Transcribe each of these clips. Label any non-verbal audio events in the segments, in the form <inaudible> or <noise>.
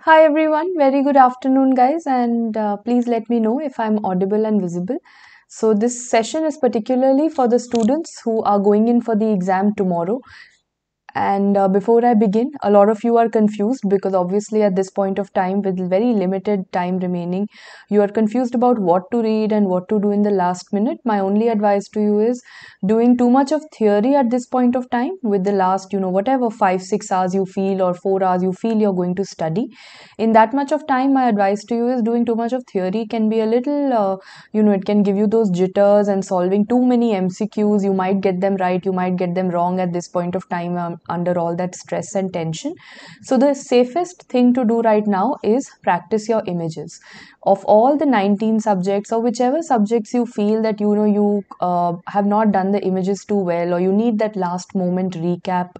Hi everyone, very good afternoon, guys, and uh, please let me know if I'm audible and visible. So, this session is particularly for the students who are going in for the exam tomorrow. And uh, before I begin, a lot of you are confused because obviously at this point of time, with very limited time remaining, you are confused about what to read and what to do in the last minute. My only advice to you is doing too much of theory at this point of time with the last, you know, whatever five, six hours you feel or four hours you feel you're going to study. In that much of time, my advice to you is doing too much of theory can be a little, uh, you know, it can give you those jitters and solving too many MCQs. You might get them right, you might get them wrong at this point of time. Um, under all that stress and tension so the safest thing to do right now is practice your images of all the 19 subjects or whichever subjects you feel that you know you uh, have not done the images too well or you need that last moment recap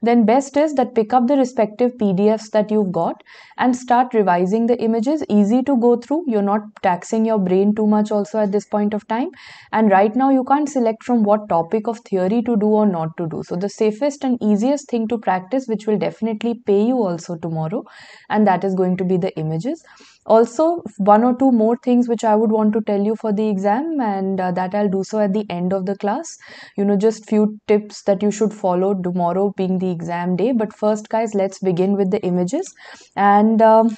then best is that pick up the respective pdfs that you've got and start revising the images easy to go through you're not taxing your brain too much also at this point of time and right now you can't select from what topic of theory to do or not to do so the safest and easiest thing to practice which will definitely pay you also tomorrow and that is going to be the images also one or two more things which i would want to tell you for the exam and uh, that i'll do so at the end of the class you know just few tips that you should follow tomorrow being the exam day but first guys let's begin with the images and um,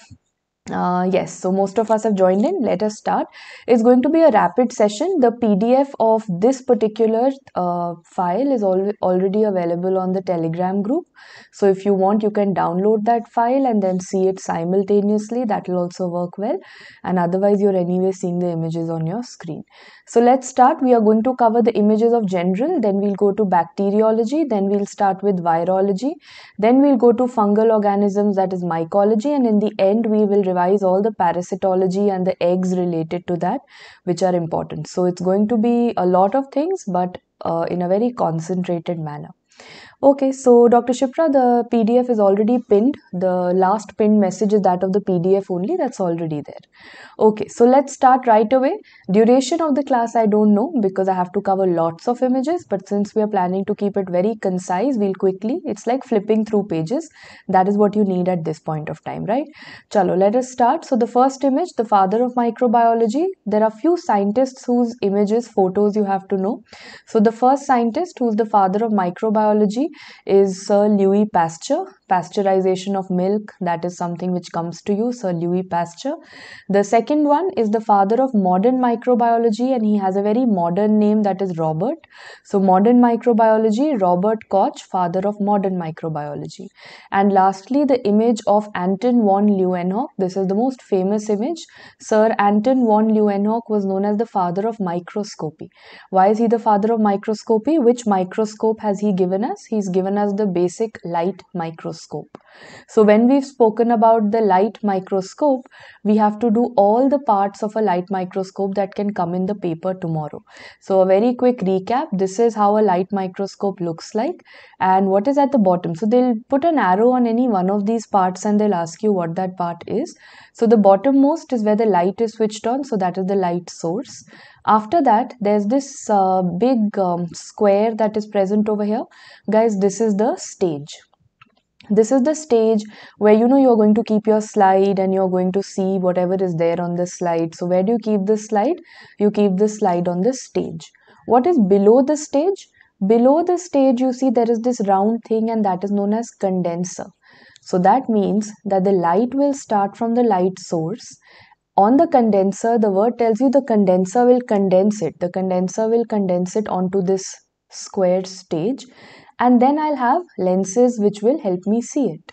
uh, yes, so most of us have joined in. Let us start. It's going to be a rapid session. The PDF of this particular uh, file is al already available on the Telegram group. So if you want, you can download that file and then see it simultaneously. That will also work well. And otherwise, you're anyway seeing the images on your screen. So let's start. We are going to cover the images of general, then we'll go to bacteriology, then we'll start with virology, then we'll go to fungal organisms, that is mycology, and in the end, we will revise revise all the parasitology and the eggs related to that, which are important. So it's going to be a lot of things, but uh, in a very concentrated manner. Okay, so Dr. Shipra, the PDF is already pinned. The last pinned message is that of the PDF only. That's already there. Okay, so let's start right away. Duration of the class, I don't know because I have to cover lots of images. But since we are planning to keep it very concise, we'll quickly, it's like flipping through pages. That is what you need at this point of time, right? Chalo, let us start. So the first image, the father of microbiology. There are few scientists whose images, photos you have to know. So the first scientist who's the father of microbiology is Sir Louis Pasteur pasteurization of milk that is something which comes to you sir louis pasteur the second one is the father of modern microbiology and he has a very modern name that is robert so modern microbiology robert koch father of modern microbiology and lastly the image of anton von leeuwenhoek this is the most famous image sir anton von leeuwenhoek was known as the father of microscopy why is he the father of microscopy which microscope has he given us he's given us the basic light microscope microscope. So when we've spoken about the light microscope, we have to do all the parts of a light microscope that can come in the paper tomorrow. So a very quick recap, this is how a light microscope looks like and what is at the bottom. So they'll put an arrow on any one of these parts and they'll ask you what that part is. So the bottommost is where the light is switched on. So that is the light source. After that, there's this uh, big um, square that is present over here. Guys, this is the stage this is the stage where you know you're going to keep your slide and you're going to see whatever is there on the slide so where do you keep the slide you keep the slide on the stage what is below the stage below the stage you see there is this round thing and that is known as condenser so that means that the light will start from the light source on the condenser the word tells you the condenser will condense it the condenser will condense it onto this square stage and then I'll have lenses which will help me see it.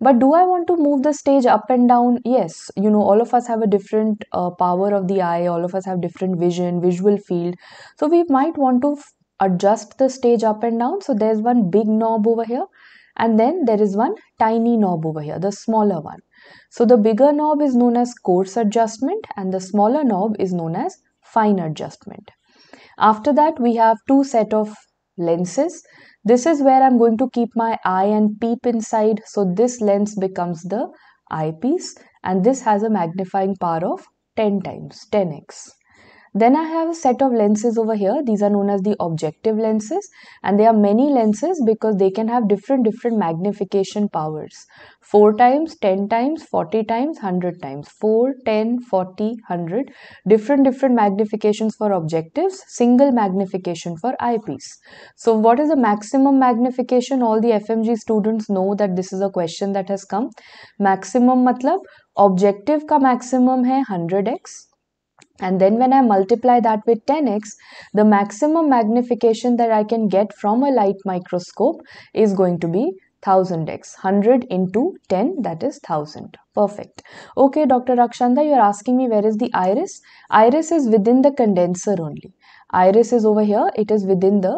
But do I want to move the stage up and down? Yes, you know, all of us have a different uh, power of the eye, all of us have different vision, visual field. So we might want to f- adjust the stage up and down. So there's one big knob over here, and then there is one tiny knob over here, the smaller one. So the bigger knob is known as coarse adjustment, and the smaller knob is known as fine adjustment. After that, we have two set of lenses. This is where I'm going to keep my eye and peep inside. So this lens becomes the eyepiece and this has a magnifying power of 10 times, 10x. Then I have a set of lenses over here. These are known as the objective lenses and they are many lenses because they can have different different magnification powers. 4 times, 10 times, 40 times, 100 times. 4, 10, 40, 100. Different different magnifications for objectives, single magnification for eyepiece. So what is the maximum magnification? All the FMG students know that this is a question that has come. Maximum matlab objective ka maximum hai 100x and then when I multiply that with 10x, the maximum magnification that I can get from a light microscope is going to be 1000x 100 into 10 that is 1000 perfect okay dr rakshanda you are asking me where is the iris iris is within the condenser only iris is over here it is within the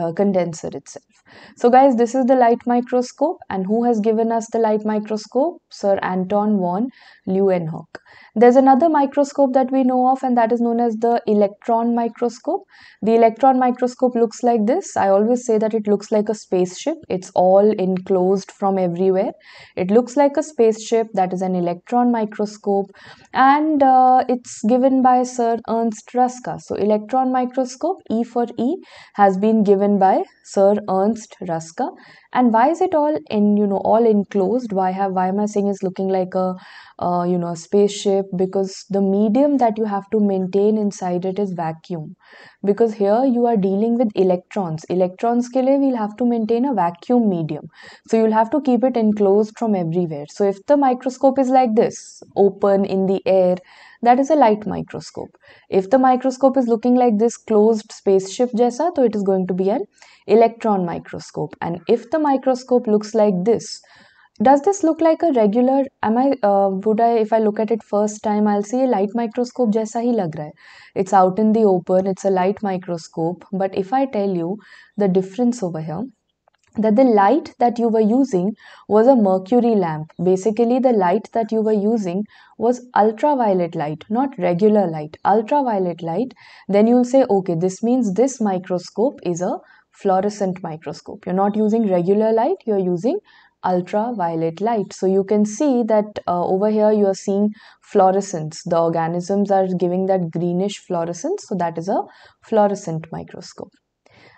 uh, condenser itself so guys this is the light microscope and who has given us the light microscope sir anton von leeuwenhoek there's another microscope that we know of and that is known as the electron microscope. The electron microscope looks like this. I always say that it looks like a spaceship. It's all enclosed from everywhere. It looks like a spaceship that is an electron microscope and uh, it's given by Sir Ernst Ruska. So electron microscope E for E has been given by Sir Ernst Ruska. And why is it all in you know all enclosed? Why have why am I saying it's looking like a uh, you know spaceship because the medium that you have to maintain inside it is vacuum because here you are dealing with electrons electrons ke liye we'll have to maintain a vacuum medium so you'll have to keep it enclosed from everywhere so if the microscope is like this open in the air that is a light microscope if the microscope is looking like this closed spaceship jaisa so it is going to be an electron microscope and if the microscope looks like this does this look like a regular am i uh, would i if i look at it first time i'll see a light microscope jaisa hi lag raha hai it's out in the open it's a light microscope but if i tell you the difference over here that the light that you were using was a mercury lamp basically the light that you were using was ultraviolet light not regular light ultraviolet light then you'll say okay this means this microscope is a fluorescent microscope you're not using regular light you're using ultraviolet light. So you can see that uh, over here you are seeing fluorescence. The organisms are giving that greenish fluorescence. So that is a fluorescent microscope.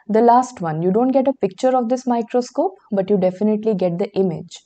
The last one, you don't get a picture of this microscope, but you definitely get the image.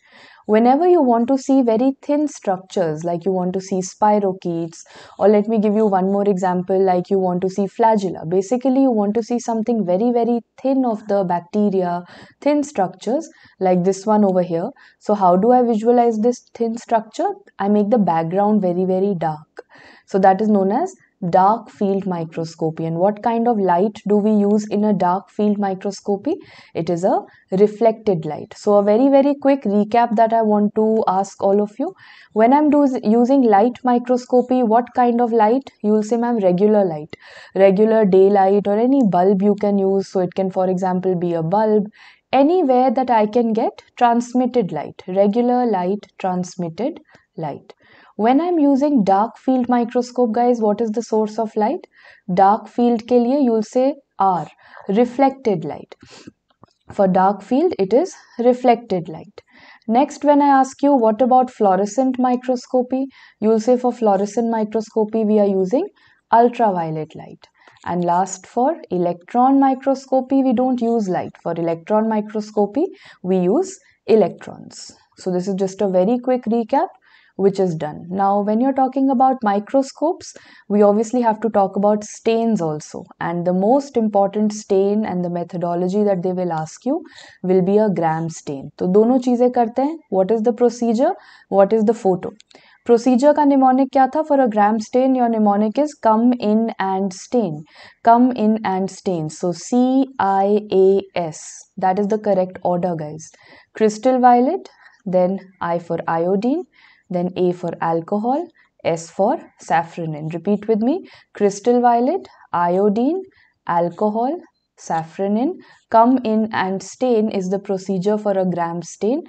Whenever you want to see very thin structures, like you want to see spirochetes, or let me give you one more example, like you want to see flagella. Basically, you want to see something very, very thin of the bacteria, thin structures, like this one over here. So, how do I visualize this thin structure? I make the background very, very dark. So, that is known as dark field microscopy and what kind of light do we use in a dark field microscopy it is a reflected light so a very very quick recap that i want to ask all of you when i'm using light microscopy what kind of light you'll say ma'am regular light regular daylight or any bulb you can use so it can for example be a bulb anywhere that i can get transmitted light regular light transmitted light when I'm using dark field microscope guys what is the source of light dark field ke liye you'll say R reflected light for dark field it is reflected light next when I ask you what about fluorescent microscopy you'll say for fluorescent microscopy we are using ultraviolet light and last for electron microscopy we don't use light for electron microscopy we use electrons so this is just a very quick recap which is done. Now, when you're talking about microscopes, we obviously have to talk about stains also. And the most important stain and the methodology that they will ask you will be a gram stain. So, दोनों चीज़ें करते हैं What is the procedure? What is the photo? Procedure का mnemonic क्या था for a Gram stain your mnemonic is come in and stain come in and stain so C I A S that is the then I for iodine, then A for alcohol, S for saffronin. Repeat with me, crystal violet, iodine, alcohol, saffronin. Come in and stain is the procedure for a gram stain.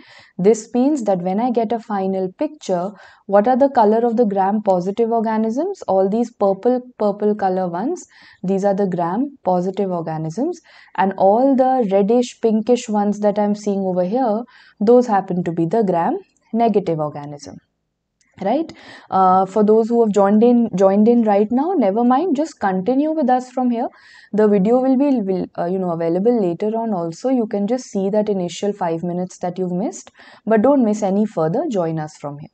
This means that when I get a final picture, what are the color of the gram positive organisms? All these purple, purple color ones, these are the gram positive organisms. And all the reddish, pinkish ones that I'm seeing over here, those happen to be the gram negative organism right uh, for those who have joined in joined in right now never mind just continue with us from here the video will be will, uh, you know available later on also you can just see that initial 5 minutes that you've missed but don't miss any further join us from here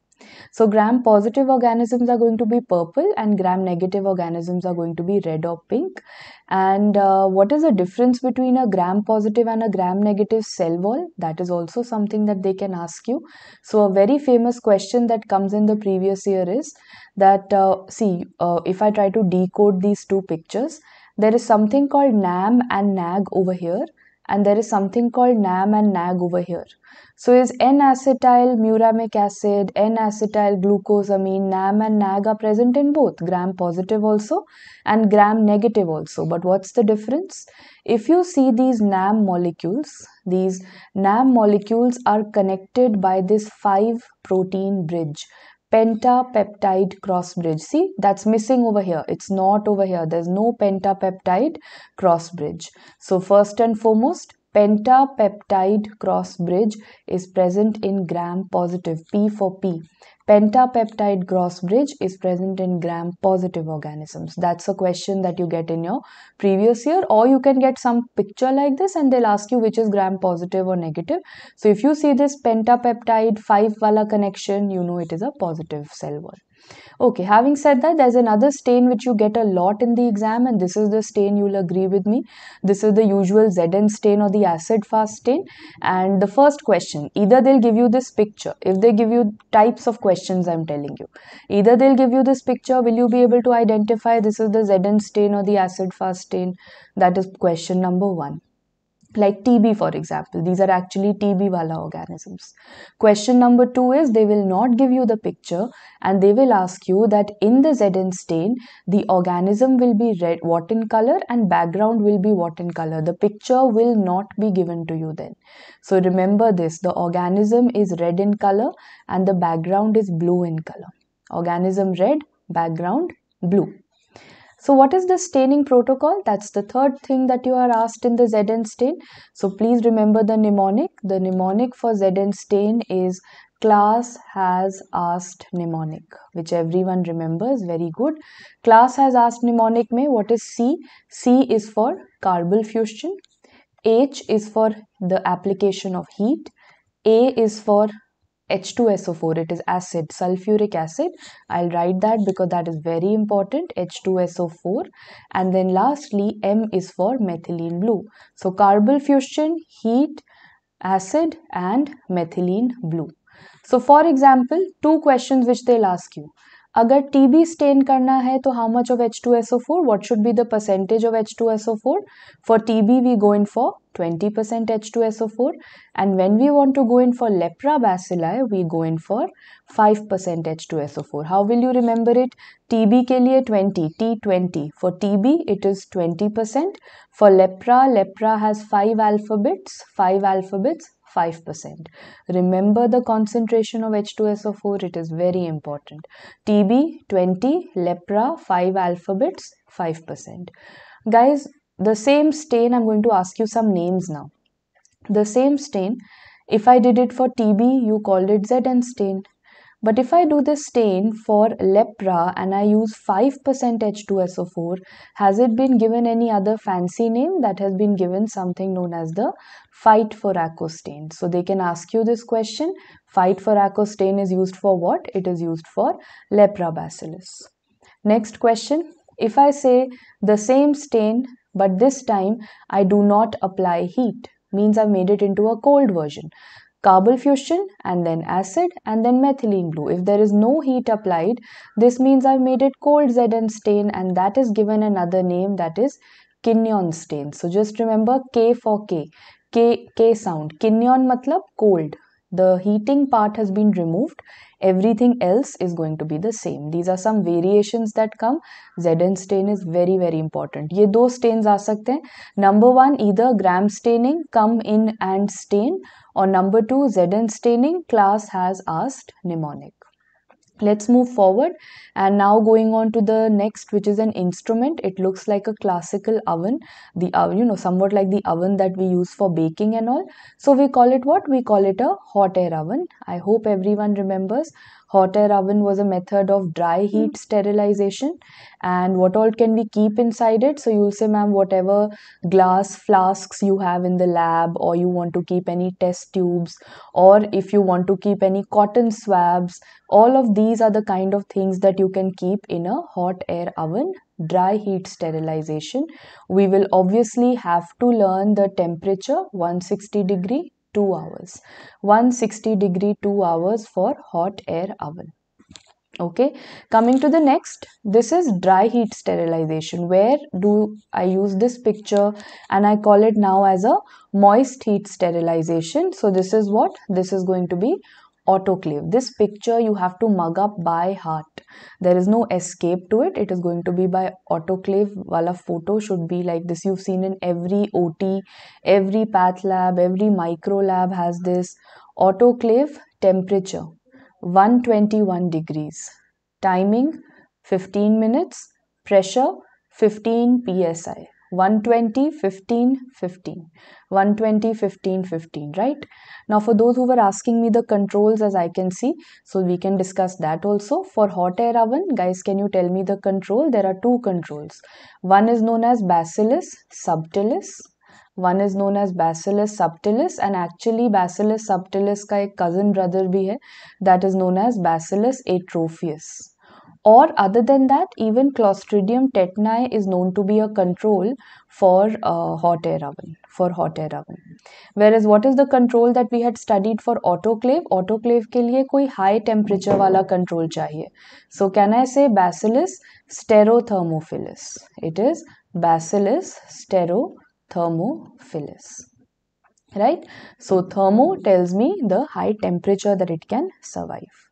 so gram positive organisms are going to be purple and gram negative organisms are going to be red or pink. And uh, what is the difference between a gram positive and a gram negative cell wall? That is also something that they can ask you. So a very famous question that comes in the previous year is that uh, see uh, if I try to decode these two pictures, there is something called NAM and NAG over here and there is something called NAM and NAG over here. So is N-acetyl muramic acid, N-acetyl glucosamine, NAM and NAG are present in both gram positive also and gram negative also. But what's the difference? If you see these NAM molecules, these NAM molecules are connected by this 5 protein bridge pentapeptide cross bridge. See, that's missing over here. It's not over here. There's no pentapeptide cross bridge. So first and foremost, Pentapeptide cross-bridge is present in gram-positive P for P. Pentapeptide cross-bridge is present in gram-positive organisms. That's a question that you get in your previous year or you can get some picture like this and they'll ask you which is gram-positive or negative. So if you see this pentapeptide 5 wala connection, you know it is a positive cell wall. Okay, having said that, there's another stain which you get a lot in the exam, and this is the stain you'll agree with me. This is the usual ZN stain or the acid fast stain. And the first question either they'll give you this picture, if they give you types of questions, I'm telling you, either they'll give you this picture, will you be able to identify this is the ZN stain or the acid fast stain? That is question number one like TB, for example. These are actually TB wala organisms. Question number two is they will not give you the picture and they will ask you that in the Zn stain, the organism will be red, what in color and background will be what in color. The picture will not be given to you then. So remember this the organism is red in color and the background is blue in color. Organism red, background blue. So what is the staining protocol? That's the third thing that you are asked in the Zn stain. So please remember the mnemonic. The mnemonic for Zn stain is class has asked mnemonic which everyone remembers very good class has asked mnemonic may what is c c is for carbyl fusion h is for the application of heat a is for H2SO4 it is acid sulfuric acid I'll write that because that is very important H2SO4 and then lastly M is for methylene blue so carbol fusion heat acid and methylene blue so for example two questions which they'll ask you अगर T B stain करना है तो how much of H two S O four what should be the percentage of H two S O four for T B we go in for twenty percent H two S O four and when we want to go in for lepra bacilli we go in for five percent H two S O four how will you remember it T B के लिए twenty T twenty for T B it is twenty percent for lepra lepra has five alphabets five alphabets 5%. Remember the concentration of H2SO4, it is very important. TB 20, lepra 5 alphabets 5%. Guys, the same stain, I'm going to ask you some names now. The same stain, if I did it for TB, you called it Z and stain. But if I do the stain for lepra and I use 5% H2SO4, has it been given any other fancy name that has been given something known as the fight for stain. So they can ask you this question. Fight for stain is used for what? It is used for lepra bacillus. Next question. If I say the same stain but this time I do not apply heat means I've made it into a cold version carbon fusion and then acid and then methylene blue. If there is no heat applied, this means I've made it cold Zn stain and that is given another name that is Kinyon stain. So just remember K for K, K, K sound. Kinyon matlab cold. The heating part has been removed. Everything else is going to be the same. These are some variations that come. Zn stain is very very important. ये दो stains are सकते Number one either gram staining, come in and stain or number two, Zn staining, class has asked mnemonic. Let's move forward and now going on to the next, which is an instrument. It looks like a classical oven, the oven, you know, somewhat like the oven that we use for baking and all. So we call it what? We call it a hot air oven. I hope everyone remembers hot air oven was a method of dry hmm. heat sterilization and what all can we keep inside it so you'll say ma'am whatever glass flasks you have in the lab or you want to keep any test tubes or if you want to keep any cotton swabs all of these are the kind of things that you can keep in a hot air oven dry heat sterilization we will obviously have to learn the temperature 160 degree 2 hours 160 degree 2 hours for hot air oven okay coming to the next this is dry heat sterilization where do i use this picture and i call it now as a moist heat sterilization so this is what this is going to be autoclave this picture you have to mug up by heart there is no escape to it it is going to be by autoclave wala photo should be like this you've seen in every ot every path lab every micro lab has this autoclave temperature 121 degrees timing 15 minutes pressure 15 psi 120, 15, 15. 120, 15, 15, right? Now for those who were asking me the controls as I can see, so we can discuss that also. For hot air oven, guys, can you tell me the control? There are two controls. One is known as bacillus subtilis. One is known as bacillus subtilis and actually bacillus subtilis का एक cousin brother भी है that is known as bacillus atrophius. Or other than that, even Clostridium tetani is known to be a control for uh, hot air oven, for hot air oven. Whereas what is the control that we had studied for autoclave? Autoclave ke liye koi high temperature wala control chahiye. So can I say Bacillus sterothermophilus? It is Bacillus sterothermophilus right so thermo tells me the high temperature that it can survive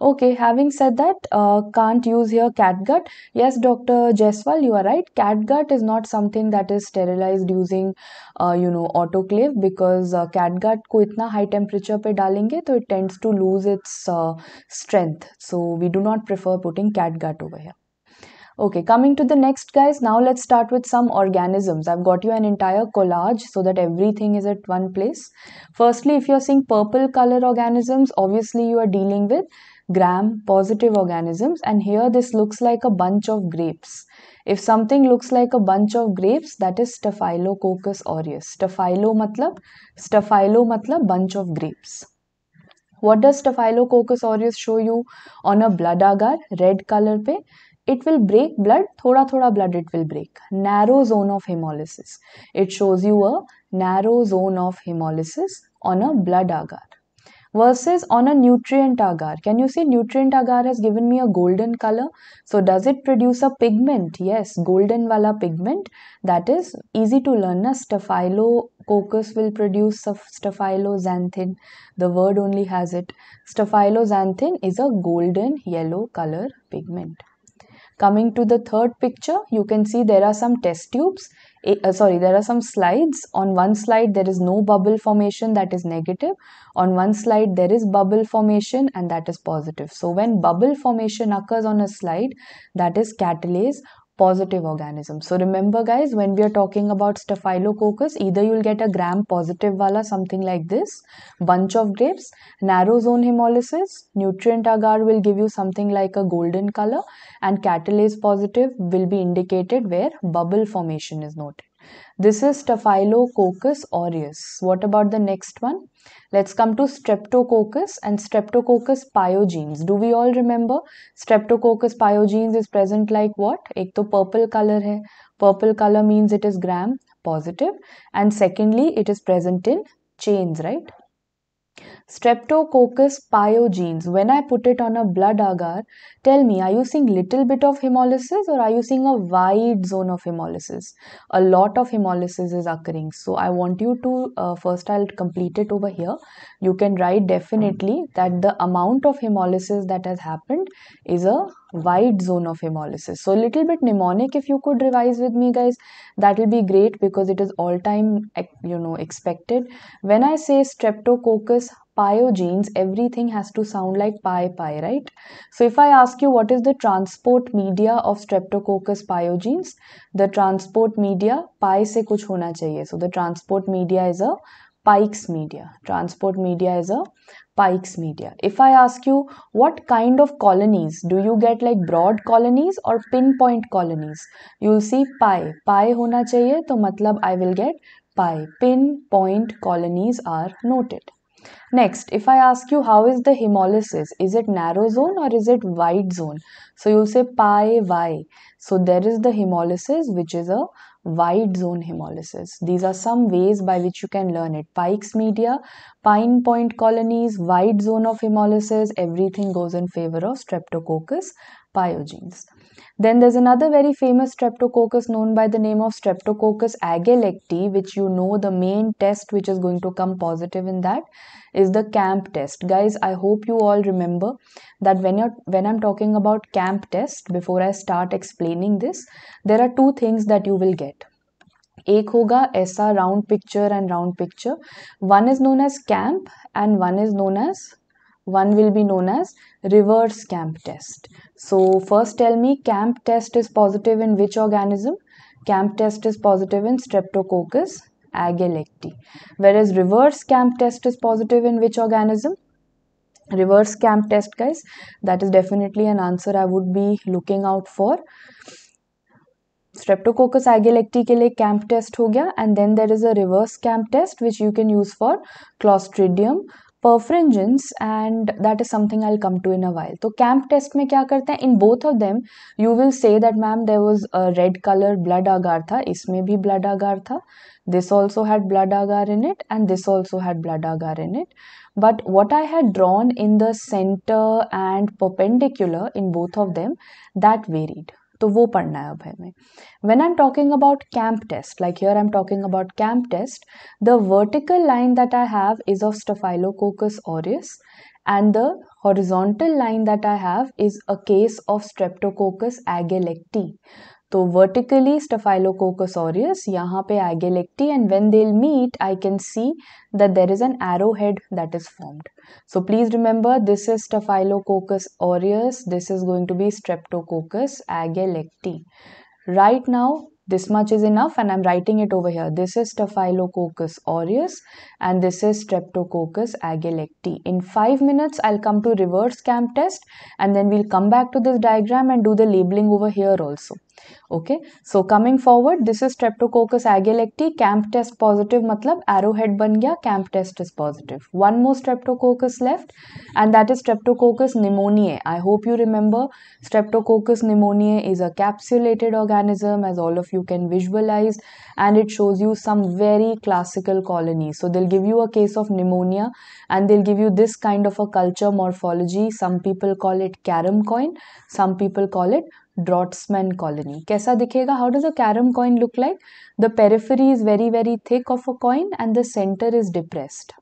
Okay, having said that, uh, can't use here catgut. Yes, Dr. Jaiswal, you are right. Catgut is not something that is sterilized using, uh, you know, autoclave because uh, catgut ko itna high temperature pe डालेंगे so it tends to lose its uh, strength. So we do not prefer putting catgut over here. Okay, coming to the next guys, now let's start with some organisms. I've got you an entire collage so that everything is at one place. Firstly, if you're seeing purple color organisms, obviously you are dealing with gram positive organisms and here this looks like a bunch of grapes. If something looks like a bunch of grapes, that is Staphylococcus aureus. Staphylo matlab, Staphylo matlab bunch of grapes. What does Staphylococcus aureus show you on a blood agar, red color pe? It will break blood, thoda thoda blood it will break. Narrow zone of hemolysis. It shows you a narrow zone of hemolysis on a blood agar versus on a nutrient agar. Can you see nutrient agar has given me a golden color? So does it produce a pigment? Yes, golden wala pigment. That is easy to learn. A Staphylococcus will produce staphyloxanthin. The word only has it. Staphyloxanthin is a golden yellow color pigment. Coming to the third picture, you can see there are some test tubes. Uh, sorry, there are some slides. On one slide, there is no bubble formation that is negative. On one slide, there is bubble formation and that is positive. So when bubble formation occurs on a slide, that is catalase positive organism. So remember guys, when we are talking about staphylococcus, either you'll get a gram positive wala, something like this, bunch of grapes, narrow zone hemolysis, nutrient agar will give you something like a golden color and catalase positive will be indicated where bubble formation is noted. This is Staphylococcus aureus. What about the next one? Let's come to Streptococcus and Streptococcus pyogenes. Do we all remember? Streptococcus pyogenes is present like what? एक तो purple color Purple color means it is gram positive and secondly it is present in chains, right? Streptococcus pyogenes. When I put it on a blood agar, tell me, are you seeing little bit of hemolysis or are you seeing a wide zone of hemolysis? A lot of hemolysis is occurring. So I want you to, uh, first I'll complete it over here. You can write definitely that the amount of hemolysis that has happened is a wide zone of hemolysis. So a little bit mnemonic if you could revise with me guys, that will be great because it is all time, you know, expected. When I say streptococcus genes, everything has to sound like pi pi, right? So if I ask you what is the transport media of Streptococcus pyogenes, the transport media pi se kuch hona chahiye. So the transport media is a Pike's media. Transport media is a Pike's media. If I ask you what kind of colonies, do you get like broad colonies or pinpoint colonies? You'll see pi. Pi hona chahiye, to matlab I will get pi. Pinpoint colonies are noted. Next, if I ask you how is the hemolysis, is it narrow zone or is it wide zone? So you'll say pi y. So there is the hemolysis which is a wide zone hemolysis. These are some ways by which you can learn it. Pike's media, pine point colonies, wide zone of hemolysis, everything goes in favor of streptococcus pyogenes. Then there's another very famous streptococcus known by the name of Streptococcus agelecti, which you know the main test which is going to come positive in that is the CAMP test. Guys, I hope you all remember that when you're when I'm talking about CAMP test, before I start explaining this, there are two things that you will get. Ek hoga esa round picture and round picture. One is known as camp and one is known as one will be known as reverse camp test so first tell me camp test is positive in which organism camp test is positive in streptococcus agalactiae. whereas reverse camp test is positive in which organism reverse camp test guys that is definitely an answer i would be looking out for streptococcus agalactiae के लिए camp test हो गया and then there is a reverse camp test which you can use for Clostridium. Perfringens and that is something I come to in a while तो CAMP test में क्या करते हैं in both of them you will see that ma'am there was a red colour blood agar था इसमें भी blood agar था this also had blood agar in it and this also had blood agar in it but what I had drawn in the centre and perpendicular in both of them that varied तो वो पढ़ना है अब हमें when I am talking about CAMP test like here I am talking about CAMP test the vertical line that I have is of Staphylococcus aureus and the horizontal line that I have is a case of Streptococcus agalactiae तो vertically Staphylococcus यहाँ पे agalactiae and when they meet I can see that there is an arrow head that is formed so please remember this is Staphylococcus aureus this is going to be Streptococcus right now this much is enough and I'm writing it over here. This is Staphylococcus aureus and this is Streptococcus agelecti. In 5 minutes I'll come to reverse camp test and then we'll come back to this diagram and do the labeling over here also okay so coming forward this is streptococcus agalacti camp test positive matlab arrowhead ban gaya camp test is positive one more streptococcus left and that is streptococcus pneumoniae i hope you remember streptococcus pneumoniae is a capsulated organism as all of you can visualize and it shows you some very classical colonies so they'll give you a case of pneumonia and they'll give you this kind of a culture morphology some people call it carom coin some people call it draughtsman colony. Kaisa dikhega? How does a carom coin look like? The periphery is very, very thick of a coin and the center is depressed.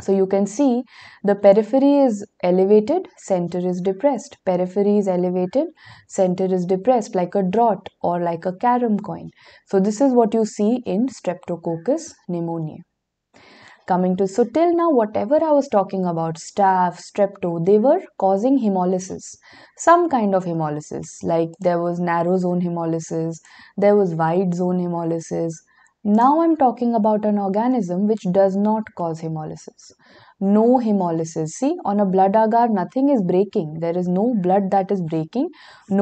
So you can see the periphery is elevated, center is depressed. Periphery is elevated, center is depressed like a draught or like a carom coin. So this is what you see in Streptococcus pneumoniae coming to so till now whatever i was talking about staph strepto they were causing hemolysis some kind of hemolysis like there was narrow zone hemolysis there was wide zone hemolysis now i'm talking about an organism which does not cause hemolysis no hemolysis see on a blood agar nothing is breaking there is no blood that is breaking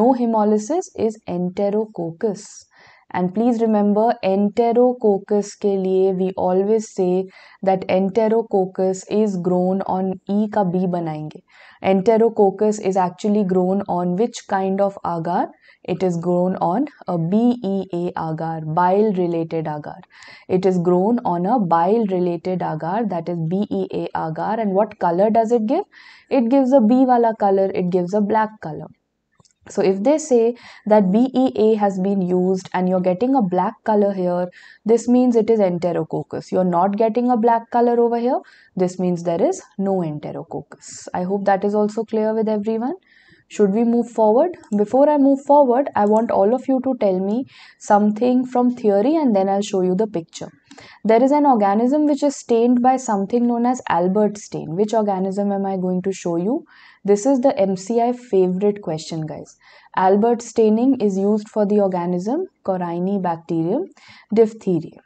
no hemolysis is enterococcus and please remember Enterococcus ke liye we always say that Enterococcus is grown on E का B बनाएंगे Enterococcus is actually grown on which kind of agar? It is grown on a BEA agar, bile related agar. It is grown on a bile related agar that is BEA agar and what color does it give? It gives a B wala color, it gives a black color. So if they say that BEA has been used and you're getting a black color here, this means it is enterococcus. You're not getting a black color over here. This means there is no enterococcus. I hope that is also clear with everyone should we move forward before i move forward i want all of you to tell me something from theory and then i'll show you the picture there is an organism which is stained by something known as albert stain which organism am i going to show you this is the mci favorite question guys albert staining is used for the organism corynebacterium diphtheria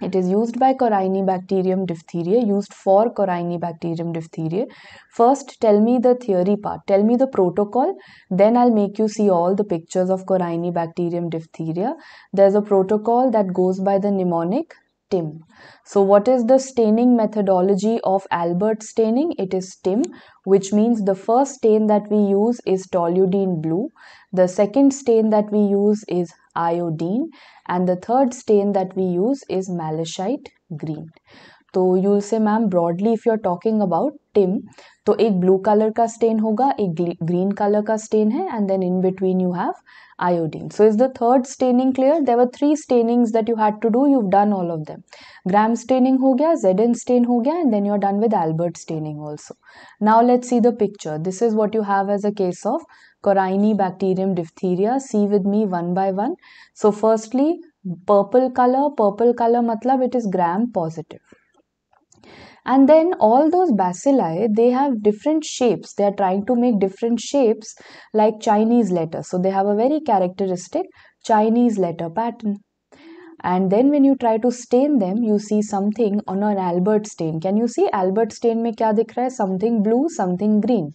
it is used by Corynebacterium diphtheriae, used for Corynebacterium diphtheriae. First, tell me the theory part. Tell me the protocol. Then I'll make you see all the pictures of Corynebacterium diphtheria. There's a protocol that goes by the mnemonic TIM. So what is the staining methodology of Albert staining? It is TIM, which means the first stain that we use is toluidine blue. The second stain that we use is iodine and the third stain that we use is malachite green. So you'll say, ma'am, broadly, if you're talking about Tim, so a blue color ka stain होगा a green color ka stain hai, and then in between you have iodine. So is the third staining clear? There were three stainings that you had to do. You've done all of them. Gram staining ho gaya, Zn stain ho gaya, and then you're done with Albert staining also. Now let's see the picture. This is what you have as a case of Corynebacterium diphtheria. See with me one by one. So firstly, purple color. Purple color matlab it is gram positive. And then all those bacilli, they have different shapes. They are trying to make different shapes like Chinese letter. So they have a very characteristic Chinese letter pattern and then when you try to stain them you see something on an albert stain can you see albert stain mein kya dikh hai something blue something green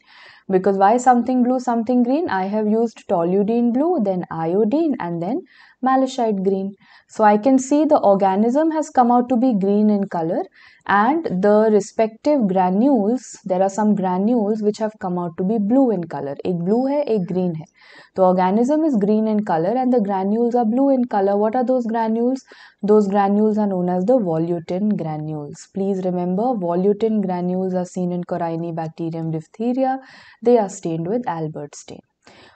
because why something blue something green i have used toluidine blue then iodine and then malachite green. So I can see the organism has come out to be green in color and the respective granules, there are some granules which have come out to be blue in color. A blue hai, a green hai. The organism is green in color and the granules are blue in color. What are those granules? Those granules are known as the volutin granules. Please remember volutin granules are seen in Corinibacterium diphtheria. They are stained with Albert stain.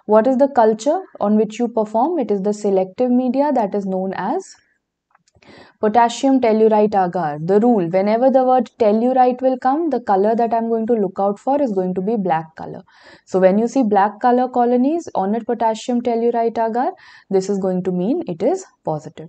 What is the culture on which you perform? It is the selective media that is known as potassium tellurite agar. The rule, whenever the word tellurite will come, the color that I'm going to look out for is going to be black color. So when you see black color colonies on a potassium tellurite agar, this is going to mean it is positive.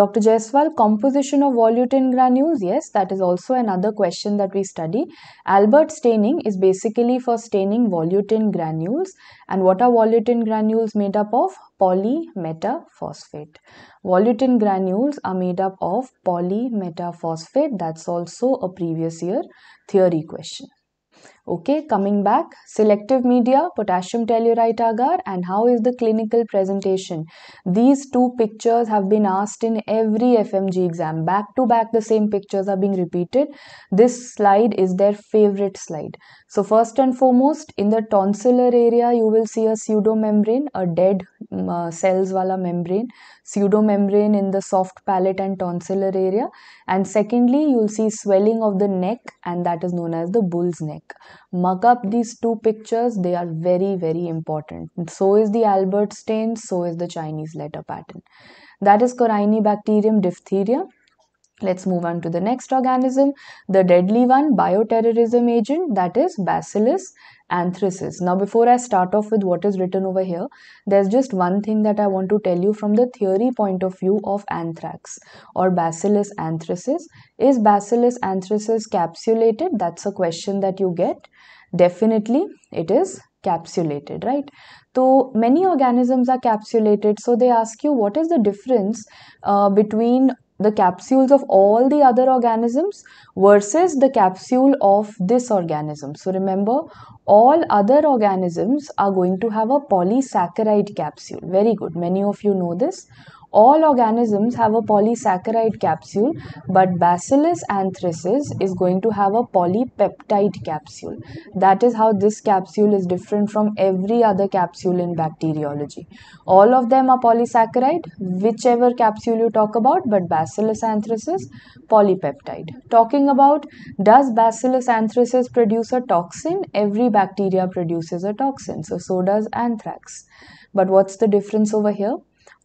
Dr. Jaiswal, composition of volutin granules, yes, that is also another question that we study. Albert staining is basically for staining volutin granules. And what are volutin granules made up of? Polymetaphosphate. Volutin granules are made up of of polymetaphosphate. That's also a previous year theory question. Okay, coming back, selective media, potassium tellurite agar, and how is the clinical presentation? These two pictures have been asked in every FMG exam. Back to back, the same pictures are being repeated. This slide is their favorite slide. So, first and foremost, in the tonsillar area, you will see a pseudomembrane, a dead mm, uh, cells wala membrane, pseudomembrane in the soft palate and tonsillar area. And secondly, you will see swelling of the neck, and that is known as the bull's neck mug up these two pictures they are very very important so is the albert stain so is the chinese letter pattern that is corynebacterium diphtheria Let's move on to the next organism, the deadly one, bioterrorism agent, that is Bacillus anthracis. Now, before I start off with what is written over here, there's just one thing that I want to tell you from the theory point of view of anthrax or Bacillus anthracis. Is Bacillus anthracis capsulated? That's a question that you get. Definitely, it is capsulated, right? So many organisms are capsulated. So they ask you what is the difference uh, between the capsules of all the other organisms versus the capsule of this organism. So remember, all other organisms are going to have a polysaccharide capsule. Very good. Many of you know this all organisms have a polysaccharide capsule but bacillus anthracis is going to have a polypeptide capsule that is how this capsule is different from every other capsule in bacteriology all of them are polysaccharide whichever capsule you talk about but bacillus anthracis polypeptide talking about does bacillus anthracis produce a toxin every bacteria produces a toxin so so does anthrax but what's the difference over here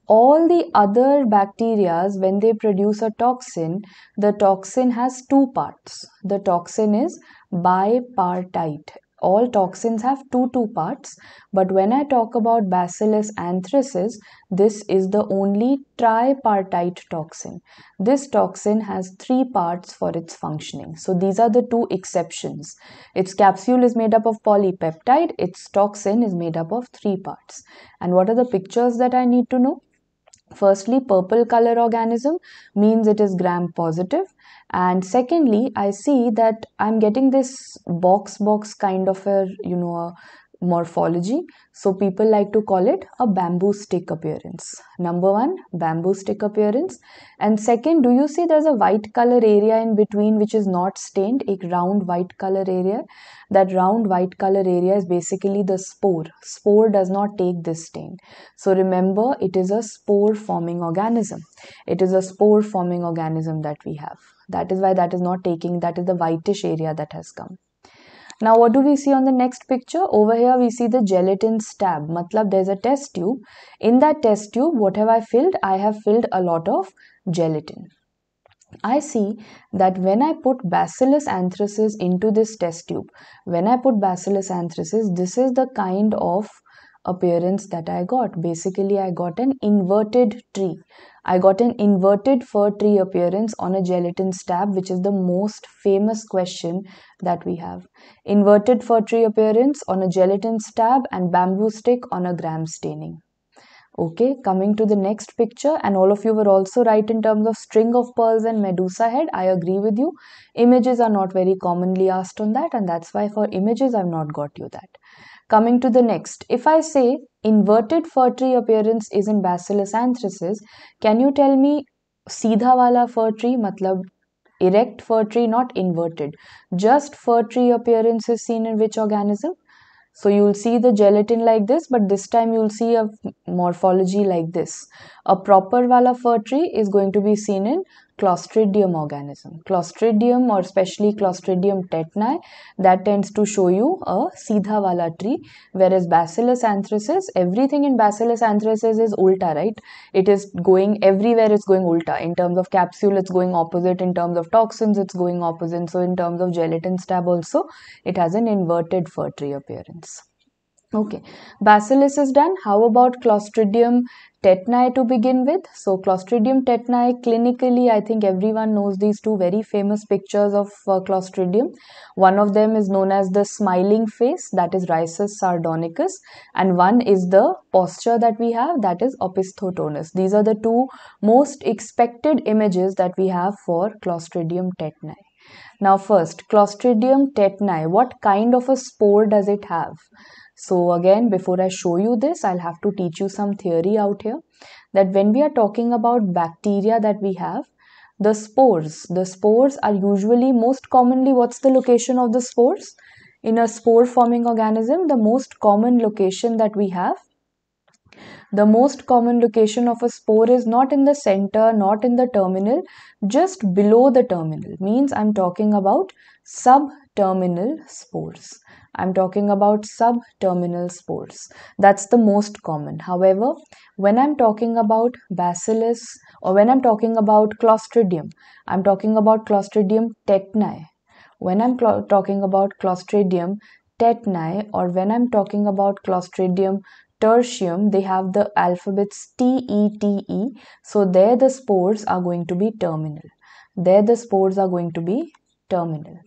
all the other bacteria, when they produce a toxin, the toxin has two parts. The toxin is bipartite. All toxins have two two parts, but when I talk about Bacillus anthracis, this is the only tripartite toxin. This toxin has three parts for its functioning. So these are the two exceptions. Its capsule is made up of polypeptide, its toxin is made up of three parts. And what are the pictures that I need to know? Firstly, purple color organism means it is gram positive and secondly I see that I'm getting this box box kind of a you know a morphology so people like to call it a bamboo stick appearance number one bamboo stick appearance and second do you see there's a white color area in between which is not stained a round white color area that round white color area is basically the spore spore does not take this stain so remember it is a spore forming organism it is a spore forming organism that we have that is why that is not taking that is the whitish area that has come now what do we see on the next picture? Over here we see the gelatin stab. Matlab there's a test tube. In that test tube what have I filled? I have filled a lot of gelatin. I see that when I put Bacillus anthracis into this test tube, when I put Bacillus anthracis, this is the kind of appearance that I got. Basically, I got an inverted tree. I got an inverted fir tree appearance on a gelatin stab, which is the most famous question that we have. Inverted fir tree appearance on a gelatin stab and bamboo stick on a gram staining. Okay, coming to the next picture, and all of you were also right in terms of string of pearls and medusa head. I agree with you. Images are not very commonly asked on that, and that's why for images, I've not got you that. Coming to the next, if I say inverted fur tree appearance is in Bacillus anthracis, can you tell me सीधा wala fir tree matlab erect fir tree not inverted just fir tree appearance is seen in which organism so you'll see the gelatin like this but this time you'll see a morphology like this a proper wala fir tree is going to be seen in Clostridium organism. Clostridium or especially Clostridium tetani that tends to show you a wala tree whereas Bacillus anthracis, everything in Bacillus anthracis is ulta, right? It is going everywhere it's going ulta. In terms of capsule it's going opposite, in terms of toxins it's going opposite. So in terms of gelatin stab also it has an inverted fir tree appearance. Okay, bacillus is done. How about Clostridium tetani to begin with? So, Clostridium tetani, clinically, I think everyone knows these two very famous pictures of uh, Clostridium. One of them is known as the smiling face, that is Rhesus sardonicus, and one is the posture that we have, that is Opisthotonus. These are the two most expected images that we have for Clostridium tetani. Now, first, Clostridium tetani, what kind of a spore does it have? So again, before I show you this, I'll have to teach you some theory out here that when we are talking about bacteria that we have, the spores, the spores are usually most commonly what's the location of the spores? In a spore forming organism, the most common location that we have the most common location of a spore is not in the center, not in the terminal, just below the terminal. Means I'm talking about subterminal spores. I'm talking about subterminal spores. That's the most common. However, when I'm talking about bacillus or when I'm talking about clostridium, I'm talking about clostridium tetani. When I'm talking about clostridium tetani or when I'm talking about clostridium tertium, they have the alphabets TETE. So there the spores are going to be terminal. There the spores are going to be terminal.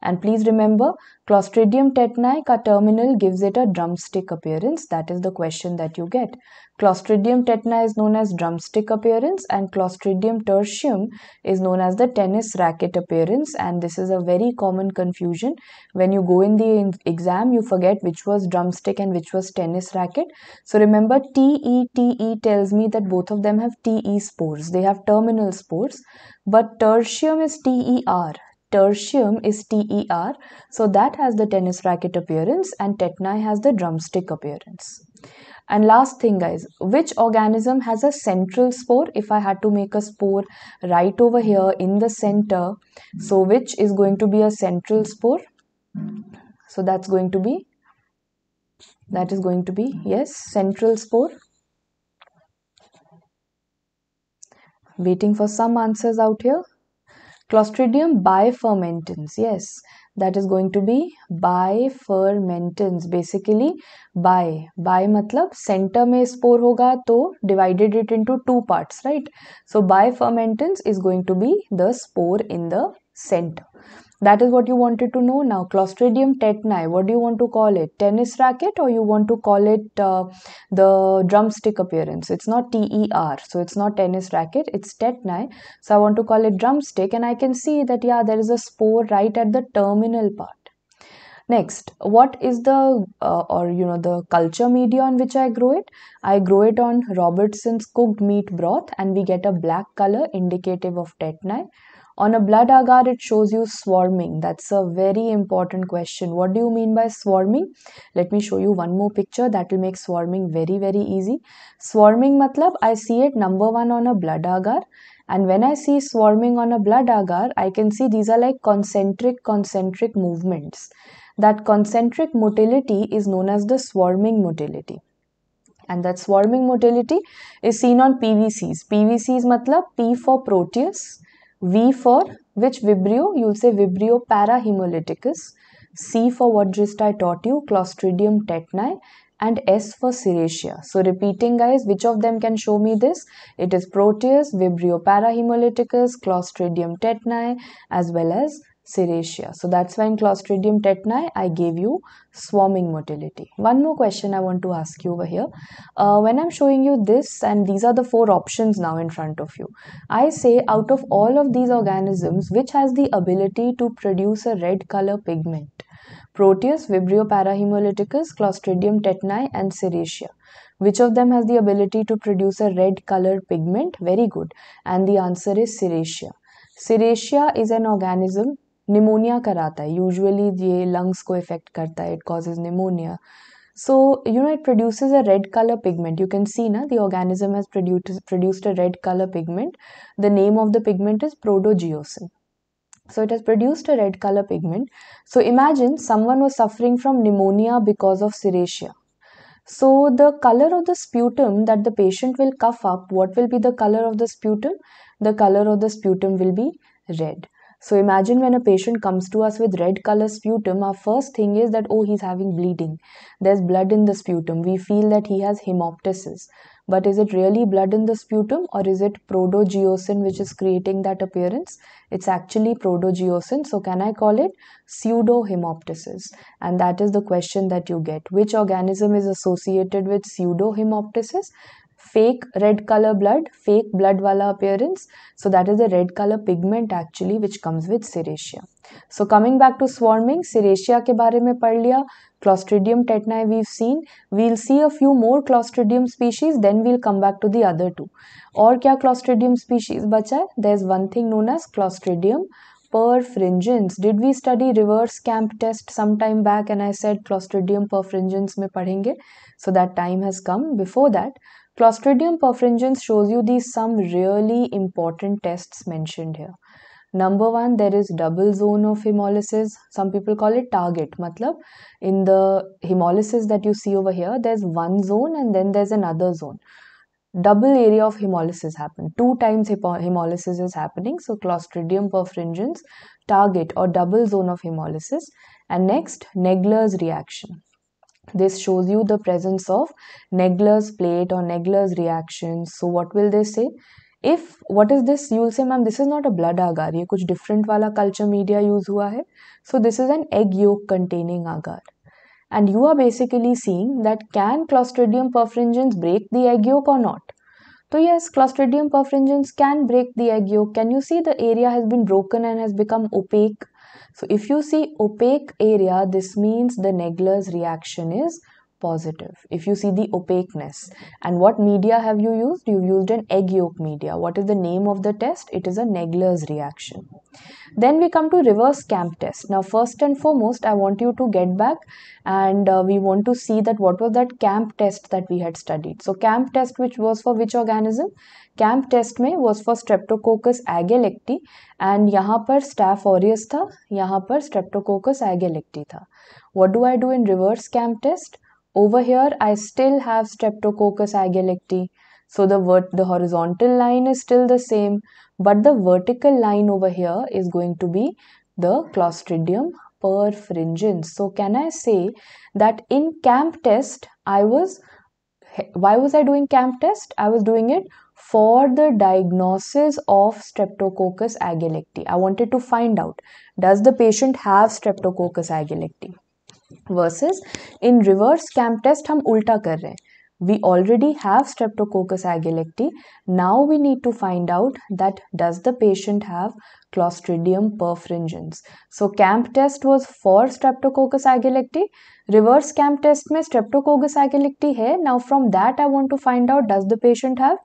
And please remember, Clostridium tetani ka terminal gives it a drumstick appearance. That is the question that you get. Clostridium tetani is known as drumstick appearance and Clostridium tertium is known as the tennis racket appearance and this is a very common confusion. When you go in the exam, you forget which was drumstick and which was tennis racket. So remember TETE -E tells me that both of them have TE spores. They have terminal spores but tertium is TER tertium is TER, so that has the tennis racket appearance and tetni has the drumstick appearance. And last thing, guys, which organism has a central spore? If I had to make a spore right over here in the center, so which is going to be a central spore? So that's going to be, that is going to be, yes, central spore. Waiting for some answers out here. Clostridium bifermentans, yes, that is going to be bifermentans, basically bi. Bi मतलब center में spore होगा तो divided it into two parts, right? So bifermentans is going to be the spore in the center that is what you wanted to know now clostridium tetani what do you want to call it tennis racket or you want to call it uh, the drumstick appearance it's not ter so it's not tennis racket it's tetani so i want to call it drumstick and i can see that yeah there is a spore right at the terminal part next what is the uh, or you know the culture media on which i grow it i grow it on robertson's cooked meat broth and we get a black color indicative of tetani on a blood agar, it shows you swarming. That's a very important question. What do you mean by swarming? Let me show you one more picture that will make swarming very, very easy. Swarming matlab, I see it number one on a blood agar. And when I see swarming on a blood agar, I can see these are like concentric, concentric movements. That concentric motility is known as the swarming motility and that swarming motility is seen on PVCs. PVCs matlab P for Proteus V for which Vibrio, you'll say Vibrio parahemolyticus. C for what just I taught you, Clostridium tetani and S for serratia. So repeating guys, which of them can show me this? It is Proteus, Vibrio parahemolyticus, Clostridium tetani as well as serratia. So that's why in Clostridium tetani, I gave you swarming motility. One more question I want to ask you over here. Uh, when I'm showing you this, and these are the four options now in front of you, I say out of all of these organisms, which has the ability to produce a red color pigment? Proteus, Vibrio parahemolyticus, Clostridium tetani, and serratia. Which of them has the ability to produce a red color pigment? Very good. And the answer is serratia. Serratia is an organism Pneumonia कराता है usually ये lungs को affect करता है it causes pneumonia so you know it produces a red color pigment you can see now the organism has produced produced a red color pigment the name of the pigment is protogeosin so it has produced a red color pigment so imagine someone was suffering from pneumonia because of serratia so the color of the sputum that the patient will cough up what will be the color of the sputum the color of the sputum will be red so imagine when a patient comes to us with red color sputum, our first thing is that, oh, he's having bleeding. There's blood in the sputum. We feel that he has hemoptysis. But is it really blood in the sputum or is it protogeosin which is creating that appearance? It's actually protogeosin. So can I call it pseudohemoptysis? And that is the question that you get. Which organism is associated with pseudohemoptysis? fake red color blood, fake blood wala appearance. So that is the red color pigment actually which comes with serratia. So coming back to swarming, serratia ke baare mein pad liya, Clostridium tetani we've seen. We'll see a few more Clostridium species, then we'll come back to the other two. Or kya Clostridium species बचा There's one thing known as Clostridium perfringens. Did we study reverse camp test some time back and I said Clostridium perfringens me पढ़ेंगे? So that time has come. Before that, Clostridium perfringens shows you these some really important tests mentioned here. Number one, there is double zone of hemolysis. Some people call it target. Matlab, in the hemolysis that you see over here, there's one zone and then there's another zone. Double area of hemolysis happen. Two times hemolysis is happening. So Clostridium perfringens, target or double zone of hemolysis. And next, Negler's reaction this shows you the presence of Negler's plate or Negler's reaction. So what will they say? If what is this? You will say, ma'am, this is not a blood agar. ये कुछ different वाला culture media use Hua hai. So this is an egg yolk containing agar. And you are basically seeing that can Clostridium perfringens break the egg yolk or not? So yes, Clostridium perfringens can break the egg yolk. Can you see the area has been broken and has become opaque? So if you see opaque area, this means the Negler's reaction is positive. If you see the opaqueness and what media have you used? You've used an egg yolk media. What is the name of the test? It is a Negler's reaction. Then we come to reverse camp test. Now, first and foremost, I want you to get back and uh, we want to see that what was that camp test that we had studied. So, camp test which was for which organism? Camp test में was for Streptococcus agalactiae and यहाँ Staph aureus aureus था यहाँ पर Streptococcus agalactiae था what do I do in reverse over here I still have streptococcus agalacti so the the horizontal line is still the same but the vertical line over here is going to be the clostridium perfringens. So can I say that in camp test, I was, why was I doing camp test? I was doing it for the diagnosis of Streptococcus agalacti. I wanted to find out, does the patient have Streptococcus agalacti? Versus in reverse camp test, हम उल्टा कर रहे हैं we already have streptococcus agalacti now we need to find out that does the patient have clostridium perfringens so camp test was for streptococcus agalacti reverse camp test mein streptococcus agalacti hai now from that i want to find out does the patient have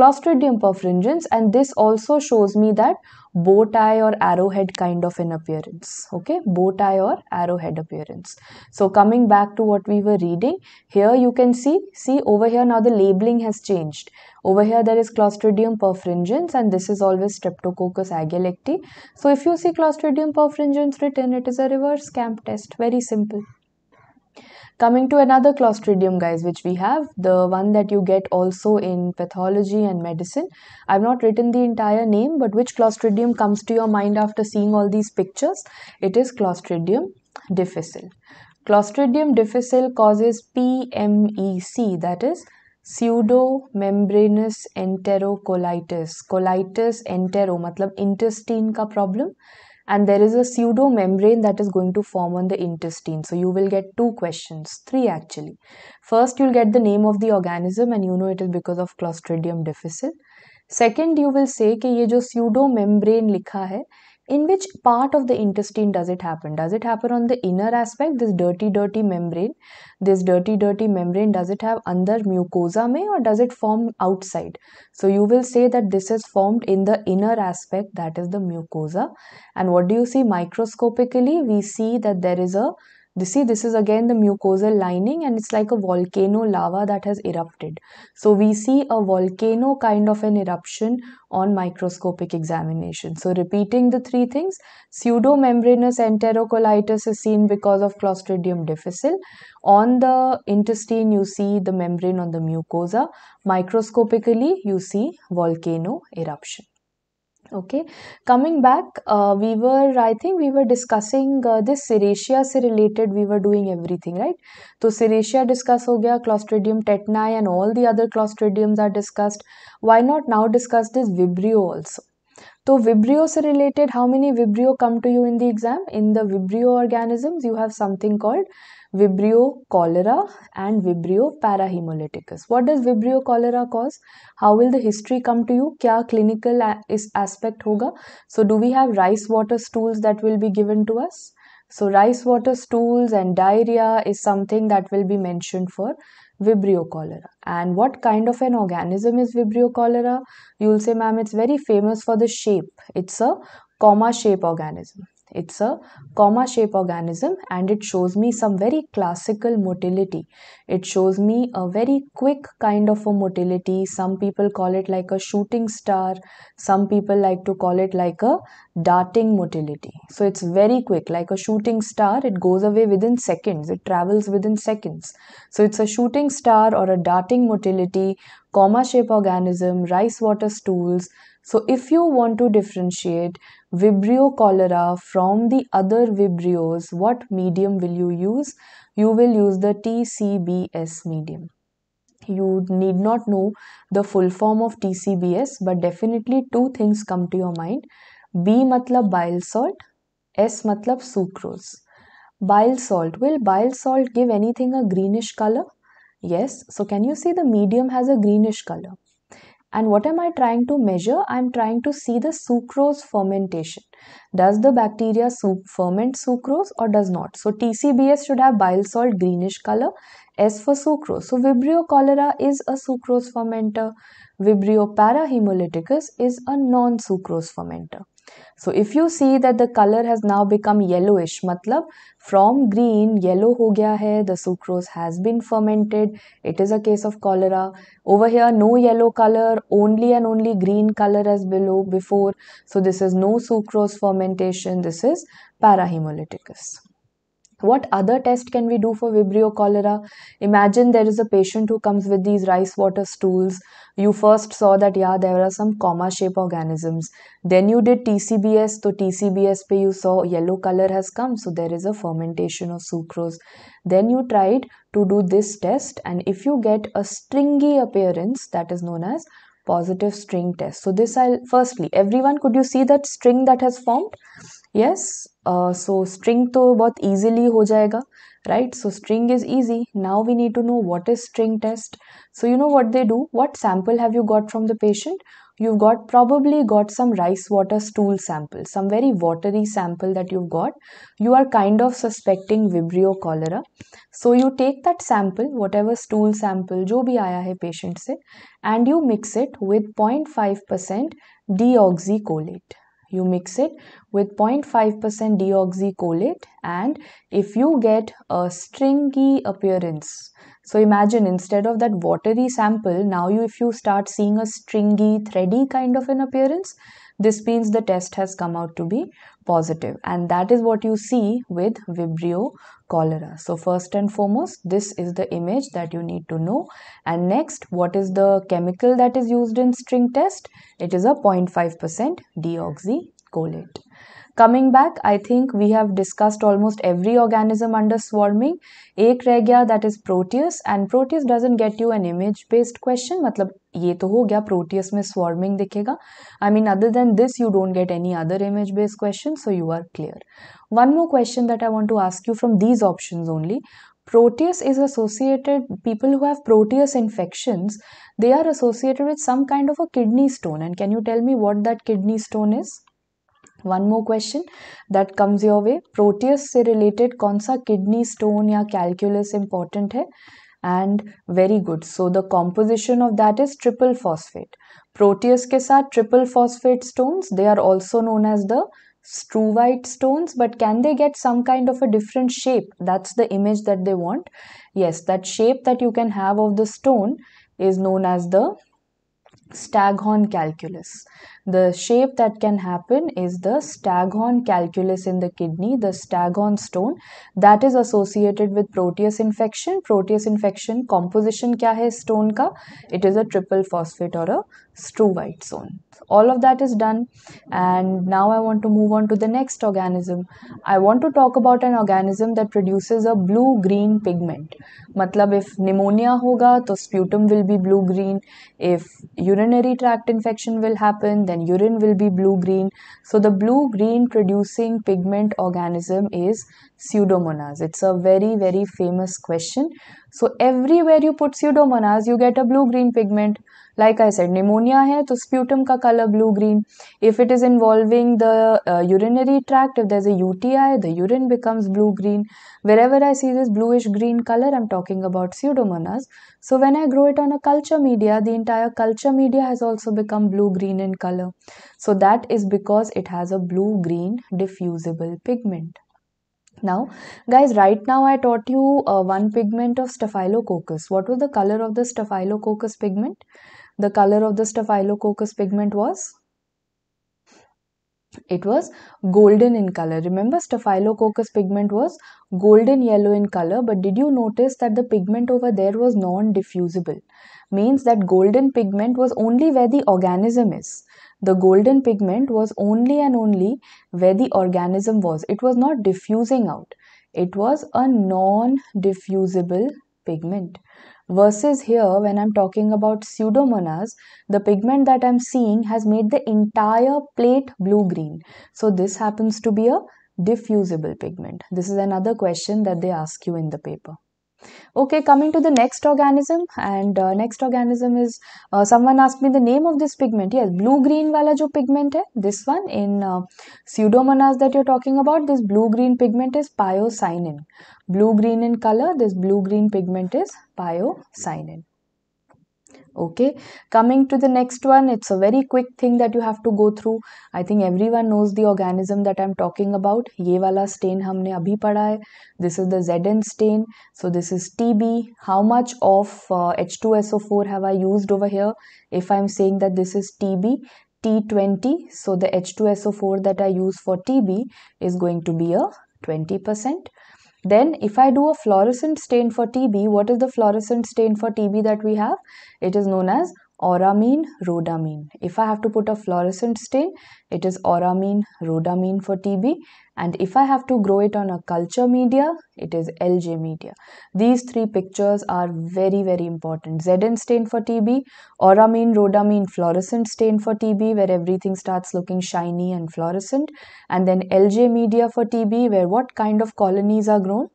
clostridium perfringens and this also shows me that bow tie or arrowhead kind of an appearance okay bow tie or arrowhead appearance so coming back to what we were reading here you can see see over here now the labeling has changed over here there is clostridium perfringens and this is always streptococcus agalactiae. so if you see clostridium perfringens written it is a reverse camp test very simple Coming to another clostridium, guys, which we have, the one that you get also in pathology and medicine. I've not written the entire name, but which clostridium comes to your mind after seeing all these pictures? It is clostridium difficile. Clostridium difficile causes PMEC, that is pseudomembranous enterocolitis. Colitis entero, मतलब intestine का problem and there is a pseudo membrane that is going to form on the intestine so you will get two questions three actually first you'll get the name of the organism and you know it is because of clostridium difficile second you will say that this pseudo membrane लिखा in which part of the intestine does it happen does it happen on the inner aspect this dirty dirty membrane this dirty dirty membrane does it have under mucosa may or does it form outside so you will say that this is formed in the inner aspect that is the mucosa and what do you see microscopically we see that there is a this see this is again the mucosal lining and it's like a volcano lava that has erupted. So we see a volcano kind of an eruption on microscopic examination. So repeating the three things, pseudomembranous enterocolitis is seen because of Clostridium difficile. On the intestine you see the membrane on the mucosa. Microscopically you see volcano eruption okay coming back uh, we were i think we were discussing uh, this serratia se related we were doing everything right so serratia discuss ho gaya clostridium tetani and all the other clostridiums are discussed why not now discuss this vibrio also so vibrio se related how many vibrio come to you in the exam in the vibrio organisms you have something called Vibrio cholera and Vibrio parahemolyticus. What does Vibrio cholera cause? How will the history come to you? Kya clinical is aspect hoga? So do we have rice water stools that will be given to us? So rice water stools and diarrhea is something that will be mentioned for Vibrio cholera. And what kind of an organism is Vibrio cholera? You will say, ma'am, it's very famous for the shape. It's a comma shape organism. It's a comma shape organism and it shows me some very classical motility. It shows me a very quick kind of a motility. Some people call it like a shooting star. Some people like to call it like a darting motility. So it's very quick like a shooting star. It goes away within seconds. It travels within seconds. So it's a shooting star or a darting motility, comma shape organism, rice water stools, so if you want to differentiate Vibrio cholera from the other Vibrios, what medium will you use? You will use the TCBS medium. You need not know the full form of TCBS, but definitely two things come to your mind. B matlab bile salt, S matlab sucrose. Bile salt. Will bile salt give anything a greenish color? Yes. So can you see the medium has a greenish color? And what am I trying to measure? I'm trying to see the sucrose fermentation. Does the bacteria ferment sucrose or does not? So TCBS should have bile salt greenish color. S for sucrose. So Vibrio cholera is a sucrose fermenter. Vibrio parahemolyticus is a non-sucrose fermenter. So if you see that the color has now become yellowish, matlab from green yellow ho gaya hai, the sucrose has been fermented, it is a case of cholera. Over here no yellow color, only and only green color as below before. So this is no sucrose fermentation, this is parahemolyticus what other test can we do for vibrio cholera imagine there is a patient who comes with these rice water stools you first saw that yeah there are some comma shape organisms then you did tcbs so tcbs pe you saw yellow color has come so there is a fermentation of sucrose then you tried to do this test and if you get a stringy appearance that is known as positive string test so this i'll firstly everyone could you see that string that has formed yes so string तो बहुत easily हो जाएगा right so string is easy now we need to know what is string test so you know what they do what sample have you got from the patient you got probably got some rice water stool sample some very watery sample that you got you are kind of suspecting Vibrio cholera so you take that sample what ever stool sample जो भी आया है patient से and you mix it with point five percent deoxycholate you mix it with 0.5% deoxycholate and if you get a stringy appearance so imagine instead of that watery sample now you if you start seeing a stringy thready kind of an appearance this means the test has come out to be positive and that is what you see with Vibrio cholera. So first and foremost, this is the image that you need to know. And next, what is the chemical that is used in string test? It is a 0.5% deoxycholate. Coming back, I think we have discussed almost every organism under swarming. एक रह that is Proteus and Proteus doesn't get you an image based question. मतलब ये तो हो गया Proteus में swarming दिखेगा. I mean other than this you don't get any other image based question so you are clear. One more question that I want to ask you from these options only. Proteus is associated, people who have Proteus infections, they are associated with some kind of a kidney stone. And can you tell me what that kidney stone is? one more question that comes your way proteus se related kaun kidney stone ya calculus important hai and very good so the composition of that is triple phosphate proteus ke sath triple phosphate stones they are also known as the struvite stones but can they get some kind of a different shape that's the image that they want yes that shape that you can have of the stone is known as the Staghorn calculus. The shape that can happen is the Staghorn calculus in the kidney, the Staghorn stone that is associated with Proteus infection. Proteus infection composition kya hai stone ka? It is a triple phosphate or a true white zone. all of that is done and now I want to move on to the next organism. I want to talk about an organism that produces a blue-green pigment. Matlab if pneumonia hoga, to sputum will be blue-green. If urinary tract infection will happen, then urine will be blue-green. So the blue-green producing pigment organism is pseudomonas. It's a very very famous question. So everywhere you put pseudomonas, you get a blue-green pigment like i said pneumonia hai to sputum ka color blue green if it is involving the uh, urinary tract if there's a uti the urine becomes blue green wherever i see this bluish green color i'm talking about pseudomonas so when i grow it on a culture media the entire culture media has also become blue green in color so that is because it has a blue green diffusible pigment now, guys, right now I taught you uh, one pigment of Staphylococcus. What was the color of the Staphylococcus pigment? the color of the staphylococcus pigment was? It was golden in color. Remember staphylococcus pigment was golden yellow in color but did you notice that the pigment over there was non-diffusible? Means that golden pigment was only where the organism is the golden pigment was only and only where the organism was. It was not diffusing out. It was a non diffusible pigment. Versus here, when I'm talking about pseudomonas, the pigment that I'm seeing has made the entire plate blue-green. So this happens to be a diffusible pigment. This is another question that they ask you in the paper okay coming to the next organism and uh, next organism is uh, someone asked me the name of this pigment yes blue green wala jo pigment hai this one in uh, pseudomonas that you're talking about this blue green pigment is pyocyanin blue green in color this blue green pigment is pyocyanin okay coming to the next one it's a very quick thing that you have to go through i think everyone knows the organism that i'm talking about ye wala stain humne abhi padha hai this is the zn stain so this is tb how much of uh, h2so4 have i used over here if i'm saying that this is tb t20 so the h2so4 that i use for tb is going to be a 20 percent then if I do a fluorescent stain for TB, what is the fluorescent stain for TB that we have? It is known as oramine rhodamine. If I have to put a fluorescent stain, it is oramine rhodamine for TB and if i have to grow it on a culture media it is lj media these three pictures are very very important zn stain for tb oramine rhodamine fluorescent stain for tb where everything starts looking shiny and fluorescent and then lj media for tb where what kind of colonies are grown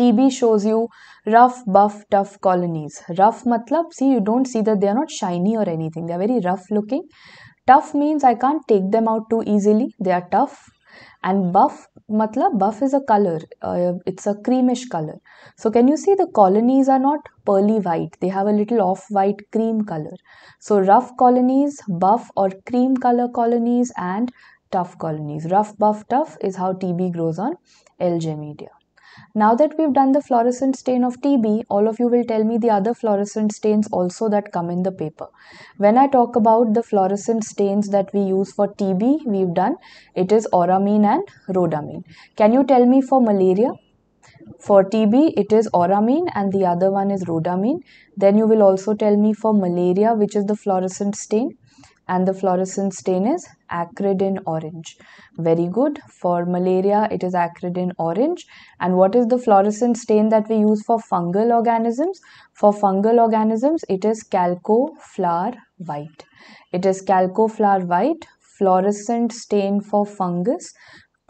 TB shows you rough, buff, tough colonies. Rough matlab, see, you don't see that they are not shiny or anything. They are very rough looking. Tough means I can't take them out too easily. They are tough and buff matla buff is a color uh, it's a creamish color so can you see the colonies are not pearly white they have a little off white cream color so rough colonies buff or cream color colonies and tough colonies rough buff tough is how tb grows on algae media now that we've done the fluorescent stain of TB, all of you will tell me the other fluorescent stains also that come in the paper. When I talk about the fluorescent stains that we use for TB, we've done, it is oramine and rhodamine. Can you tell me for malaria? For TB, it is oramine and the other one is rhodamine. Then you will also tell me for malaria, which is the fluorescent stain and the fluorescent stain is acridine orange. Very good. For malaria, it is acridine orange. And what is the fluorescent stain that we use for fungal organisms? For fungal organisms, it is calcoflower white. It is calcoflower white, fluorescent stain for fungus,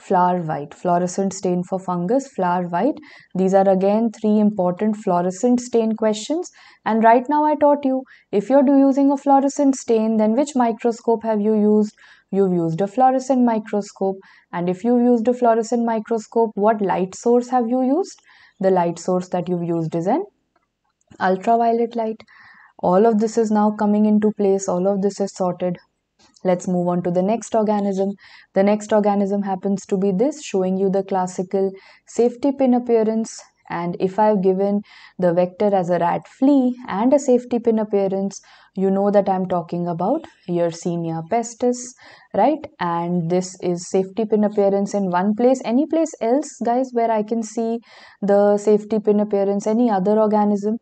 flower white fluorescent stain for fungus flower white these are again three important fluorescent stain questions and right now i taught you if you're using a fluorescent stain then which microscope have you used you've used a fluorescent microscope and if you've used a fluorescent microscope what light source have you used the light source that you've used is an ultraviolet light all of this is now coming into place all of this is sorted Let's move on to the next organism. The next organism happens to be this showing you the classical safety pin appearance and if I've given the vector as a rat flea and a safety pin appearance, you know that I'm talking about Yersinia pestis, right? And this is safety pin appearance in one place. Any place else, guys, where I can see the safety pin appearance, any other organism?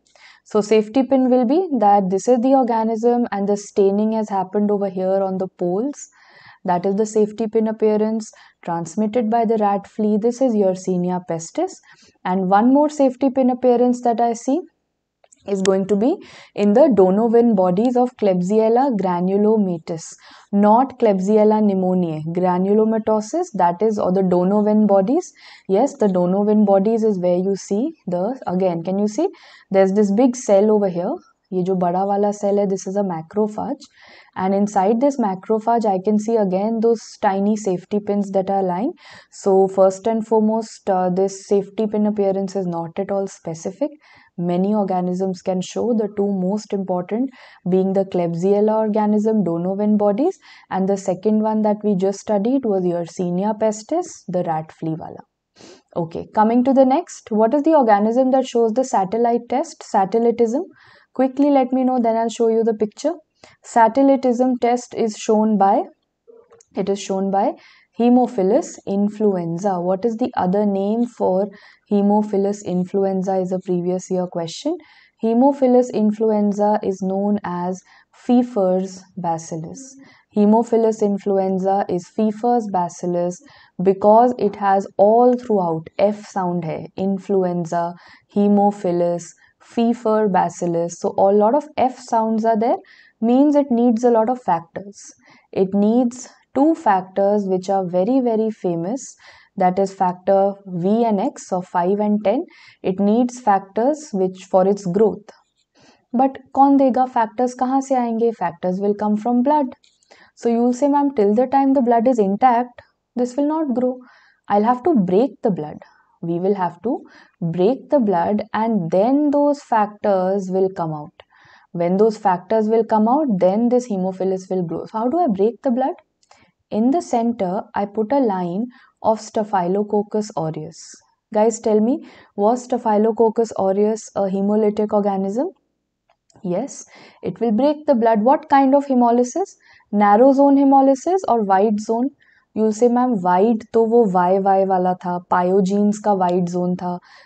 So safety pin will be that this is the organism and the staining has happened over here on the poles. That is the safety pin appearance transmitted by the rat flea. This is Yersinia pestis. And one more safety pin appearance that I see is going to be in the Donovan bodies of Klebsiella granulomatous, not Klebsiella pneumoniae. Granulomatosis, that is, or the Donovan bodies. Yes, the Donovan bodies is where you see the, again, can you see? There's this big cell over here. ये जो बड़ा वाला cell है this is a macrophage, and inside this macrophage i can see again those tiny safety pins that are lying. so first and foremost uh, this safety pin appearance is not at all specific many organisms can show, the two most important being the Klebsiella organism, Donovan bodies, and the second one that we just studied was Yersinia pestis, the rat flea wala. Okay, coming to the next, what is the organism that shows the satellite test, satellitism? Quickly let me know, then I'll show you the picture. Satellitism test is shown by it is shown by Haemophilus influenza. What is the other name for Haemophilus influenza is a previous year question. Haemophilus influenza is known as Fiefer's bacillus. Haemophilus influenza is Fiefer's bacillus because it has all throughout F sound hai. Influenza, Haemophilus, Fiefer bacillus. So a lot of F sounds are there means it needs a lot of factors. It needs two factors which are very very famous that is factor V and X of 5 and 10 it needs factors which for its growth but कौन देगा factors कहाँ से आएंगे factors will come from blood so you'll say ma'am till the time the blood is intact this will not grow I'll have to break the blood we will have to break the blood and then those factors will come out when those factors will come out then this hemophilus will grow so how do i break the blood in the center, I put a line of Staphylococcus aureus. Guys, tell me, was Staphylococcus aureus a hemolytic organism? Yes, it will break the blood. What kind of hemolysis? Narrow zone hemolysis or wide zone? You say, ma'am, wide. तो वो Y Y वाला था पायोजीन्स का wide zone.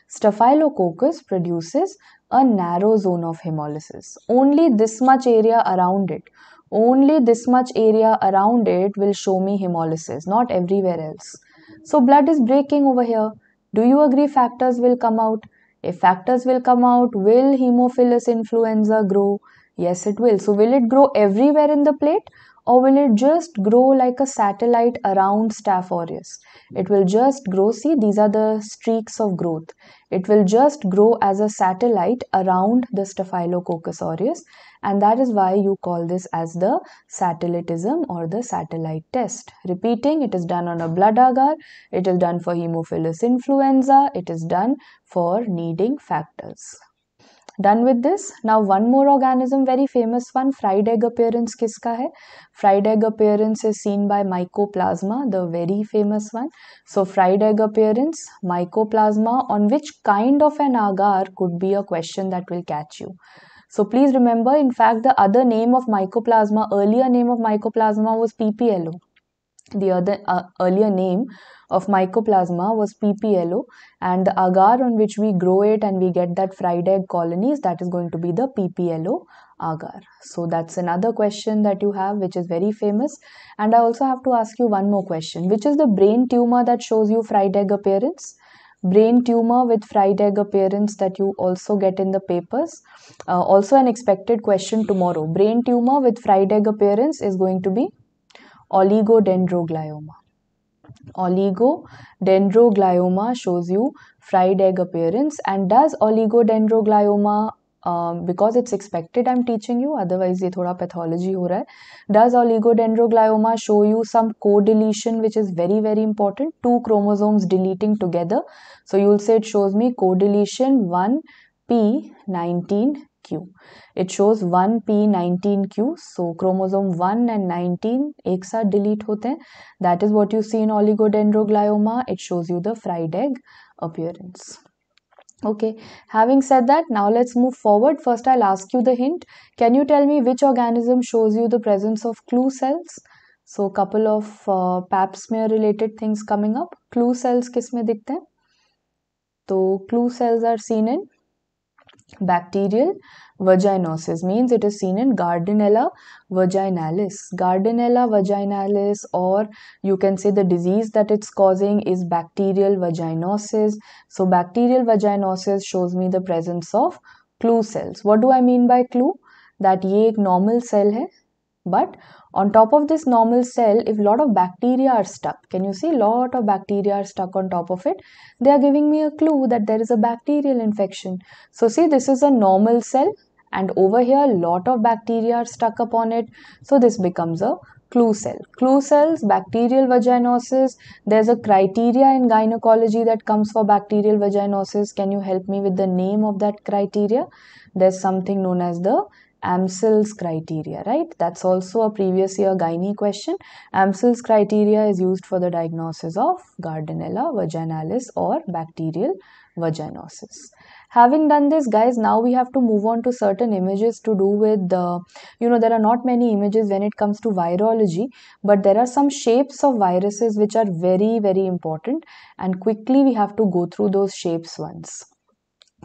Staphylococcus produces a narrow zone of hemolysis. Only this much area around it only this much area around it will show me hemolysis, not everywhere else. So blood is breaking over here. Do you agree factors will come out? If factors will come out, will hemophilus influenza grow? Yes, it will. So will it grow everywhere in the plate or will it just grow like a satellite around Staph aureus? It will just grow, see, these are the streaks of growth. It will just grow as a satellite around the Staphylococcus aureus, and that is why you call this as the satellitism or the satellite test. Repeating, it is done on a blood agar, it is done for Hemophilus influenza, it is done for needing factors done with this now one more organism very famous one fried egg appearance kiska hai fried egg appearance is seen by mycoplasma the very famous one so fried egg appearance mycoplasma on which kind of an agar could be a question that will catch you so please remember in fact the other name of mycoplasma earlier name of mycoplasma was pplo the other uh, earlier name of mycoplasma was PPLO and the agar on which we grow it and we get that fried egg colonies that is going to be the PPLO agar. So that's another question that you have which is very famous and I also have to ask you one more question which is the brain tumor that shows you fried egg appearance? brain tumor with fried egg appearance that you also get in the papers. Uh, also, an expected question tomorrow. Brain tumor with fried egg appearance is going to be oligodendroglioma oligodendroglioma shows you fried egg appearance and does oligodendroglioma uh, because it's expected I'm teaching you otherwise ye thoda pathology ho hai. does oligodendroglioma show you some co-deletion which is very very important two chromosomes deleting together so you'll say it shows me co-deletion 1 p 19 Q. It shows 1p19q. So chromosome 1 and 19 एक साथ delete होते हैं that is what you see in oligodendroglioma. It shows you the fried egg appearance. Okay, having said that, now let's move forward. First, I'll ask you the hint. Can you tell me which organism shows you the presence of clue cells? So, couple of uh, pap smear related things coming up. Clue cells किस में दिखते हैं तो clue cells are seen in Bacterial vaginosis means it is seen in Gardnerella vaginalis. Gardnerella vaginalis, or you can say the disease that it's causing, is bacterial vaginosis. So, bacterial vaginosis shows me the presence of clue cells. What do I mean by clue? That ये normal cell है, but on top of this normal cell if lot of bacteria are stuck can you see lot of bacteria are stuck on top of it they are giving me a clue that there is a bacterial infection so see this is a normal cell and over here lot of bacteria are stuck upon it so this becomes a clue cell clue cells bacterial vaginosis there's a criteria in gynecology that comes for bacterial vaginosis can you help me with the name of that criteria there's something known as the AMSIL's criteria, right? That's also a previous year Gynae question. AMSIL's criteria is used for the diagnosis of Gardnerella vaginalis or bacterial vaginosis. Having done this, guys, now we have to move on to certain images to do with the, uh, you know, there are not many images when it comes to virology, but there are some shapes of viruses which are very, very important. And quickly we have to go through those shapes once.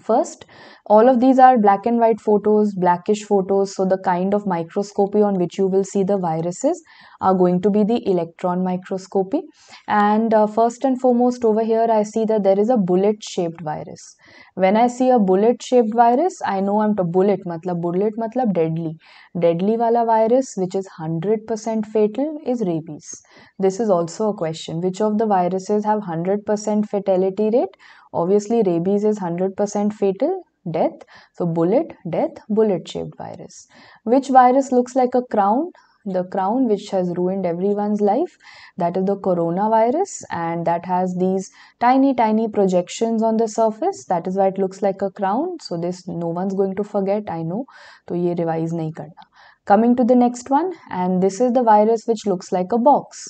First, all of these are black and white photos, blackish photos, so the kind of microscopy on which you will see the viruses are going to be the electron microscopy. And uh, first and foremost over here I see that there is a bullet shaped virus. When I see a bullet shaped virus, I know I'm to bullet, matlab bullet matlab deadly. Deadly wala virus which is 100% fatal is rabies. This is also a question, which of the viruses have 100% fatality rate Obviously, rabies is 100% fatal death. So, bullet, death, bullet shaped virus. Which virus looks like a crown? The crown which has ruined everyone's life. That is the coronavirus, and that has these tiny, tiny projections on the surface. That is why it looks like a crown. So, this no one's going to forget, I know. So, ye revise nahi karna. Coming to the next one, and this is the virus which looks like a box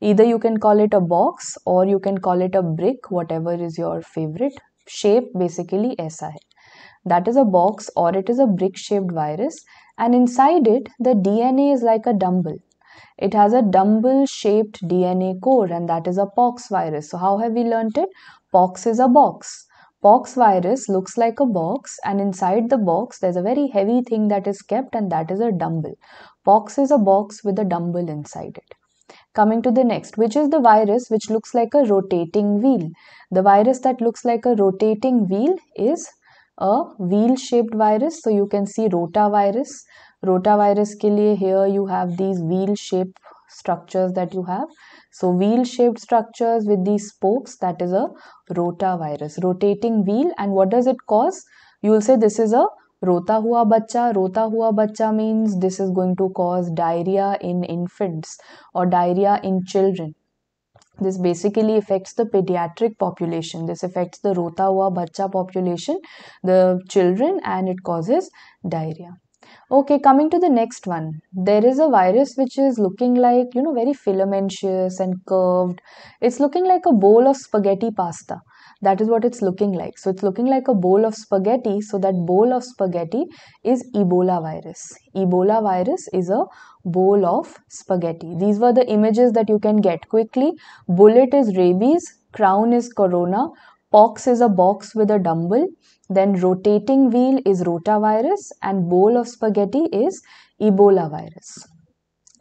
either you can call it a box or you can call it a brick whatever is your favorite shape basically aisa hai that is a box or it is a brick shaped virus and inside it the dna is like a dumbbell it has a dumbbell shaped dna core and that is a pox virus so how have we learnt it pox is a box pox virus looks like a box and inside the box there's a very heavy thing that is kept and that is a dumbbell pox is a box with a dumbbell inside it Coming to the next, which is the virus which looks like a rotating wheel. The virus that looks like a rotating wheel is a wheel shaped virus. So you can see rotavirus. Rotavirus ke liye here you have these wheel shaped structures that you have. So wheel shaped structures with these spokes that is a rotavirus, rotating wheel and what does it cause? You will say this is a rota bacha rota bacha means this is going to cause diarrhea in infants or diarrhea in children this basically affects the pediatric population this affects the rota bacha population the children and it causes diarrhea okay coming to the next one there is a virus which is looking like you know very filamentous and curved it's looking like a bowl of spaghetti pasta that is what it's looking like so it's looking like a bowl of spaghetti so that bowl of spaghetti is ebola virus ebola virus is a bowl of spaghetti these were the images that you can get quickly bullet is rabies crown is corona pox is a box with a dumbbell then rotating wheel is rotavirus and bowl of spaghetti is ebola virus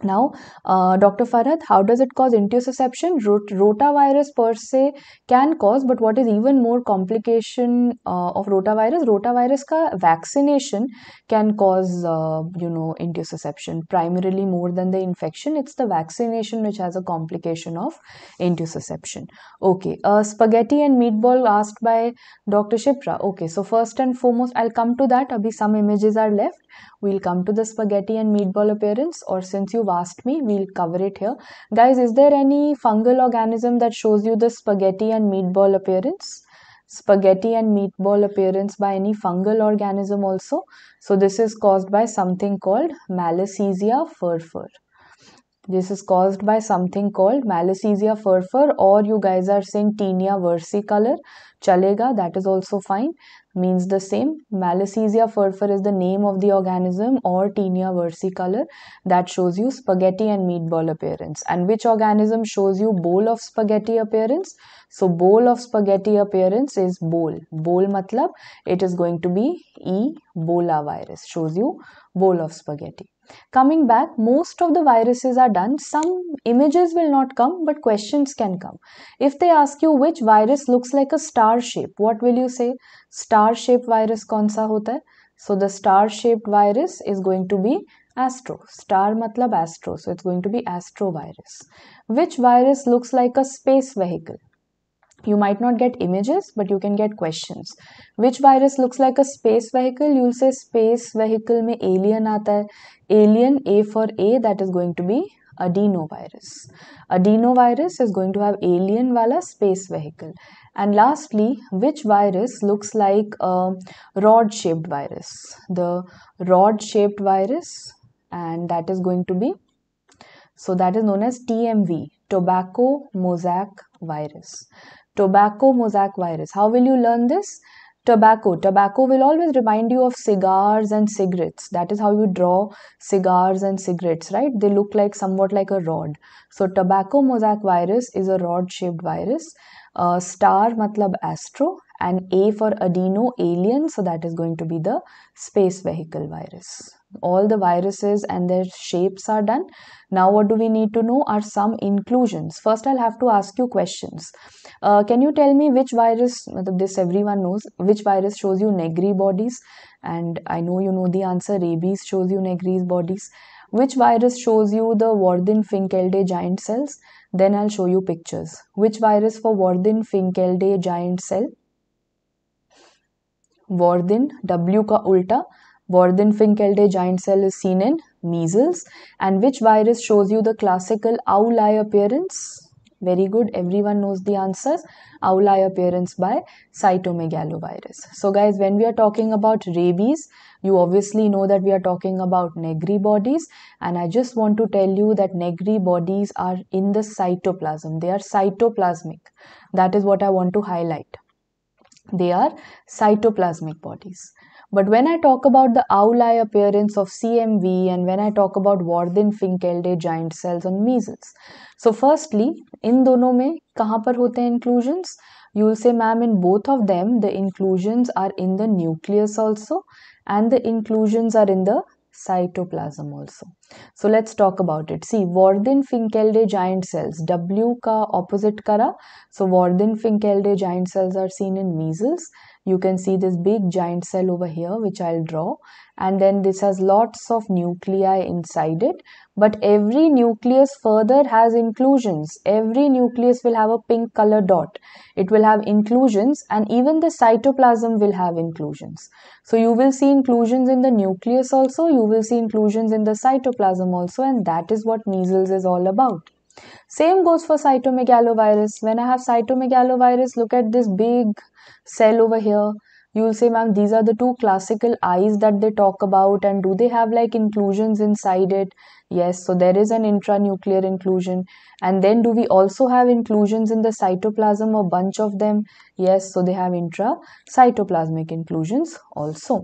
now, uh, Dr. Farhat, how does it cause intussusception? Rot- rotavirus per se can cause, but what is even more complication uh, of rotavirus? Rotavirus ka vaccination can cause, uh, you know, intussusception. Primarily more than the infection, it's the vaccination which has a complication of intussusception. Okay, uh, spaghetti and meatball asked by Dr. Shipra. Okay, so first and foremost, I'll come to that. Abhi some images are left. We'll come to the spaghetti and meatball appearance or since you've asked me, we'll cover it here. Guys, is there any fungal organism that shows you the spaghetti and meatball appearance? Spaghetti and meatball appearance by any fungal organism also. So this is caused by something called Malassezia furfur. This is caused by something called Malassezia furfur or you guys are saying Tinea versicolor chalega, that is also fine, means the same. Malassezia furfur is the name of the organism or tinea versicolor that shows you spaghetti and meatball appearance. And which organism shows you bowl of spaghetti appearance? So bowl of spaghetti appearance is bowl. Bowl matlab, it is going to be E. Bola virus shows you bowl of spaghetti. Coming back, most of the viruses are done. Some images will not come, but questions can come. If they ask you which virus looks like a star shape, what will you say? Star shape virus konsa hota? So the star shaped virus is going to be astro. Star matlab astro. So it's going to be astro virus. Which virus looks like a space vehicle? you might not get images but you can get questions which virus looks like a space vehicle you'll say space vehicle mein alien aata hai alien a for a that is going to be adenovirus adenovirus is going to have alien wala space vehicle and lastly which virus looks like a rod shaped virus the rod shaped virus and that is going to be so that is known as tmv tobacco mosaic virus tobacco mosaic virus. How will you learn this? Tobacco. Tobacco will always remind you of cigars and cigarettes. That is how you draw cigars and cigarettes, right? They look like somewhat like a rod. So, tobacco mosaic virus is a rod shaped virus. Uh, star matlab astro and A for adeno alien. So, that is going to be the space vehicle virus all the viruses and their shapes are done now what do we need to know are some inclusions first i'll have to ask you questions uh, can you tell me which virus this everyone knows which virus shows you negri bodies and i know you know the answer rabies shows you negri bodies which virus shows you the warden finkelde giant cells then i'll show you pictures which virus for warden finkelde giant cell warden w ka ulta Wardenfinkelde giant cell is seen in measles. And which virus shows you the classical owl eye appearance? Very good, everyone knows the answer. Owl eye appearance by cytomegalovirus. So, guys, when we are talking about rabies, you obviously know that we are talking about negri bodies and i just want to tell you that negri bodies are in the cytoplasm they are cytoplasmic that is what i want to highlight they are cytoplasmic bodies but when I talk about the owl eye appearance of CMV and when I talk about Warden Finkelde giant cells on measles. So firstly, in दोनों में कहाँ पर होते inclusions? You will say ma'am in both of them the inclusions are in the nucleus also and the inclusions are in the cytoplasm also. So let's talk about it. See, Warden-Finkelde giant cells, W ka opposite kara. So Warden-Finkelde giant cells are seen in measles you can see this big giant cell over here which I'll draw and then this has lots of nuclei inside it but every nucleus further has inclusions every nucleus will have a pink color dot it will have inclusions and even the cytoplasm will have inclusions so you will see inclusions in the nucleus also you will see inclusions in the cytoplasm also and that is what measles is all about same goes for cytomegalovirus. When I have cytomegalovirus, look at this big cell over here. You'll say, ma'am, these are the two classical eyes that they talk about, and do they have like inclusions inside it? Yes, so there is an intranuclear inclusion. And then do we also have inclusions in the cytoplasm, a bunch of them? Yes, so they have intracytoplasmic inclusions also.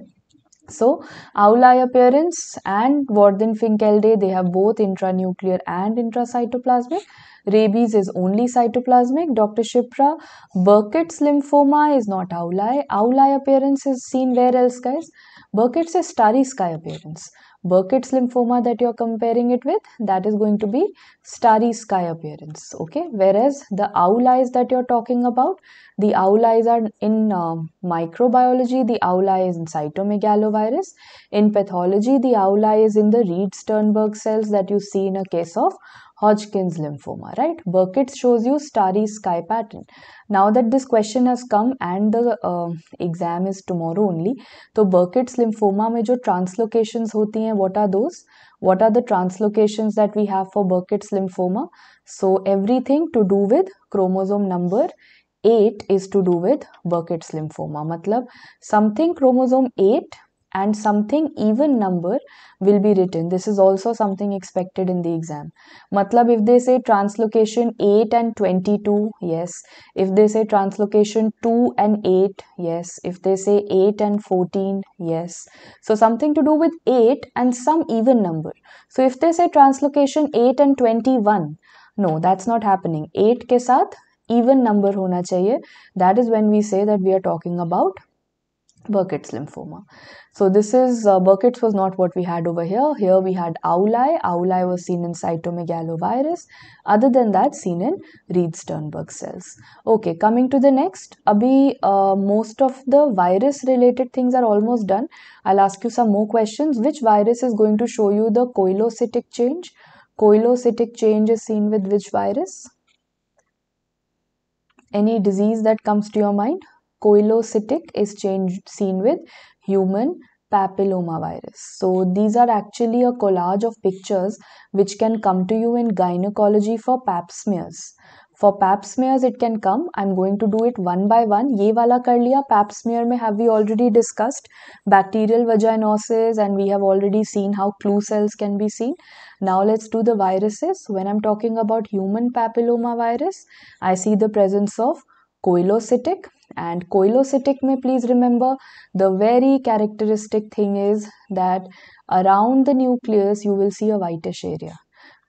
So, Aulai appearance and finkeldey they have both intranuclear and intracytoplasmic. Rabies is only cytoplasmic. Dr. Shipra, Burkitt's lymphoma is not Aulai. Aulai appearance is seen where else, guys? Burkitt's is starry sky appearance. Burkitt's lymphoma that you're comparing it with, that is going to be starry sky appearance. Okay, whereas the owl eyes that you're talking about, the owl eyes are in uh, microbiology, the owl eye is in cytomegalovirus. In pathology, the owl eye is in the Reed Sternberg cells that you see in a case of Hodgkin's lymphoma, right? Burkitt shows you starry sky pattern. Now that this question has come and the uh, exam is tomorrow only, तो Burkitt's lymphoma में जो translocations होती हैं, what are those? What are the translocations that we have for Burkitt's lymphoma? So everything to do with chromosome number eight is to do with Burkitt's lymphoma. मतलब something chromosome eight and something even number will be written. This is also something expected in the exam. Matlab, if they say translocation 8 and 22, yes. If they say translocation 2 and 8, yes. If they say 8 and 14, yes. So something to do with 8 and some even number. So if they say translocation 8 and 21, no, that's not happening. 8 ke saath even number hona chahiye. That is when we say that we are talking about Burkitt's lymphoma. So this is uh, Burkitt's was not what we had over here. Here we had Auli. Auli was seen in cytomegalovirus. Other than that, seen in Reed-Sternberg cells. Okay, coming to the next. Abhi, uh, most of the virus-related things are almost done. I'll ask you some more questions. Which virus is going to show you the coilocytic change? Coilocytic change is seen with which virus? Any disease that comes to your mind? coilocytic is changed, seen with human papillomavirus. So these are actually a collage of pictures which can come to you in gynecology for pap smears. For pap smears it can come. I'm going to do it one by one. ये वाला कर लिया pap smear में have we already discussed bacterial vaginosis and we have already seen how clue cells can be seen. Now let's do the viruses. When I'm talking about human papillomavirus, I see the presence of coilocytic and coilocytic may please remember the very characteristic thing is that around the nucleus you will see a whitish area.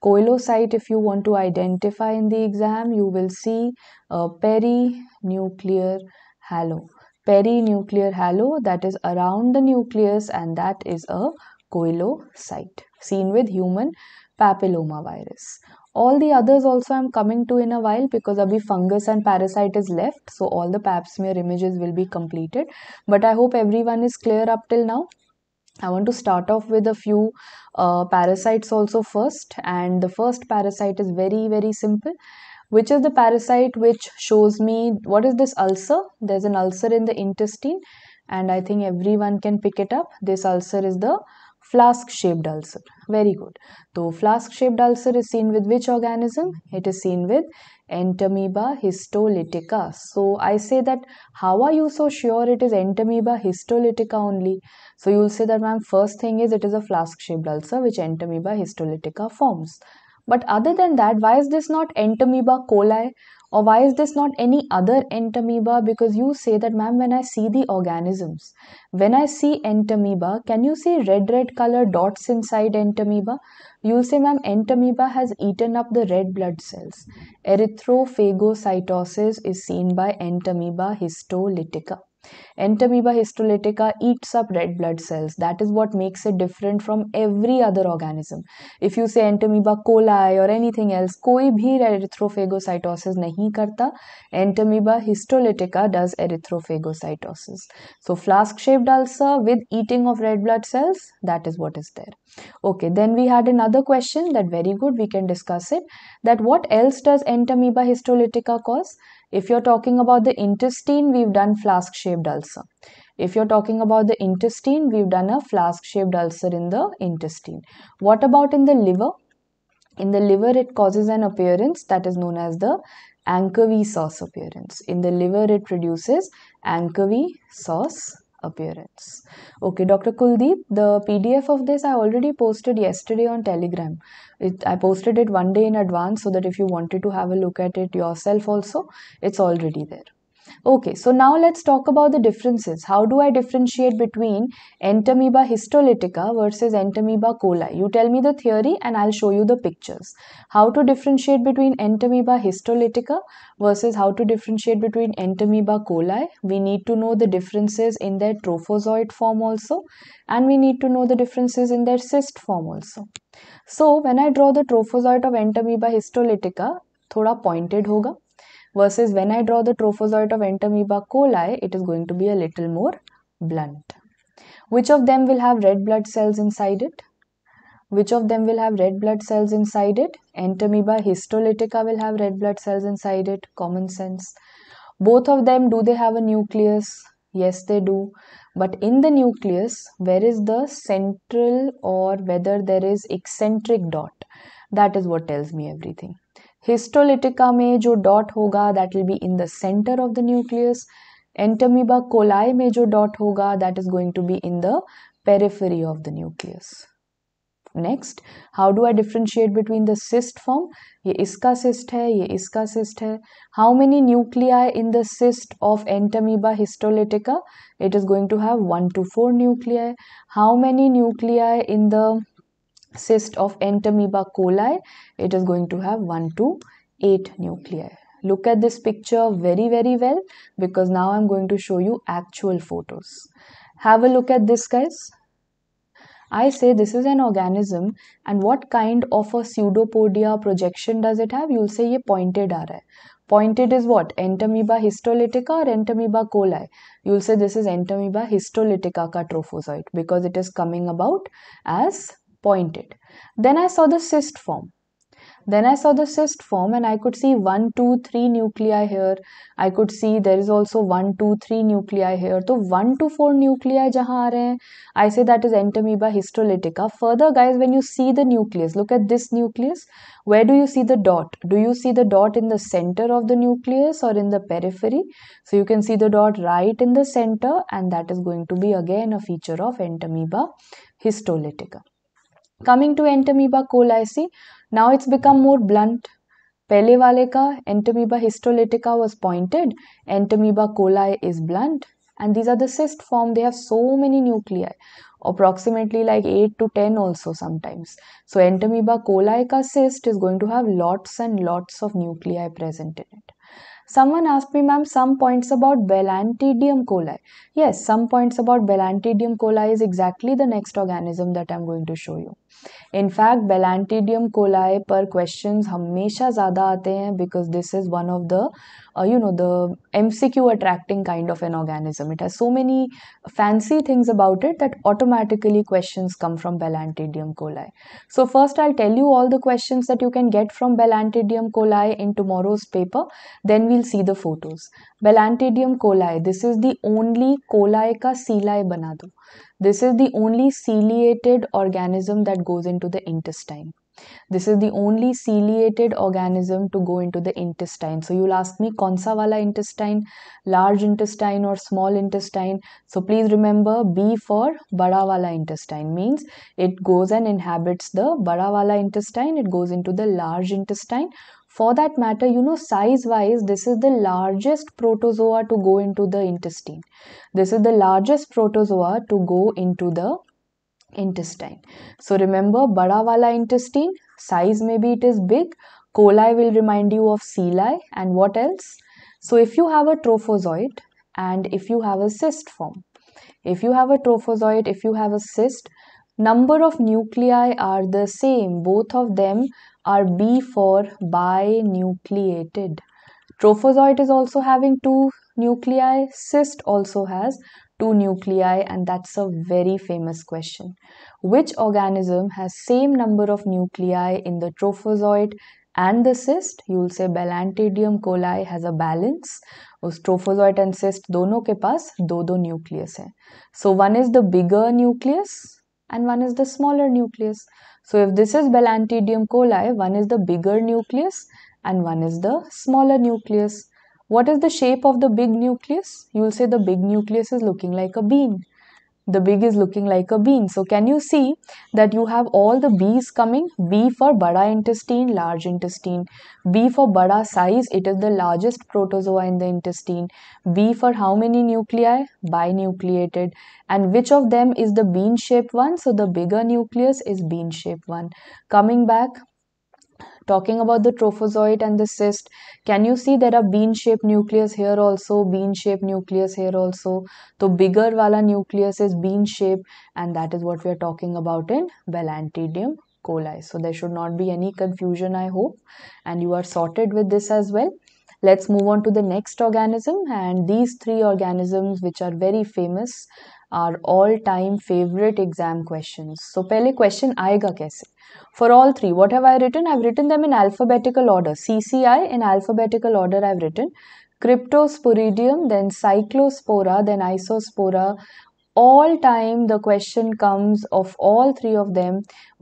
Coilocyte, if you want to identify in the exam, you will see a perinuclear halo. Perinuclear halo that is around the nucleus and that is a coilocyte seen with human papillomavirus all the others also i'm coming to in a while because abhi fungus and parasite is left so all the pap smear images will be completed but i hope everyone is clear up till now I want to start off with a few uh, parasites also first, and the first parasite is very, very simple which is the parasite which shows me what is this ulcer there's an ulcer in the intestine and i think everyone can pick it up this ulcer is the flask shaped ulcer very good so flask shaped ulcer is seen with which organism it is seen with entamoeba histolytica so i say that how are you so sure it is entamoeba histolytica only so you'll say that ma'am first thing is it is a flask shaped ulcer which entamoeba histolytica forms but other than that why is this not entamoeba coli or why is this not any other entamoeba because you say that ma'am when i see the organisms when i see entamoeba can you see red red color dots inside entamoeba you'll say ma'am entamoeba has eaten up the red blood cells erythrophagocytosis is seen by entamoeba histolytica Entamoeba histolytica eats up red blood cells. That is what makes it different from every other organism. If you say Entamoeba coli or anything else, कोई भी erythrophagocytosis नहीं करता. Entamoeba histolytica does erythrophagocytosis. So flask-shaped ulcer with eating of red blood cells, that is what is there. Okay, then we had another question that very good, we can discuss it. That what else does Entamoeba histolytica cause? If you're talking about the intestine, we've done flask shaped ulcer. If you're talking about the intestine, we've done a flask shaped ulcer in the intestine. What about in the liver? In the liver, it causes an appearance that is known as the anchovy sauce appearance. In the liver, it produces anchovy sauce appearance. Okay, Dr. Kuldeep, the PDF of this I already posted yesterday on Telegram. It, I posted it one day in advance so that if you wanted to have a look at it yourself also, it's already there. Okay, so now let's talk about the differences. How do I differentiate between Entamoeba histolytica versus Entamoeba coli? You tell me the theory and I'll show you the pictures. How to differentiate between Entamoeba histolytica versus how to differentiate between Entamoeba coli. We need to know the differences in their trophozoite form also and we need to know the differences in their cyst form also. So when I draw the trophozoite of Entamoeba histolytica, thoda pointed hoga versus when I draw the trophozoite of Entamoeba coli, it is going to be a little more blunt. Which of them will have red blood cells inside it? Which of them will have red blood cells inside it? Entamoeba histolytica will have red blood cells inside it, common sense. Both of them, do they have a nucleus? Yes, they do. But in the nucleus, where is the central or whether there is eccentric dot? That is what tells me everything. Histolytica में जो dot होगा that will be in the centre of the nucleus entamoeba coli में जो dot होगा that is going to be in the periphery of the nucleus next how do I differentiate between the cyst form ये इसका cyst है ये इसका cyst है how many nuclei in the cyst of entamoeba histolytica it is going to have one two four Nucleya how many nuclei in the cyst of entamoeba coli it is going to have 1 to 8 nuclei look at this picture very very well because now i'm going to show you actual photos have a look at this guys i say this is an organism and what kind of a pseudopodia projection does it have you'll say it is pointed aa pointed is what entamoeba histolytica or entamoeba coli you'll say this is entamoeba histolytica ka trophozoite because it is coming about as pointed. Then I saw the cyst form. Then I saw the cyst form and I could see 1, 2, 3 nuclei here. I could see there is also 1, 2, 3 nuclei here. So 1 to 4 nuclei jahare. I say that is entamoeba histolytica. Further guys, when you see the nucleus, look at this nucleus. Where do you see the dot? Do you see the dot in the center of the nucleus or in the periphery? So you can see the dot right in the center and that is going to be again a feature of entamoeba histolytica. Coming to Entamoeba coliaceae, now it's become more blunt. पहले वाले का Entamoeba histolytica was pointed, Entamoeba coli is blunt, and these are the cyst form. They have so many nuclei, approximately like 8 to 10 also sometimes. So Entamoeba coli ka cyst is going to have lots and lots of nuclei present in it. Someone asked me, ma'am, some points about Belantidium coli. Yes, some points about Belantidium coli is exactly the next organism that I'm going to show you. In fact balantidium coli पर question हमेशा ज़्यादा आते हैं because this is one of the you know the M C Q attracting kind of an organism it has so many fancy things about it that automatically question come from balantidium coli so first I tell you all the question that you can get from balantidium coli in tomorrow's paper then we'll see the photos balantidium कोलाए this is the only coli का सीलाय बना दो This is the only ciliated organism that goes into the intestine. This is the only ciliated organism to go into the intestine. So you'll ask me konsa wala intestine, large intestine or small intestine. So please remember B for bada wala intestine means it goes and inhabits the bada wala intestine. It goes into the large intestine for that matter you know size wise this is the largest protozoa to go into the intestine this is the largest protozoa to go into the intestine so remember bada wala intestine size maybe it is big coli will remind you of celi and what else so if you have a trophozoite and if you have a cyst form if you have a trophozoite if you have a cyst number of nuclei are the same both of them are B4 binucleated. Trophozoite is also having two nuclei, cyst also has two nuclei and that's a very famous question. Which organism has same number of nuclei in the trophozoite and the cyst? You will say Balantidium coli has a balance. Us trophozoite and cyst दोनों के पास दो दो nucleus हैं so one is the and one is the smaller nucleus. So if this is Bellantidium coli, one is the bigger nucleus and one is the smaller nucleus. What is the shape of the big nucleus? You will say the big nucleus is looking like a bean the big is looking like a bean. So can you see that you have all the B's coming? B for bada intestine, large intestine. B for bada size, it is the largest protozoa in the intestine. B for how many nuclei? Binucleated. And which of them is the bean shaped one? So the bigger nucleus is bean shaped one. Coming back, talking about the trophozoite and the cyst can you see there are bean shaped nucleus here also bean shaped nucleus here also so bigger wala nucleus is bean shaped and that is what we are talking about in belantidium coli so there should not be any confusion i hope and you are sorted with this as well let's move on to the next organism and these three organisms which are very famous are all time favourite exam question so पहले question आएगा कैसे for all three what have I written i written them in alphabetical order C C I in alphabetical order have written cryptosporidium then cyclospora then isospora all time the question comes of all three of them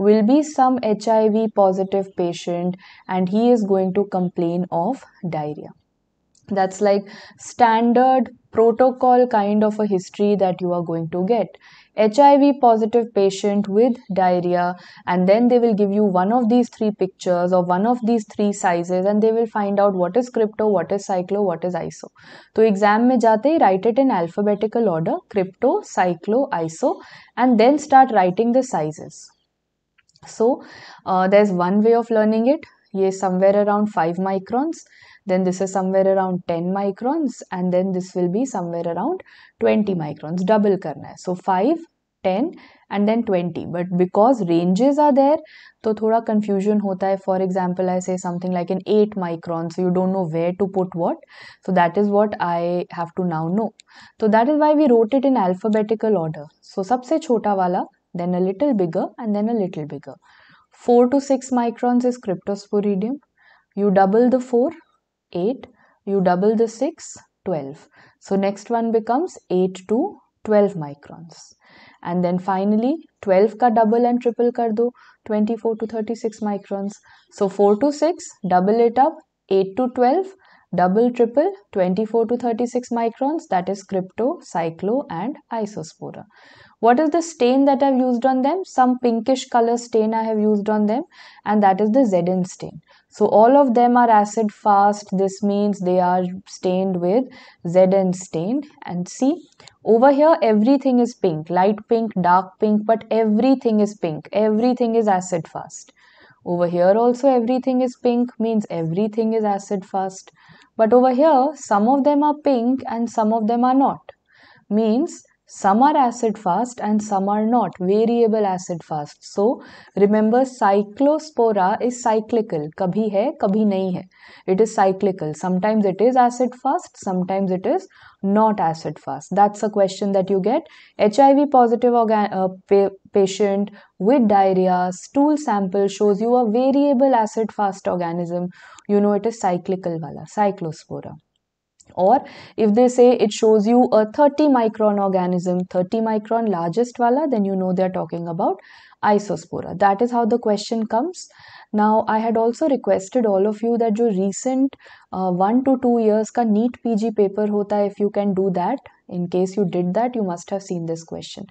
will be some hiv positive patient and he is going to complain of diarrhea that's like standard protocol kind of a history that you are going to get. HIV positive patient with diarrhea, and then they will give you one of these three pictures or one of these three sizes, and they will find out what is crypto, what is cyclo, what is iso. So exam me जाते write it in alphabetical order crypto, cyclo, iso, and then start writing the sizes. So uh, there's one way of learning it. ये somewhere around 5 microns then this is somewhere around 10 microns and then this will be somewhere around 20 microns double karna hai so 5 10 and then 20 but because ranges are there तो थोड़ा confusion होता है for example I say something like an 8 micron so you don't know where to put what so that is what I have to now know so that is why we wrote it in alphabetical order so सबसे छोटा वाला then a little bigger and then a little bigger 4 to 6 microns is cryptosporidium you double the 4 8. You double the 6, 12. So next one becomes 8 to 12 microns. And then finally 12 ka double and triple kar do 24 to 36 microns. So 4 to 6 double it up 8 to 12 double triple 24 to 36 microns that is crypto cyclo and isospora what is the stain that i've used on them some pinkish color stain i have used on them and that is the zn stain so all of them are acid fast. This means they are stained with Zn stain. And see, over here everything is pink. Light pink, dark pink, but everything is pink. Everything is acid fast. Over here also everything is pink means everything is acid fast. But over here some of them are pink and some of them are not. Means some are acid fast and some are not, variable acid fast. So remember cyclospora is cyclical, kabhi hai, kabhi nahi hai. It is cyclical. Sometimes it is acid fast, sometimes it is not acid fast. That's a question that you get. HIV positive uh, pa patient with diarrhea, stool sample shows you a variable acid fast organism. You know it is cyclical wala, cyclospora. Or if they say it shows you a 30 micron organism 30 micron largest wala then you know they're talking about isospora that is how the question comes now i had also requested all of you that jo recent uh, 1 to 2 years ka neat pg paper hota if you can do that in case you did that, you must have seen this question.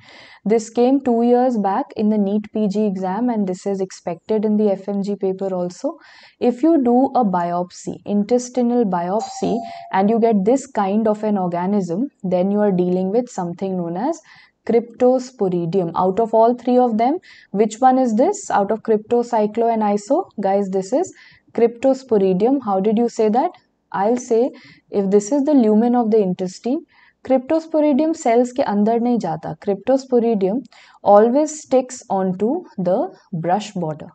This came two years back in the NEET PG exam, and this is expected in the FMG paper also. If you do a biopsy, intestinal biopsy, and you get this kind of an organism, then you are dealing with something known as cryptosporidium out of all three of them which one is this out of cryptocyclo and iso guys this is cryptosporidium how did you say that i'll say if this is the lumen of the intestine Cryptosporidium cells के अंदर नहीं जाता cryptosporidium always sticks on to the brush border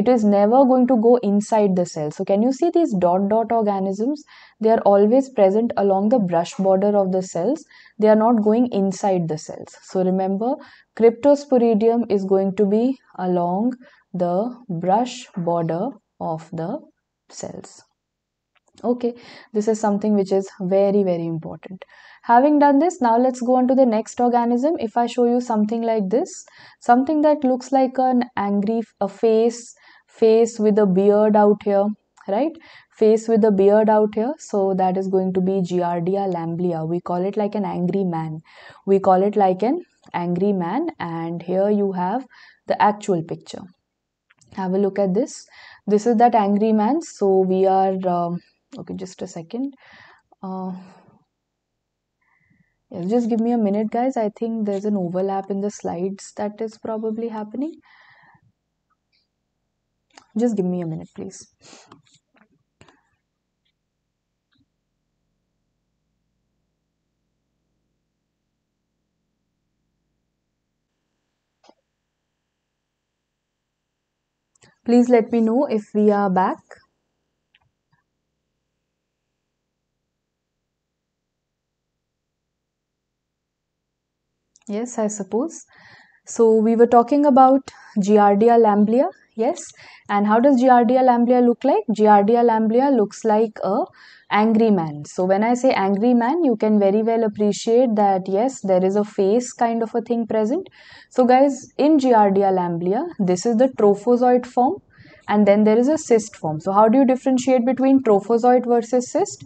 it is never going to go inside the cell so can you see these dot dot organisms they are always present along the brush border of the cells they are not going inside the cells so remember cryptosporidium is going to be along the brush border of the cells okay this is something which is very very important Having done this, now let's go on to the next organism. If I show you something like this, something that looks like an angry a face, face with a beard out here, right? Face with a beard out here. So that is going to be Giardia lamblia. We call it like an angry man. We call it like an angry man. And here you have the actual picture. Have a look at this. This is that angry man. So we are, um, okay, just a second. Uh, just give me a minute guys i think there's an overlap in the slides that is probably happening just give me a minute please please let me know if we are back Yes, I suppose. So we were talking about Giardia lamblia, yes. And how does Giardia lamblia look like? Giardia lamblia looks like a angry man. So when I say angry man, you can very well appreciate that yes, there is a face kind of a thing present. So guys, in Giardia lamblia, this is the trophozoite form and then there is a cyst form. So how do you differentiate between trophozoite versus cyst?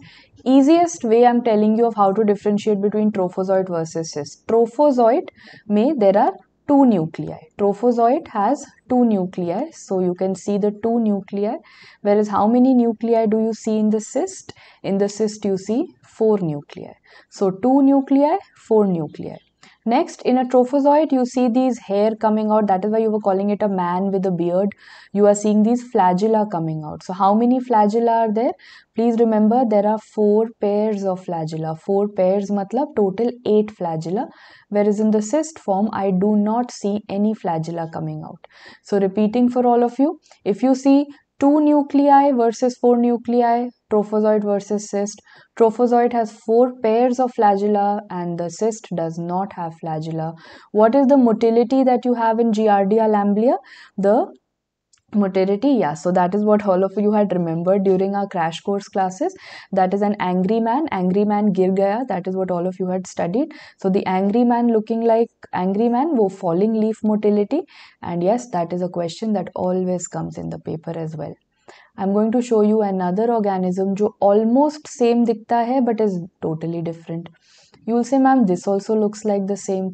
easiest way I'm telling you of how to differentiate between trophozoite versus cyst. Trophozoite may there are two nuclei. Trophozoite has two nuclei. So you can see the two nuclei. Whereas how many nuclei do you see in the cyst? In the cyst you see four nuclei. So two nuclei, four nuclei. Next, in a trophozoite, you see these hair coming out. That is why you were calling it a man with a beard. You are seeing these flagella coming out. So, how many flagella are there? Please remember there are four pairs of flagella. Four pairs, matlab total eight flagella. Whereas in the cyst form, I do not see any flagella coming out. So, repeating for all of you, if you see two nuclei versus four nuclei trophozoite versus cyst. Trophozoite has four pairs of flagella and the cyst does not have flagella. What is the motility that you have in Giardia lamblia? The motility yeah so that is what all of you had remembered during our crash course classes that is an angry man angry man girgaya. that is what all of you had studied so the angry man looking like angry man wo falling leaf motility and yes that is a question that always comes in the paper as well I'm going to show you another organism जो almost same दिखता है but is totally different you will say ma'am this also looks like the same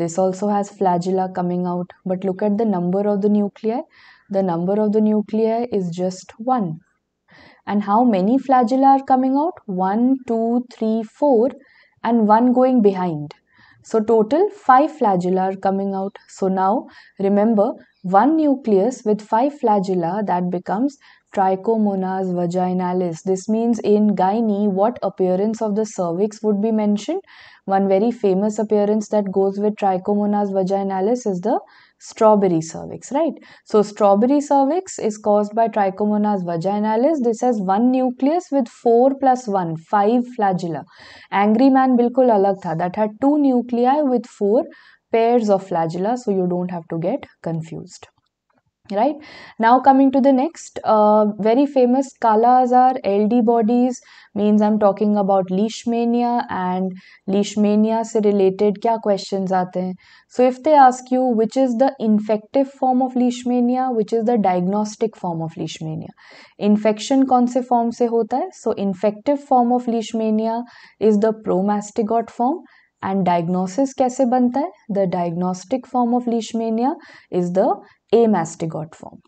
this also has flagella coming out but look at the number of the nuclei the number of the nuclei is just one and how many flagella are coming out One, two, three, four, and one going behind so total five flagella are coming out so now remember one nucleus with five flagella that becomes trichomonas vaginalis. This means in gynae, what appearance of the cervix would be mentioned? One very famous appearance that goes with trichomonas vaginalis is the strawberry cervix, right? So, strawberry cervix is caused by trichomonas vaginalis. This has one nucleus with 4 plus 1, 5 flagella. Angry man bilkul alag tha. That had two nuclei with 4 pairs of flagella. So, you don't have to get confused right now coming to the next uh, very famous kalas are ld bodies means i'm talking about leishmania and leishmania se related kya questions aate hain so if they ask you which is the infective form of leishmania which is the diagnostic form of leishmania infection kaun se form se hota hai so infective form of leishmania is the promastigot form diagnosis diagnosis कैसे बनता The diagnostic form of leishmania is the amastigot form.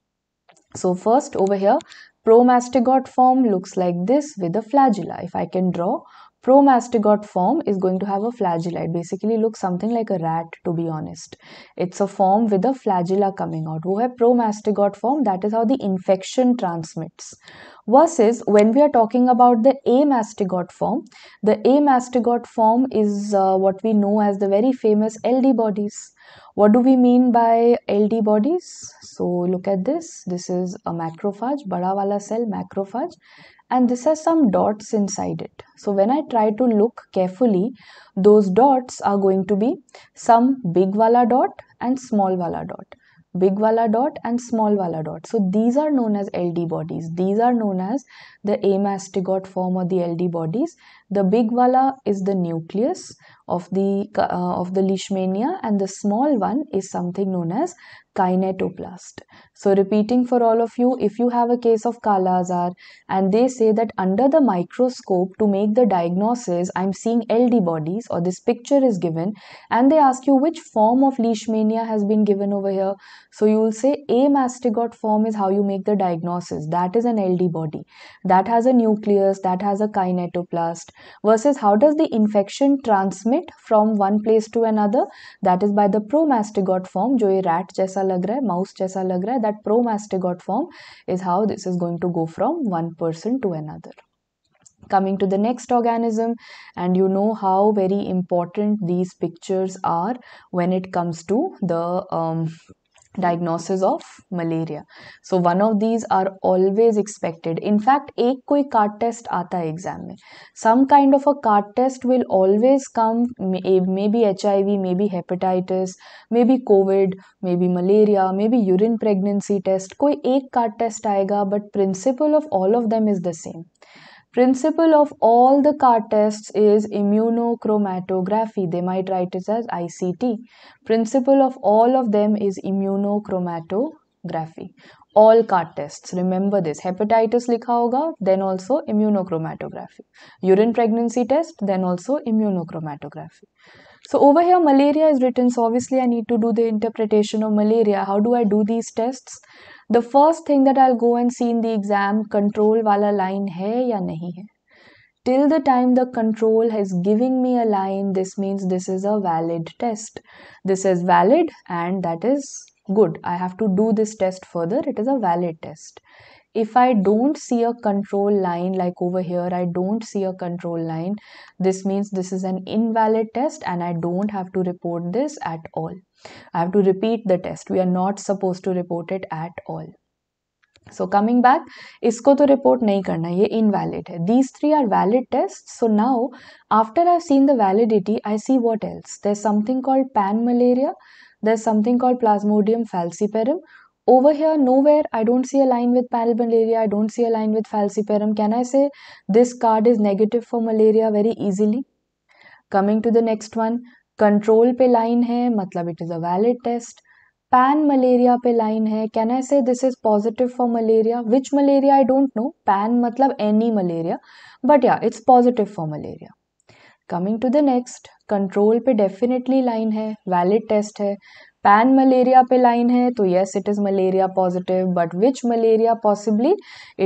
So first over here, promastigot form looks like this with a flagella. If I can draw, promastigot form is going to have a flagella. It basically looks something like a rat to be honest. It's a form with a flagella coming out. Who have promastigot form. That is how the infection transmits. Versus when we are talking about the amastigot form, the amastigot form is uh, what we know as the very famous LD bodies what do we mean by LD bodies? So look at this. This is a macrophage, bada wala cell macrophage and this has some dots inside it. So when I try to look carefully, those dots are going to be some big wala dot and small wala dot big wala dot and small wala dot. So these are known as LD bodies. These are known as the amastigot form or the LD bodies the big vala is the nucleus of the uh, of the leishmania and the small one is something known as kinetoplast. So repeating for all of you, if you have a case of Kala azar and they say that under the microscope to make the diagnosis, I'm seeing LD bodies or this picture is given and they ask you which form of leishmania has been given over here. So you will say A mastigot form is how you make the diagnosis. That is an LD body. That has a nucleus, that has a kinetoplast versus how does the infection transmit from one place to another that is by the promastigot form जो ये rat जैसा लग mouse जैसा लग that promastigot form is how this is going to go from one person to another coming to the next organism and you know how very important these pictures are when it comes to the um, diagnosis of malaria so one of these are always expected in fact एक कोई card test आता है exam में some kind of a card test will always come maybe H I V maybe hepatitis maybe covid maybe malaria maybe urine pregnancy test कोई एक card test आएगा but principle of all of them is the same Principle of all the CAR tests is immunochromatography. They might write it as ICT. Principle of all of them is immunochromatography. All CAR tests. Remember this. Hepatitis likha hoga, then also immunochromatography. Urine pregnancy test, then also immunochromatography. So over here malaria is written so obviously I need to do the interpretation of malaria. How do I do these tests? The first thing that I go and see in the exam control वाला line है या नहीं है till the time the control has giving me a line this means this is a valid test this is valid and that is good i have to do this test further it is a valid test if I don't see a control line like over here, I don't see a control line. This means this is an invalid test and I don't have to report this at all. I have to repeat the test. We are not supposed to report it at all. So coming back, इसको तो report नहीं करना ये invalid है. These three are valid tests. So now after I've seen the validity, I see what else. There's something called pan malaria. There's something called Plasmodium falciparum over here nowhere i don't see a line with paral malaria i don't see a line with falciparum can i say this card is negative for malaria very easily coming to the next one control pe line hai matlab it is a valid test pan malaria pe line hai can i say this is positive for malaria which malaria i don't know pan matlab any malaria but yeah it's positive for malaria coming to the next control pe definitely line hai valid test hai pan malaria पे line है तो yes it is malaria positive but which malaria possibly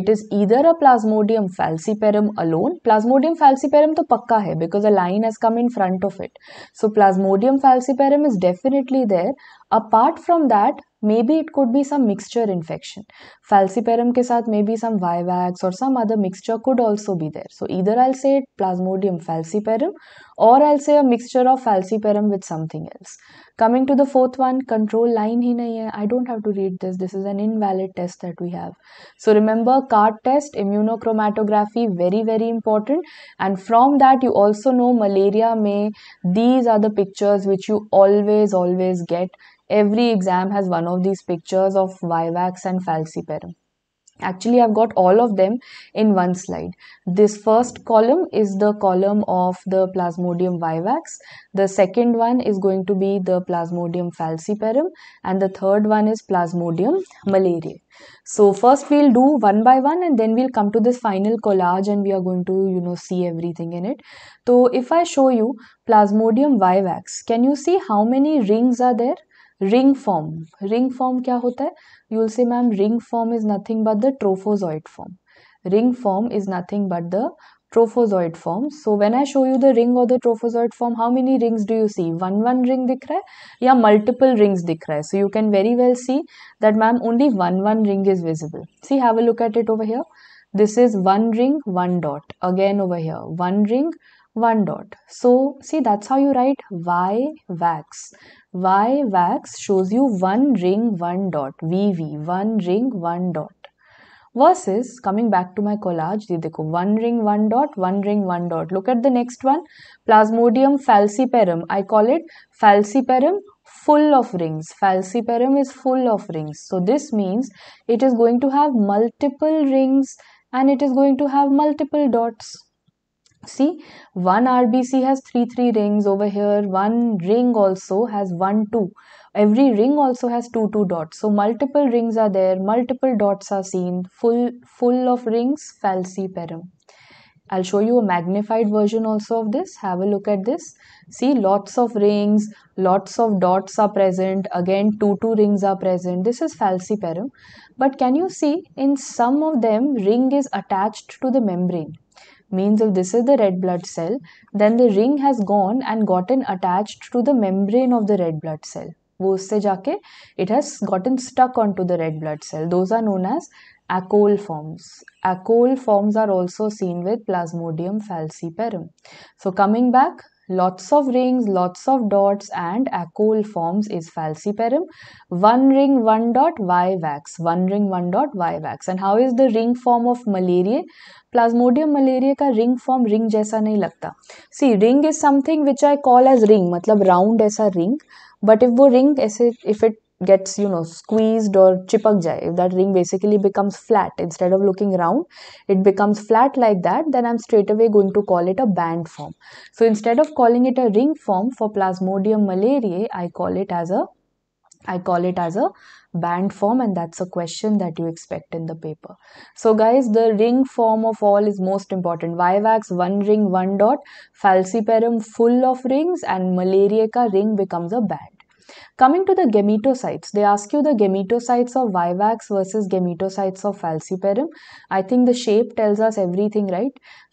it is either a plasmodium falciparum alone plasmodium falciparum तो पक्का है because a line has come in front of it so plasmodium falciparum is definitely there apart from that Maybe it could be some mixture infection. Infection falciparum के साथ maybe some vivax और some other mixture could also be there so इधर I से plasmodium falciparum or I'll say a mixture of falciparum with something else. Coming to the fourth one, control line hi nahi hai. I don't have to read this. This is an invalid test that we have. So remember card test, immunochromatography, very very important. And from that you also know malaria may. These are the pictures which you always always get every exam has one of these pictures of vivax and falciparum actually i've got all of them in one slide this first column is the column of the plasmodium vivax the second one is going to be the plasmodium falciparum and the third one is plasmodium malaria. so first we'll do one by one and then we'll come to this final collage and we are going to you know see everything in it so if i show you plasmodium vivax can you see how many rings are there ring form ring form क्या होता है you will say ma'am ring form is nothing but the trophozoite form ring form is nothing but the trophozoite form so when I show you the ring और the trophozoite form how many rings do you see one one ring दिख रहा है या multiple rings दिख रहा है so you can very well see that ma'am only one one ring is visible see have a look at it over here this is one ring one dot again over here one ring one dot. So see that's how you write y wax. y wax shows you one ring one dot vv one ring one dot versus coming back to my collage dekho, one ring one dot one ring one dot look at the next one plasmodium falciparum I call it falciparum full of rings. Falciparum is full of rings. So this means it is going to have multiple rings and it is going to have multiple dots. See, one RBC has three three rings over here. One ring also has one two. Every ring also has two two dots. So multiple rings are there. Multiple dots are seen. Full full of rings. Falciparum. I'll show you a magnified version also of this. Have a look at this. See lots of rings, lots of dots are present. Again, two two rings are present. This is falciparum. But can you see in some of them ring is attached to the membrane means if this is the red blood cell, then the ring has gone and gotten attached to the membrane of the red blood cell. वो जाके it has gotten stuck onto the red blood cell. Those are known as acol forms. Acol forms are also seen with Plasmodium falciparum. So coming back, lots of rings, lots of dots and acol forms is falciparum. One ring, one dot, Y vax. One ring, one dot, Y vax. And how is the ring form of malaria? Plasmodium malaria का ring form ring जैसा नहीं लगता see ring is something which I call as ring मतलब round ऐसा ring but if वो ring ऐसे if it gets you know squeezed or chipak jai if that ring basically becomes flat instead of looking round it becomes flat like that then i'm straight away going to call it a band form so instead of calling it a ring form for plasmodium malaria, i call it as a i call it as a band form and that's a question that you expect in the paper so guys the ring form of all is most important vivax one ring one dot falciparum full of rings and malariaca ring becomes a band Coming to the gametocytes, they ask you the gametocytes of Vivax versus gametocytes of falciparum. I think the shape tells us everything, right?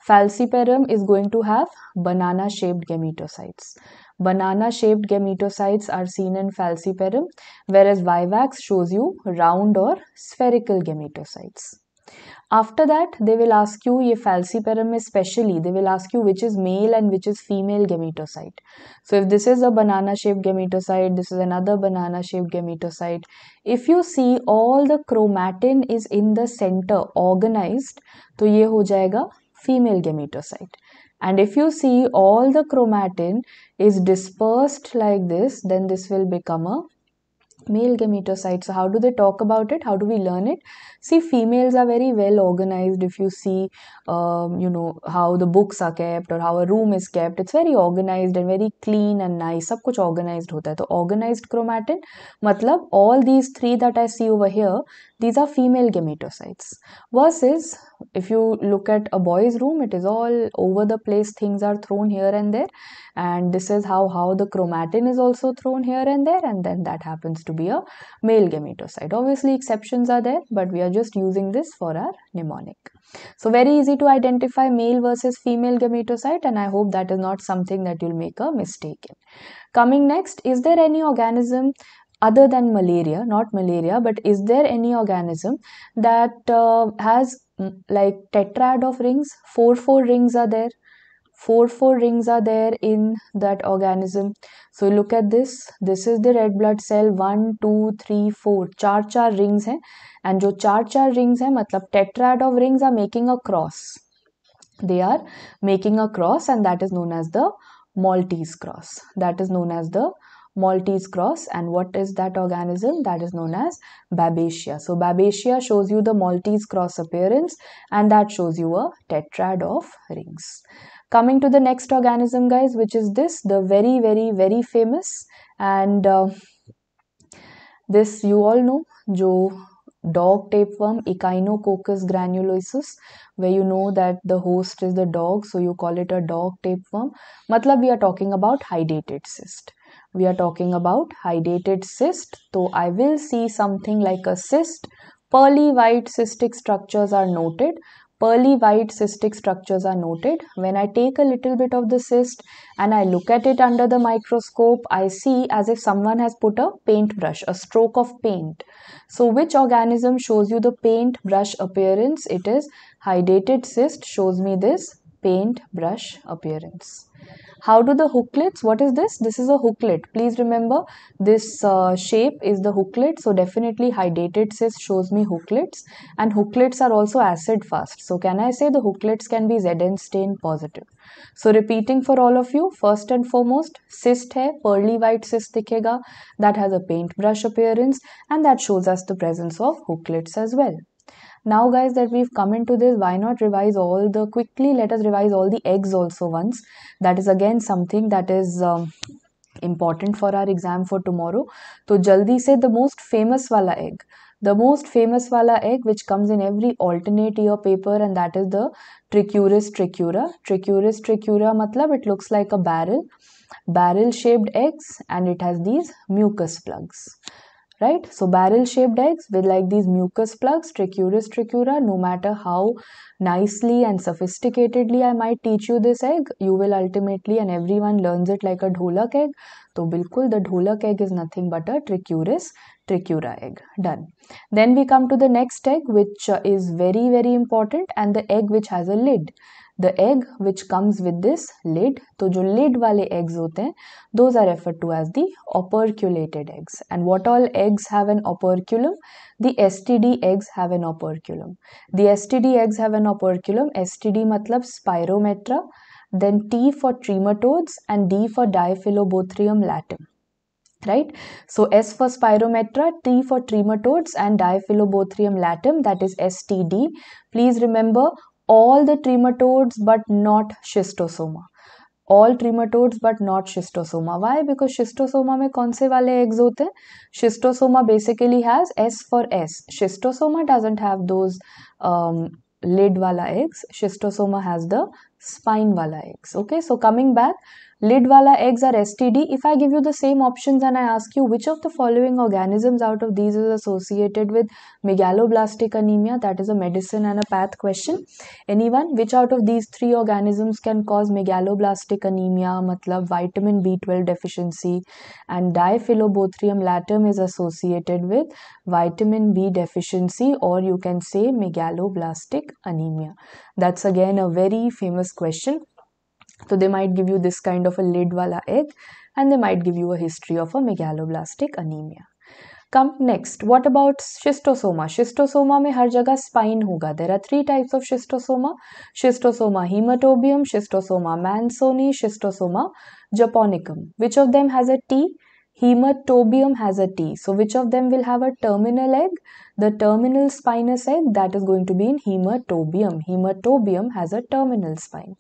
Falciparum is going to have banana shaped gametocytes. Banana shaped gametocytes are seen in falciparum, whereas Vivax shows you round or spherical gametocytes. After that, they will ask you, ye falciparum especially, they will ask you which is male and which is female gametocyte. So if this is a banana shaped gametocyte, this is another banana shaped gametocyte. If you see all the chromatin is in the center organized, to ye ho jayega female gametocyte. and if you see all the chromatin is dispersed like this then this will become a male gametocyte so how do they talk about it how do we learn it see females are very well organized if you see um, you know how the books are kept or how a room is kept it's very organized and very clean and nice सब organized होता organized chromatin matlab all these three that I see over here these are female gametocytes versus if you look at a boy's room it is all over the place things are thrown here and there and this is how how the chromatin is also thrown here and there and then that happens to be a male gametocyte obviously exceptions are there but we are just using this for our mnemonic. So very easy to identify male versus female gametocyte and I hope that is not something that you'll make a mistake in. Coming next, is there any organism other than malaria, not malaria, but is there any organism that uh, has mm, like tetrad of rings? Four, four rings are there four four rings are there in that organism so look at this this is the red blood cell one two three four char char rings हैं and जो char char rings हैं मतलब tetrad of rings are making a cross they are making a cross and that is known as the Maltese cross that is known as the Maltese cross and what is that organism that is known as Babesia. So Babesia shows you the Maltese cross appearance and that shows you a tetrad of rings coming to the next organism guys which is this the very very very famous and uh, this you all know jo dog tapeworm echinococcus granulosus where you know that the host is the dog so you call it a dog tapeworm matlab we are talking about hydated cyst we are talking about hydated cyst so i will see something like a cyst pearly white cystic structures are noted pearly white cystic structures are noted. When I take a little bit of the cyst and I look at it under the microscope, I see as if someone has put a paintbrush, a stroke of paint. So, which organism shows you the paintbrush appearance? It is hydrated cyst shows me this paintbrush appearance. How do the hooklets, what is this? This is a hooklet. Please remember this uh, shape is the hooklet. So definitely hydrated cis shows me hooklets and hooklets are also acid fast. So can I say the hooklets can be Zn stain positive. So repeating for all of you, first and foremost, cyst hai, pearly white cyst dikhega that has a paintbrush appearance and that shows us the presence of hooklets as well now guys that we've come into this why not revise all the quickly let us revise all the eggs also once that is again something that is um, important for our exam for tomorrow So, jaldi se the most famous wala egg the most famous wala egg which comes in every alternate year paper and that is the trichuris tricura trichuris tricura matlab it looks like a barrel barrel shaped eggs and it has these mucus plugs right so barrel shaped eggs with like these mucus plugs trichurus trichura no matter how nicely and sophisticatedly i might teach you this egg you will ultimately and everyone learns it like a dholak egg so bilkul the dholak egg is nothing but a trichurus trichura egg done then we come to the next egg which is very very important and the egg which has a lid the egg which comes with this lid तो जो lid वाले eggs होते हैं those are refer to as the operculated eggs and what all eggs have an operculum the S T D eggs have an operculum the S T D eggs have an operculum S T D मतलब spirometra then T for trematodes and D for Diphylobothrium latum. Right? So S for spirometra, T for trematodes and Diphylobothrium latum, that is STD. Please remember all the trematodes but not schistosoma all trematodes but not schistosoma why because schistosoma mein kaun se wale eggs schistosoma basically has s for s schistosoma doesn't have those um, lid wala eggs schistosoma has the spine wala eggs okay so coming back lid wala eggs are STD. If I give you the same options and I ask you which of the following organisms out of these is associated with megaloblastic anemia, that is a medicine and a path question. Anyone, which out of these three organisms can cause megaloblastic anemia, matlab vitamin B12 deficiency and *Diphyllobothrium latum is associated with vitamin B deficiency or you can say megaloblastic anemia. That's again a very famous question so they might give you this kind of a lid wala egg and they might give you a history of a megaloblastic anemia. Come next, what about schistosoma? Schistosoma mein har jaga spine hoga. There are three types of schistosoma. Schistosoma hematobium, schistosoma mansoni, schistosoma japonicum. Which of them has a T? hematobium has a T. So which of them will have a terminal egg? The terminal spinous egg that is going to be in hematobium. Hematobium has a terminal spine.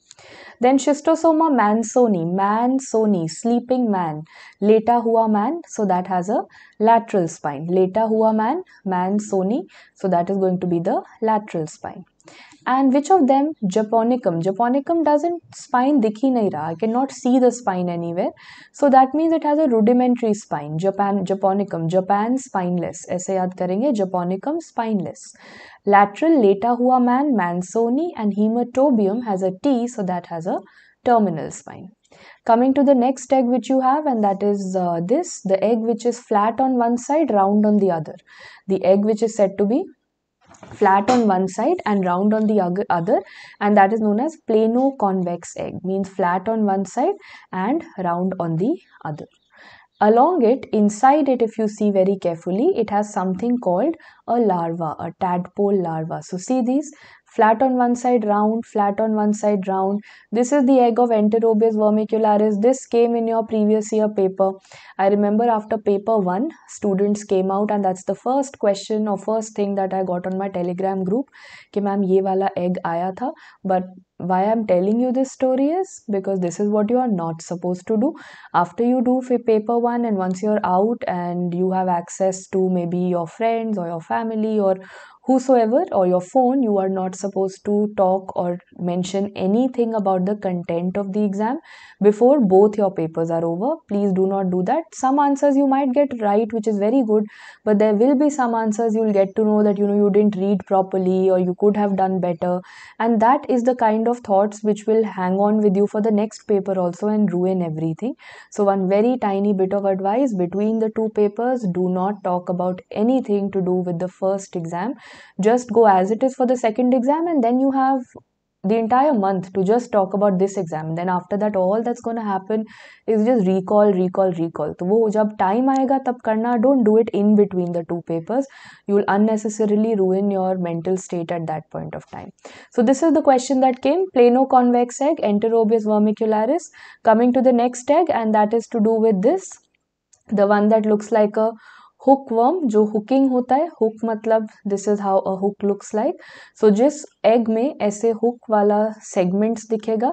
Then schistosoma mansoni, mansoni, sleeping man, leta hua man, so that has a lateral spine. Leta hua man, mansoni, so that is going to be the lateral spine and which of them japonicum japonicum doesn't spine dikhi nahi raha i cannot see the spine anywhere so that means it has a rudimentary spine japan japonicum japan spineless aise yaad karenge japonicum spineless lateral leta hua man mansoni and hematobium has a t so that has a terminal spine coming to the next egg which you have and that is uh, this the egg which is flat on one side round on the other the egg which is said to be flat on one side and round on the other and that is known as plano convex egg means flat on one side and round on the other along it inside it if you see very carefully it has something called a larva a tadpole larva so see these flat on one side round flat on one side round this is the egg of enterobius vermicularis this came in your previous year paper i remember after paper 1 students came out and that's the first question or first thing that i got on my telegram group कि ma'am, ये वाला egg आया था why i'm telling you this story is because this is what you are not supposed to do after you do paper one and once you're out and you have access to maybe your friends or your family or whosoever or your phone you are not supposed to talk or mention anything about the content of the exam before both your papers are over please do not do that some answers you might get right which is very good but there will be some answers you'll get to know that you know you didn't read properly or you could have done better and that is the kind of thoughts which will hang on with you for the next paper also and ruin everything so one very tiny bit of advice between the two papers do not talk about anything to do with the first exam just go as it is for the second exam and then you have the entire month to just talk about this exam then after that all that's going to happen is just recall recall recall So, when time आएगा don't do it in between the two papers you will unnecessarily ruin your mental state at that point of time so this is the question that came plano convex egg enterobius vermicularis coming to the next egg and that is to do with this the one that looks like a hookworm जो hooking होता है hook मतलब this is how a hook looks like so जिस egg में ऐसे hook वाला segments दिखेगा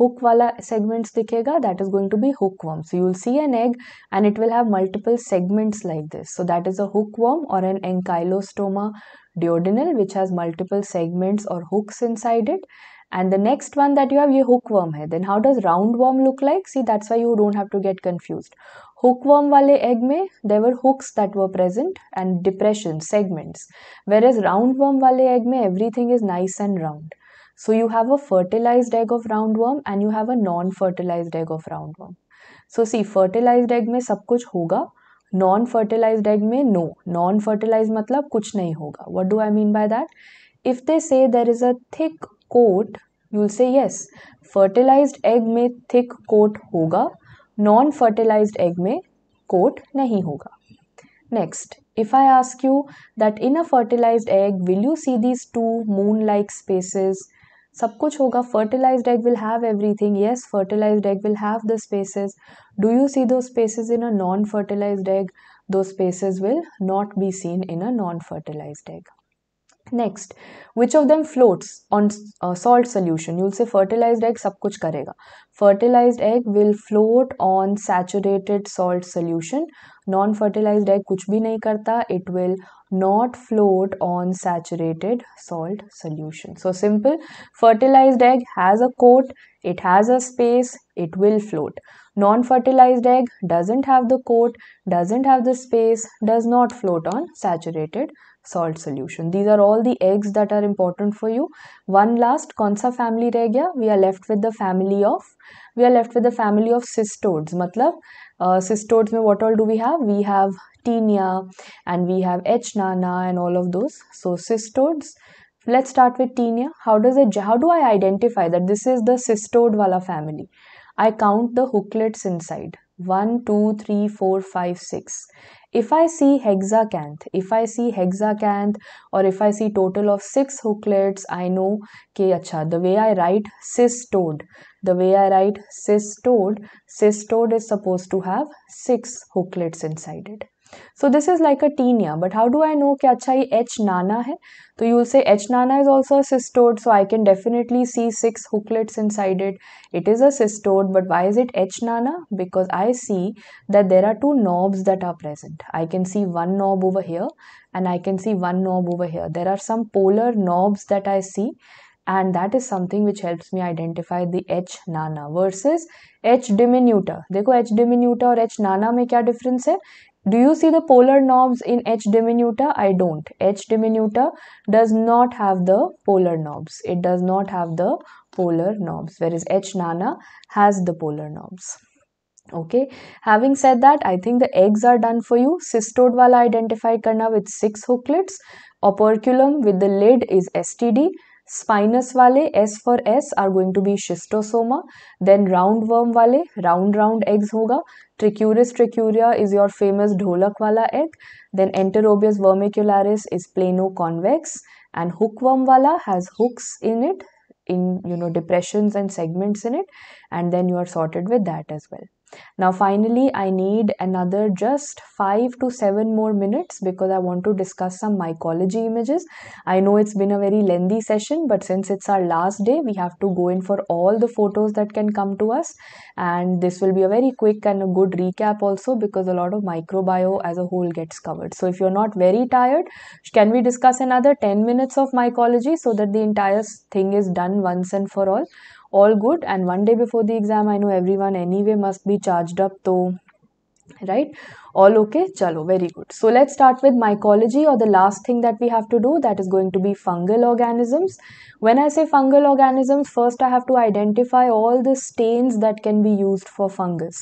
hook वाला सेगमेंट्स दिखेगा that is going to be hookworm so you will see an egg and it will have multiple segments like this so that is a hookworm और an ancylostoma duodenale which has multiple segments और hooks inside it and the next one that you have ये hookworm है then how does roundworm look like see that's why you don't have to get confuse hookworm वाले egg में there were hooks that were present and depression segments where is roundworm वाले egg में everything is nice and round so you have a fertilised egg of roundworm and you have a non fertilised egg of roundworm so see fertilised egg में सब कुछ होगा non fertilised egg में no non fertilise मतलब कुछ नहीं होगा what do I mean by that if they say there is a thick coat you'll say yes fertilised egg में थिक कोट होगा नॉन फर्टिलाइज्ड एग में कोट नहीं होगा next if I ask you that in a fertilised egg will you see these two moon like spaces सब कुछ होगा fertilised egg will have everything yes fertilised egg will have the spaces do you see दो spaces in a non fertilised egg दो spaces will not be seen in a non fertilised egg next which of them floats on salt solution you'll say fertilised egg सब कुछ करेगा fertilised egg will float on saturated salt solution non fertilised egg कुछ भी नहीं करता it will not float on saturated salt solution. So simple fertilized egg has a coat, it has a space, it will float. Non-fertilized egg doesn't have the coat, doesn't have the space, does not float on saturated salt solution. These are all the eggs that are important for you. One last कौन family रह We are left with the family of we are left with the family of cystodes. मतलब uh, cystodes में what all do we have? We have tinea and we have echnana and all of those. So cystodes. Let's start with tinea. How does it? How do I identify that this is the cystode wala family? I count the hooklets inside. 1, 2, 3, 4, 5, 6. If I see hexacanth, if I see hexacanth or if I see total of 6 hooklets, I know कि the way I write cystode, the way I write cystode, cystode is supposed to have 6 hooklets inside it. So this is like a taenia but how do I know कि अच्छा ये H नाना है तो you say H nana is also cestode so I can definitely see six hooklets inside it it is a cestode but why is it H nana because I see that there are two knobs that are present I can see one knob over here and I can see one knob over here there are some polar knobs that I see and that is something which helps me identify the H nana versus H diminuta. देखो H diminuta और H nana में क्या difference है do you see the polar knobs in h diminuta i don't h diminuta does not have the polar knobs it does not have the polar knobs whereas h nana has the polar knobs okay having said that i think the eggs are done for you cystode wala identify karna with six hooklets operculum with the lid is std Spinous wale, S for S, are going to be schistosoma. Then roundworm wale, round round eggs hoga. Trichuris trichuria is your famous dholak wala egg. Then Enterobius vermicularis is plano convex. And hookworm wala has hooks in it, in you know depressions and segments in it. And then you are sorted with that as well. Now finally I need another just 5 to 7 more minutes because I want to discuss some mycology images. I know it's been a very lengthy session but since it's our last day we have to go in for all the photos that can come to us and this will be a very quick and a good recap also because a lot of microbiome as a whole gets covered. So if you're not very tired can we discuss another 10 minutes of mycology so that the entire thing is done once and for all all good and one day before the exam i know everyone anyway must be charged up though right all okay chalo very good so let's start with mycology or the last thing that we have to do that is going to be fungal organisms when i say fungal organisms first i have to identify all the stains that can be used for fungus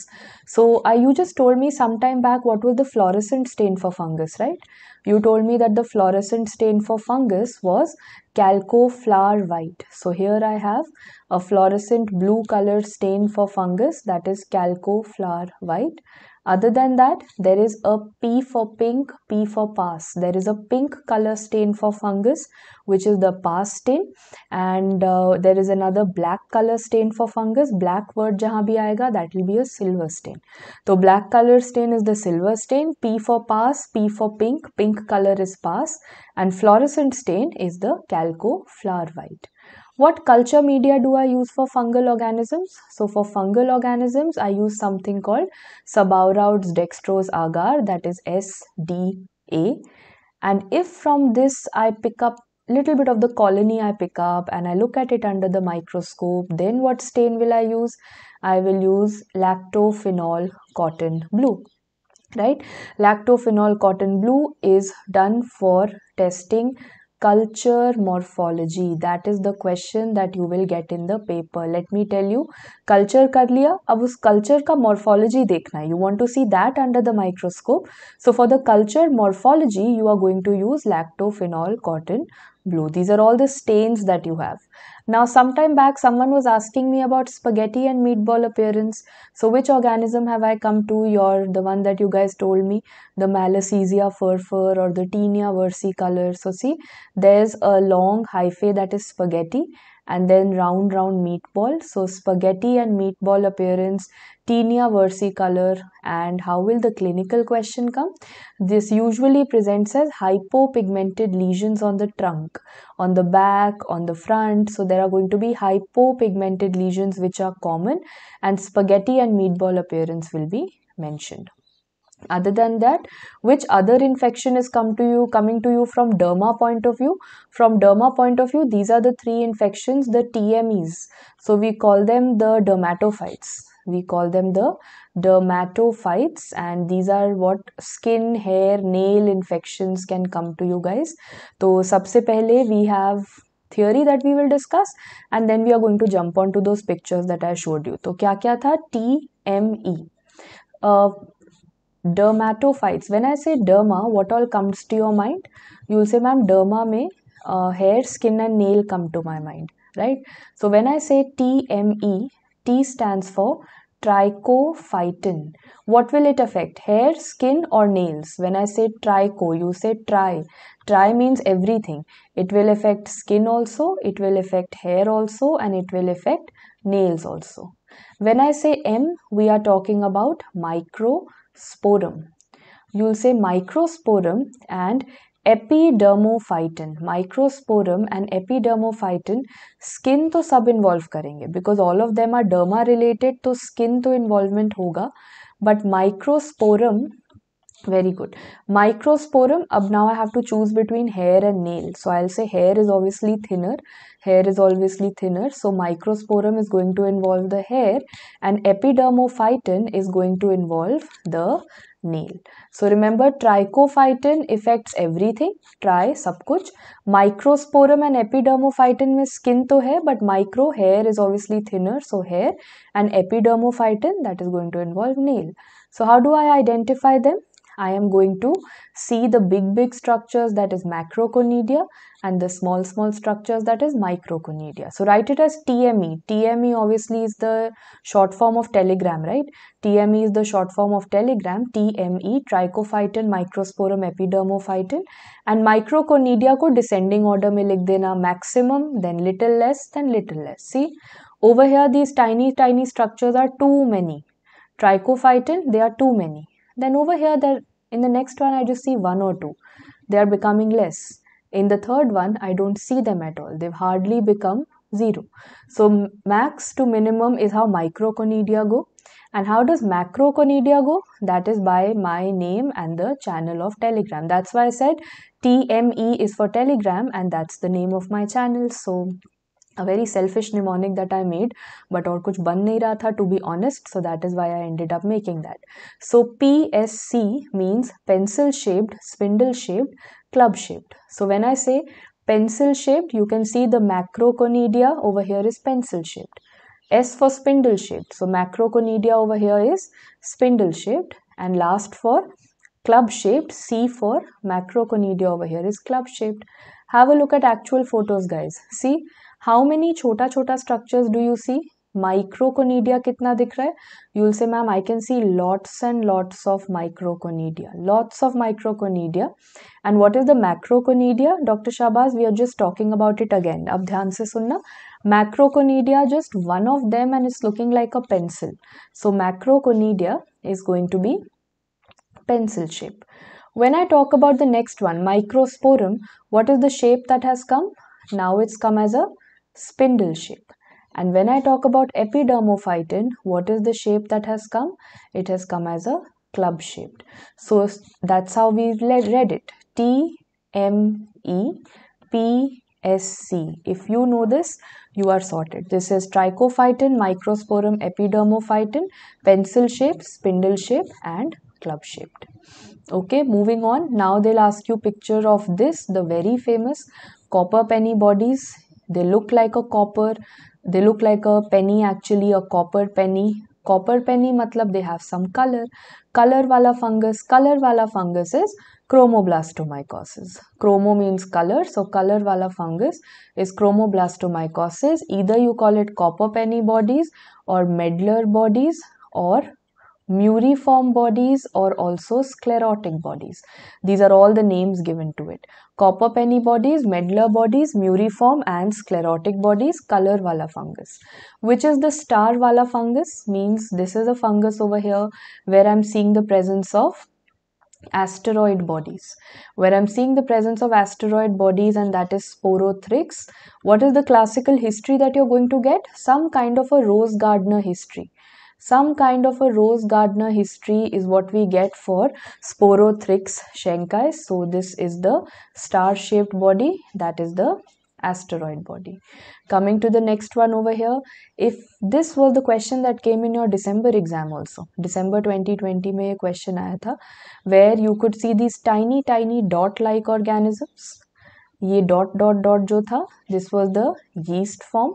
so uh, you just told me sometime back what was the fluorescent stain for fungus right you told me that the fluorescent stain for fungus was flower white. So here I have a fluorescent blue color stain for fungus that is flower white other than that, there is a P for pink, P for pass. There is a pink color stain for fungus, which is the pass stain. And uh, there is another black color stain for fungus. Black word jahan bhi aega, that will be a silver stain. So black color stain is the silver stain. P for pass, P for pink, pink color is pass. And fluorescent stain is the calco flower white. What culture media do I use for fungal organisms? So for fungal organisms, I use something called Sabauroud's dextrose agar, that is SDA. And if from this I pick up little bit of the colony I pick up and I look at it under the microscope, then what stain will I use? I will use lactophenol cotton blue right lactophenol cotton blue is done for testing culture morphology that is the question that you will get in the paper let me tell you culture kar liya ab us culture ka morphology dekhna you want to see that under the microscope so for the culture morphology you are going to use lactophenol cotton blue. These are all the stains that you have. Now, sometime back, someone was asking me about spaghetti and meatball appearance. So, which organism have I come to? Your the one that you guys told me, the Malassezia furfur or the Tinea versicolor. So, see, there's a long hyphae that is spaghetti, and then round round meatball. So spaghetti and meatball appearance, tinea versicolor and how will the clinical question come? This usually presents as hypopigmented lesions on the trunk, on the back, on the front. So there are going to be hypopigmented lesions which are common and spaghetti and meatball appearance will be mentioned other than that which other infection is come to you coming to you from derma point of view from derma point of view these are the three infections the tmes so we call them the dermatophytes we call them the dermatophytes and these are what skin hair nail infections can come to you guys so sabse pehle we have theory that we will discuss and then we are going to jump on to those pictures that i showed you so kya kya tha tme uh, dermatophytes when i say derma what all comes to your mind you will say ma'am derma may uh, hair skin and nail come to my mind right so when i say tme t stands for trichophyton what will it affect hair skin or nails when i say tricho you say tri tri means everything it will affect skin also it will affect hair also and it will affect nails also when i say m we are talking about micro sporum. You will say microsporum and epidermophyton. Microsporum and epidermophyton skin to sub involve karenge because all of them are derma related to skin to involvement hoga. But microsporum, very good. Microsporum, ab now I have to choose between hair and nail. So I'll say hair is obviously thinner hair is obviously thinner so microsporum is going to involve the hair and epidermophyton is going to involve the nail so remember trichophyton affects everything try sab kuch microsporum and epidermophyton mein skin to hai but micro hair is obviously thinner so hair and epidermophyton that is going to involve nail so how do i identify them I am going to see the big, big structures that is macroconidia and the small small structures that is microconidia. so write it as tme tme obviously is the short form of telegram right tme is the short form of telegram tme trichophyton microsporum epidermophyton and microconidia. ko descending order mein likh dena maximum then little less then little less see over here these tiny tiny structures are too many trichophyton they are too many then over here there in the next one i just see one or two they are becoming less in the third one, I don't see them at all. They've hardly become zero. So max to minimum is how microconidia go. And how does macroconidia go? That is by my name and the channel of Telegram. That's why I said TME is for Telegram and that's the name of my channel. So a very selfish mnemonic that I made, but or kuch ban nahi raha tha, to be honest. So that is why I ended up making that. So PSC means pencil shaped, spindle shaped, club shaped. So when I say pencil shaped, you can see the macroconidia over here is pencil shaped. S for spindle shaped. So macroconidia over here is spindle shaped. And last for club shaped, C for macroconidia over here is club shaped. Have a look at actual photos guys. See how many chota chota structures do you see? माइक्रोकोनीडिया कितना दिख रहा है you will say ma'am I can see lots and lots of microconidia lots of microconidia and what is the macroconidia doctor Shahbaz we are just talking about it again अब ध्यान से सुनना macroconidia just one of them and is looking like a pencil so macroconidia is going to be pencil shape when I talk about the next one microsporum what is the shape that has come now it's come as a spindle shape And when I talk about epidermophyton, what is the shape that has come? It has come as a club shaped. So that's how we read it. T M E P S C. If you know this, you are sorted. This is trichophyton, microsporum, epidermophyton, pencil shape, spindle shape and club shaped. Okay, moving on. Now they'll ask you picture of this, the very famous copper penny bodies. They look like a copper they look like a penny actually a copper penny copper penny matlab they have some color color wala fungus color wala fungus is chromoblastomycosis chromo means color so color wala fungus is chromoblastomycosis either you call it copper penny bodies or medlar bodies or muriform bodies or also sclerotic bodies. These are all the names given to it. Copper penny bodies, medlar bodies, muriform and sclerotic bodies, color wala fungus. Which is the star wala fungus means this is a fungus over here where I'm seeing the presence of asteroid bodies where i'm seeing the presence of asteroid bodies and that is sporothrix what is the classical history that you're going to get some kind of a rose gardener history some kind of a rose gardener history is what we get for Sporothrix shenkai. So this is the star-shaped body, that is the asteroid body. Coming to the next one over here, if this was the question that came in your December exam also, December 2020 may question आया where you could see these tiny tiny dot-like organisms. ये dot dot dot जो था, this was the yeast form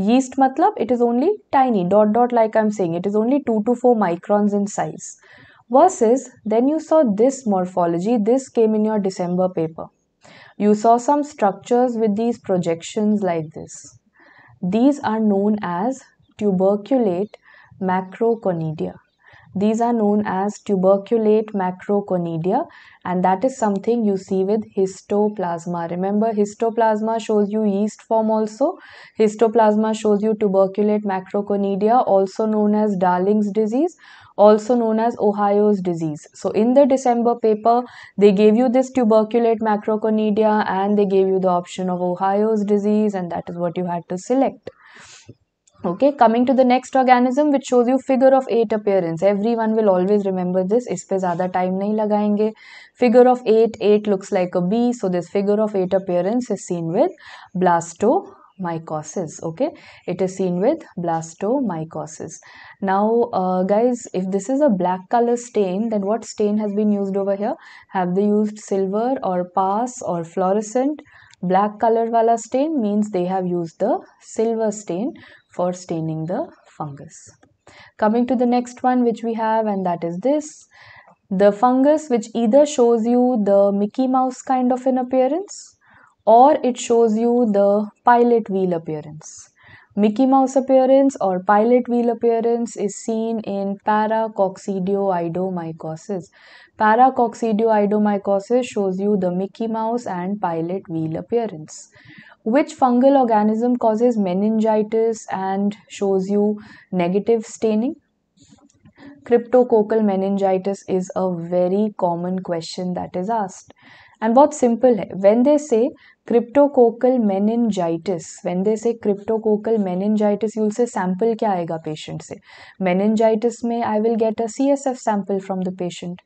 yeast matlab it is only tiny dot dot like i'm saying it is only 2 to 4 microns in size versus then you saw this morphology this came in your december paper you saw some structures with these projections like this these are known as tuberculate macroconidia these are known as tuberculate macroconidia and that is something you see with histoplasma. Remember histoplasma shows you yeast form also. Histoplasma shows you tuberculate macroconidia also known as Darling's disease also known as Ohio's disease. So in the December paper, they gave you this tuberculate macroconidia and they gave you the option of Ohio's disease and that is what you had to select okay coming to the next organism which shows you figure of eight appearance everyone will always remember this is pe zyada time nahi lagayenge figure of eight eight looks like a B. so this figure of eight appearance is seen with blastomycosis okay it is seen with blastomycosis now uh, guys if this is a black color stain then what stain has been used over here have they used silver or pass or fluorescent black color wala stain means they have used the silver stain for staining the fungus. Coming to the next one which we have and that is this. The fungus which either shows you the Mickey Mouse kind of an appearance or it shows you the pilot wheel appearance. Mickey Mouse appearance or pilot wheel appearance is seen in paracoccidioidomycosis. Paracoccidioidomycosis shows you the Mickey Mouse and pilot wheel appearance which fungal organism causes meningitis and shows you negative staining? Cryptococcal meningitis is a very common question that is asked. And what's simple When they say cryptococcal meningitis when they say cryptococcal meningitis you'll say sample क्या आएगा patient से meningitis में I will get a C S F sample from the patient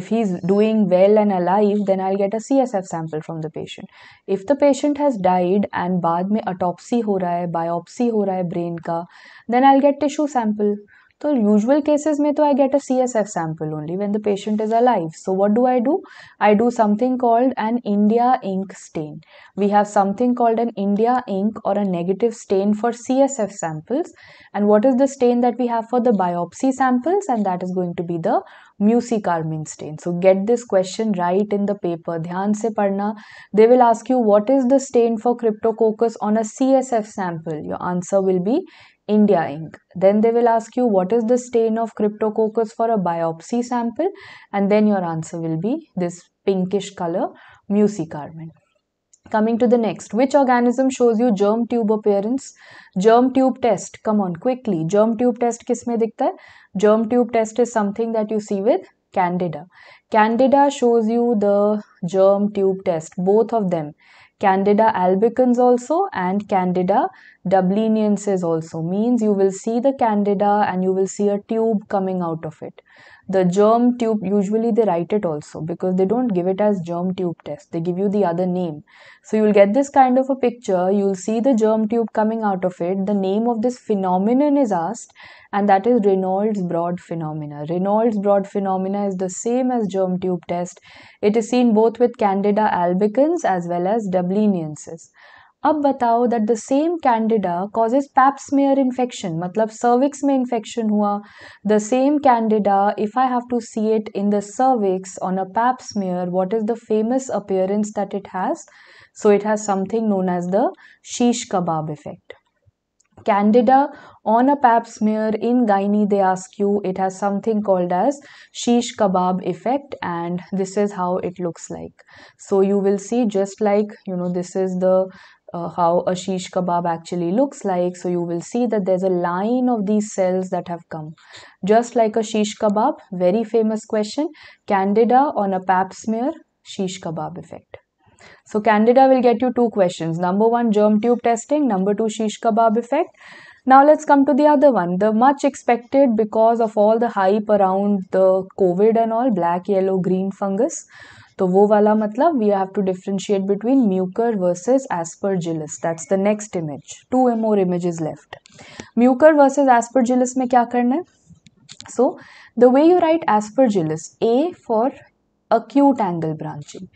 if he is doing well and alive then I get a C S F sample from the patient if the patient has died and बाद में अटॉपसी हो रहा है biopsy हो रहा है brain का then I get tissue sample So usual cases may I get a CSF sample only when the patient is alive. So what do I do? I do something called an India ink stain. We have something called an India ink or a negative stain for CSF samples. And what is the stain that we have for the biopsy samples? And that is going to be the mucicarmine stain. So get this question right in the paper. Dhyan se padna. They will ask you what is the stain for cryptococcus on a CSF sample? Your answer will be India Inc. Then they will ask you what is the stain of cryptococcus for a biopsy sample, and then your answer will be this pinkish color mucicarmin. Coming to the next, which organism shows you germ tube appearance? Germ tube test. Come on, quickly. Germ tube test किसमें दिखता है? Germ tube test is something that you see with candida. Candida shows you the germ tube test. Both of them. Candida albicans also and Candida dubliniensis also means you will see the Candida and you will see a tube coming out of it the germ tube usually they write it also because they don't give it as germ tube test they give you the other name so you'll get this kind of a picture you'll see the germ tube coming out of it the name of this phenomenon is asked and that is reynolds broad phenomena reynolds broad phenomena is the same as germ tube test it is seen both with candida albicans as well as dubliniensis अब बताओ that the same candida causes pap smear infection मतलब cervix में infection हुआ the same candida if I have to see it in the cervix on a pap smear what is is the famous appearance that it has so it has something known as the shish kebab effect candida on a pap smear in gynae they ask you it has something called as sheesh kebab effect and this is how it looks like so you will see just like you know this is the uh, how a shish kebab actually looks like. So you will see that there's a line of these cells that have come. Just like a shish kebab, very famous question, candida on a pap smear, shish kebab effect. So candida will get you two questions. Number one, germ tube testing. Number two, shish kebab effect. Now let's come to the other one. The much expected because of all the hype around the COVID and all, black, yellow, green fungus. तो वो वाला मतलब we have to differentiate between mucor versus aspergillus that's the next image to और image is left mucor versus aspergillus में क्या करना है so the way you write aspergillus A for acute angle branching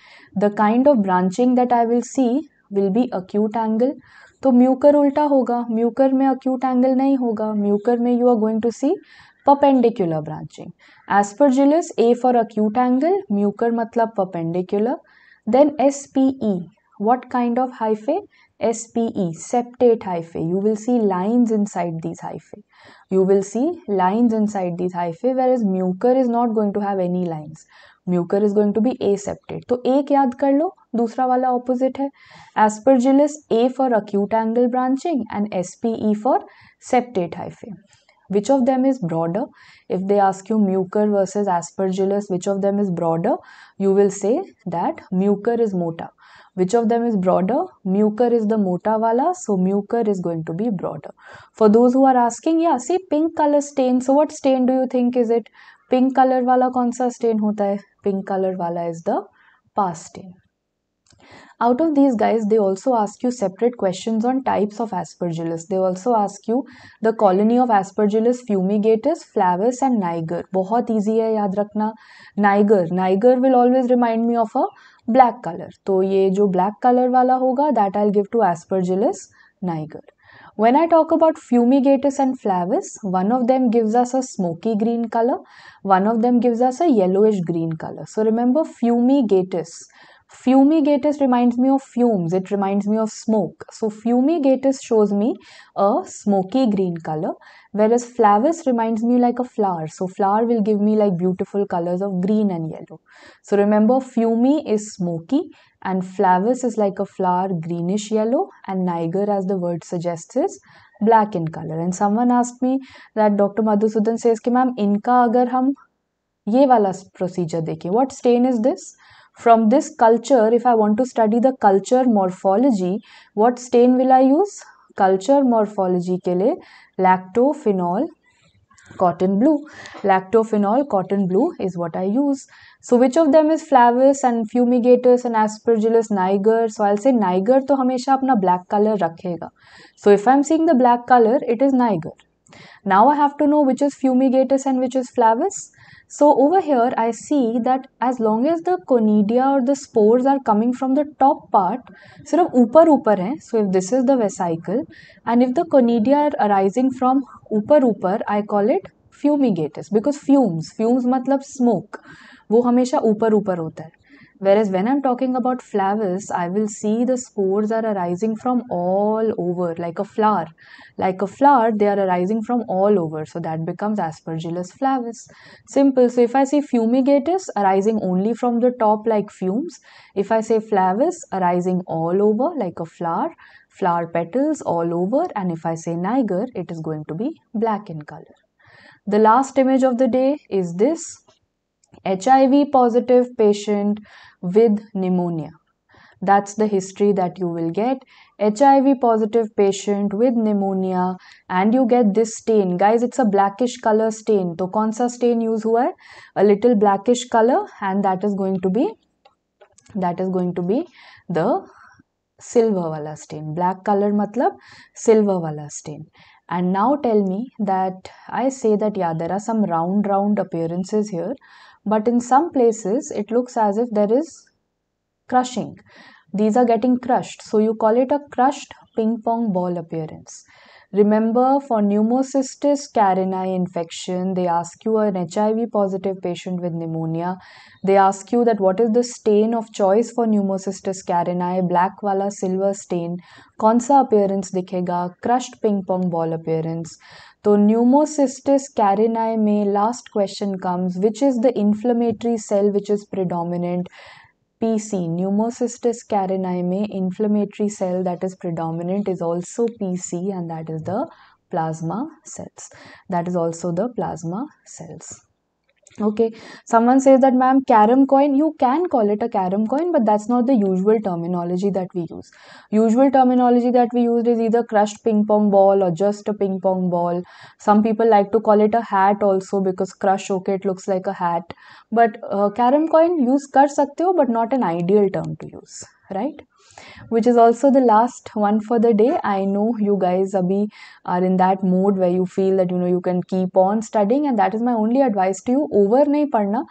the kind of branching that I will see will be acute angle तो mucor उल्टा होगा mucor में acute angle नहीं होगा म्यूकर में you are going to see perpendicular branching aspergillus A for acute angle mucor मतलब perpendicular then S P E what kind of hyphae S P E septate hyphae you will see lines inside this hyphae you will see lines inside this hyphae where is mucor is not going to have any lines mucor is going to be aseptate तो एक याद कर लो दूसरा वाला opposite है aspergillus A for acute angle branching and S P E for septate hyphae which of them is broader if they ask you mucor versus aspergillus which of them is broader you will say that mucor is mota which of them is broader mucor is the mota wala so mucor is going to be broader for those who are asking yeah see pink color stain so what stain do you think is it pink color wala kaun sa stain hota hai pink color wala is the past stain out of these guys they also ask you separate questions on types of aspergillus they also ask you the colony of aspergillus fumigatus flavus and niger बहुत easy है याद रखना niger niger will always remind me of a black color तो ये जो black color वाला होगा that I'll give to aspergillus niger When I talk about fumigatus and flavus, one of them gives us a smoky green color, one of them gives us a yellowish green color. So remember fumigatus. Fumigatus reminds me of fumes, it reminds me of smoke. So fumigatus shows me a smoky green color, whereas flavus reminds me like a flower. So flower will give me like beautiful colors of green and yellow. So remember fumi is smoky and flavus is like a flower greenish yellow and niger as the word suggests is black in color. And someone asked me that Dr. Madhusudan says कि inka इनका अगर हम ये वाला procedure what stain is this? From this culture, if I want to study the culture morphology, what stain will I use? Culture morphology ke liye lactophenol cotton blue. Lactophenol cotton blue is what I use. So which of them is flavus and fumigatus and aspergillus niger? So I'll say niger to हमेशा apna black color rakhega. So if I'm seeing the black color, it is niger. Now I have to know which is fumigatus and which is flavus. So over here I see that as long as the conidia or the spores are coming from the top part, sort of upper upper hai. So if this is the vesicle and if the conidia are arising from upper upper, I call it fumigatus because fumes, fumes matlab smoke, वो हमेशा upper upper होता है Whereas when I'm talking about flavus, I will see the spores are arising from all over, like a flower. Like a flower, they are arising from all over. So that becomes aspergillus flavus. Simple. So if I say fumigatus, arising only from the top, like fumes. If I say flavus, arising all over, like a flower, flower petals all over. And if I say niger, it is going to be black in color. The last image of the day is this HIV positive patient with pneumonia. That's the history that you will get. HIV positive patient with pneumonia and you get this stain. Guys, it's a blackish color stain. So, kaun stain use hua hai? A little blackish color and that is going to be that is going to be the silver wala stain. Black color matlab silver wala stain and now tell me that I say that yeah there are some round round appearances here but in some places it looks as if there is crushing these are getting crushed so you call it a crushed ping pong ball appearance Remember, for pneumocystis carinae infection, they ask you an HIV positive patient with pneumonia. They ask you that what is the stain of choice for pneumocystis carinae, black wala silver stain, konsa appearance dikhega, crushed ping pong ball appearance. So, pneumocystis carinae में last question comes which is the inflammatory cell which is predominant PC pneumocystis carinae में inflammatory cell that is predominant is also PC and that is the plasma cells that is also the plasma cells okay someone says that ma'am carom coin you can call it a carom coin but that's not the usual terminology that we use usual terminology that we use is either crushed ping pong ball or just a ping pong ball some people like to call it a hat also because crush okay it looks like a hat but uh, carom coin use kar sakte ho but not an ideal term to use right which is also the last one for the day i know you guys abhi are in that mode where you feel that you know you can keep on studying and that is my only advice to you over nahi padna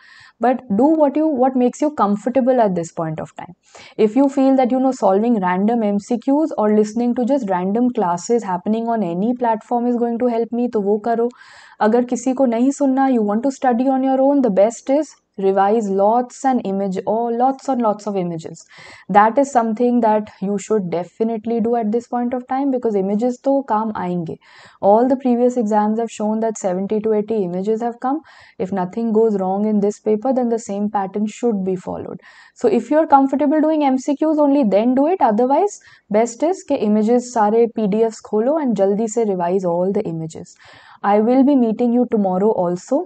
but do what you what makes you comfortable at this point of time if you feel that you know solving random mcqs or listening to just random classes happening on any platform is going to help me to wo karo अगर किसी को नहीं सुनना you want to study on your own, the best is revise lots and image or oh, lots and lots of images that is something that you should definitely do at this point of time because images to kam aayenge all the previous exams have shown that 70 to 80 images have come if nothing goes wrong in this paper then the same pattern should be followed so if you are comfortable doing mcqs only then do it otherwise best is ke images sare pdfs kholo and jaldi se revise all the images i will be meeting you tomorrow also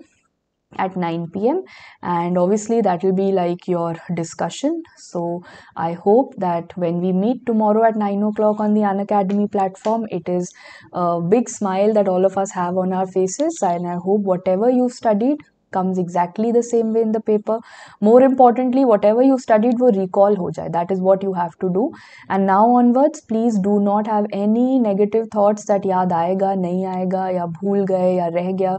at 9 pm and obviously that will be like your discussion so i hope that when we meet tomorrow at 9 o'clock on the unacademy platform it is a big smile that all of us have on our faces and i hope whatever you studied comes exactly the same way in the paper more importantly whatever you studied will recall ho jai that is what you have to do and now onwards please do not have any negative thoughts that yaad aayega nahi aayega ya bhool gaye ya reh gaya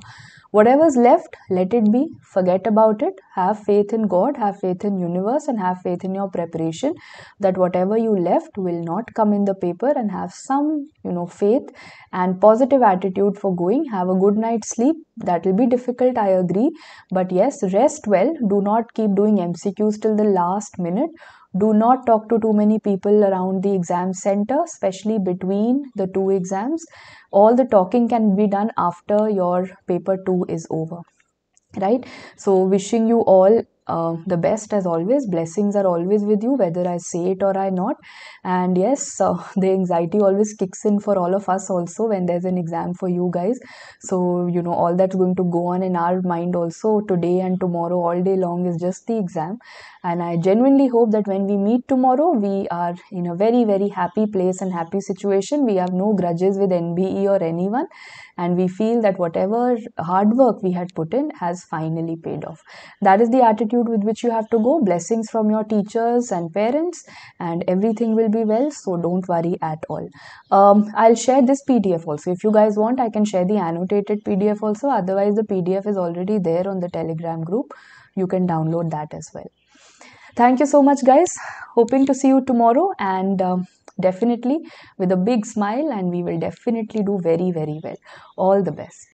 whatever's left let it be forget about it have faith in god have faith in universe and have faith in your preparation that whatever you left will not come in the paper and have some you know faith and positive attitude for going have a good night's sleep that will be difficult i agree but yes rest well do not keep doing mcqs till the last minute do not talk to too many people around the exam center especially between the two exams all the talking can be done after your paper 2 is over right so wishing you all uh, the best as always. Blessings are always with you, whether I say it or I not. And yes, uh, <laughs> the anxiety always kicks in for all of us also when there's an exam for you guys. So, you know, all that's going to go on in our mind also today and tomorrow, all day long, is just the exam. And I genuinely hope that when we meet tomorrow, we are in a very, very happy place and happy situation. We have no grudges with NBE or anyone and we feel that whatever hard work we had put in has finally paid off that is the attitude with which you have to go blessings from your teachers and parents and everything will be well so don't worry at all um, i'll share this pdf also if you guys want i can share the annotated pdf also otherwise the pdf is already there on the telegram group you can download that as well thank you so much guys hoping to see you tomorrow and um, definitely with a big smile and we will definitely do very very well all the best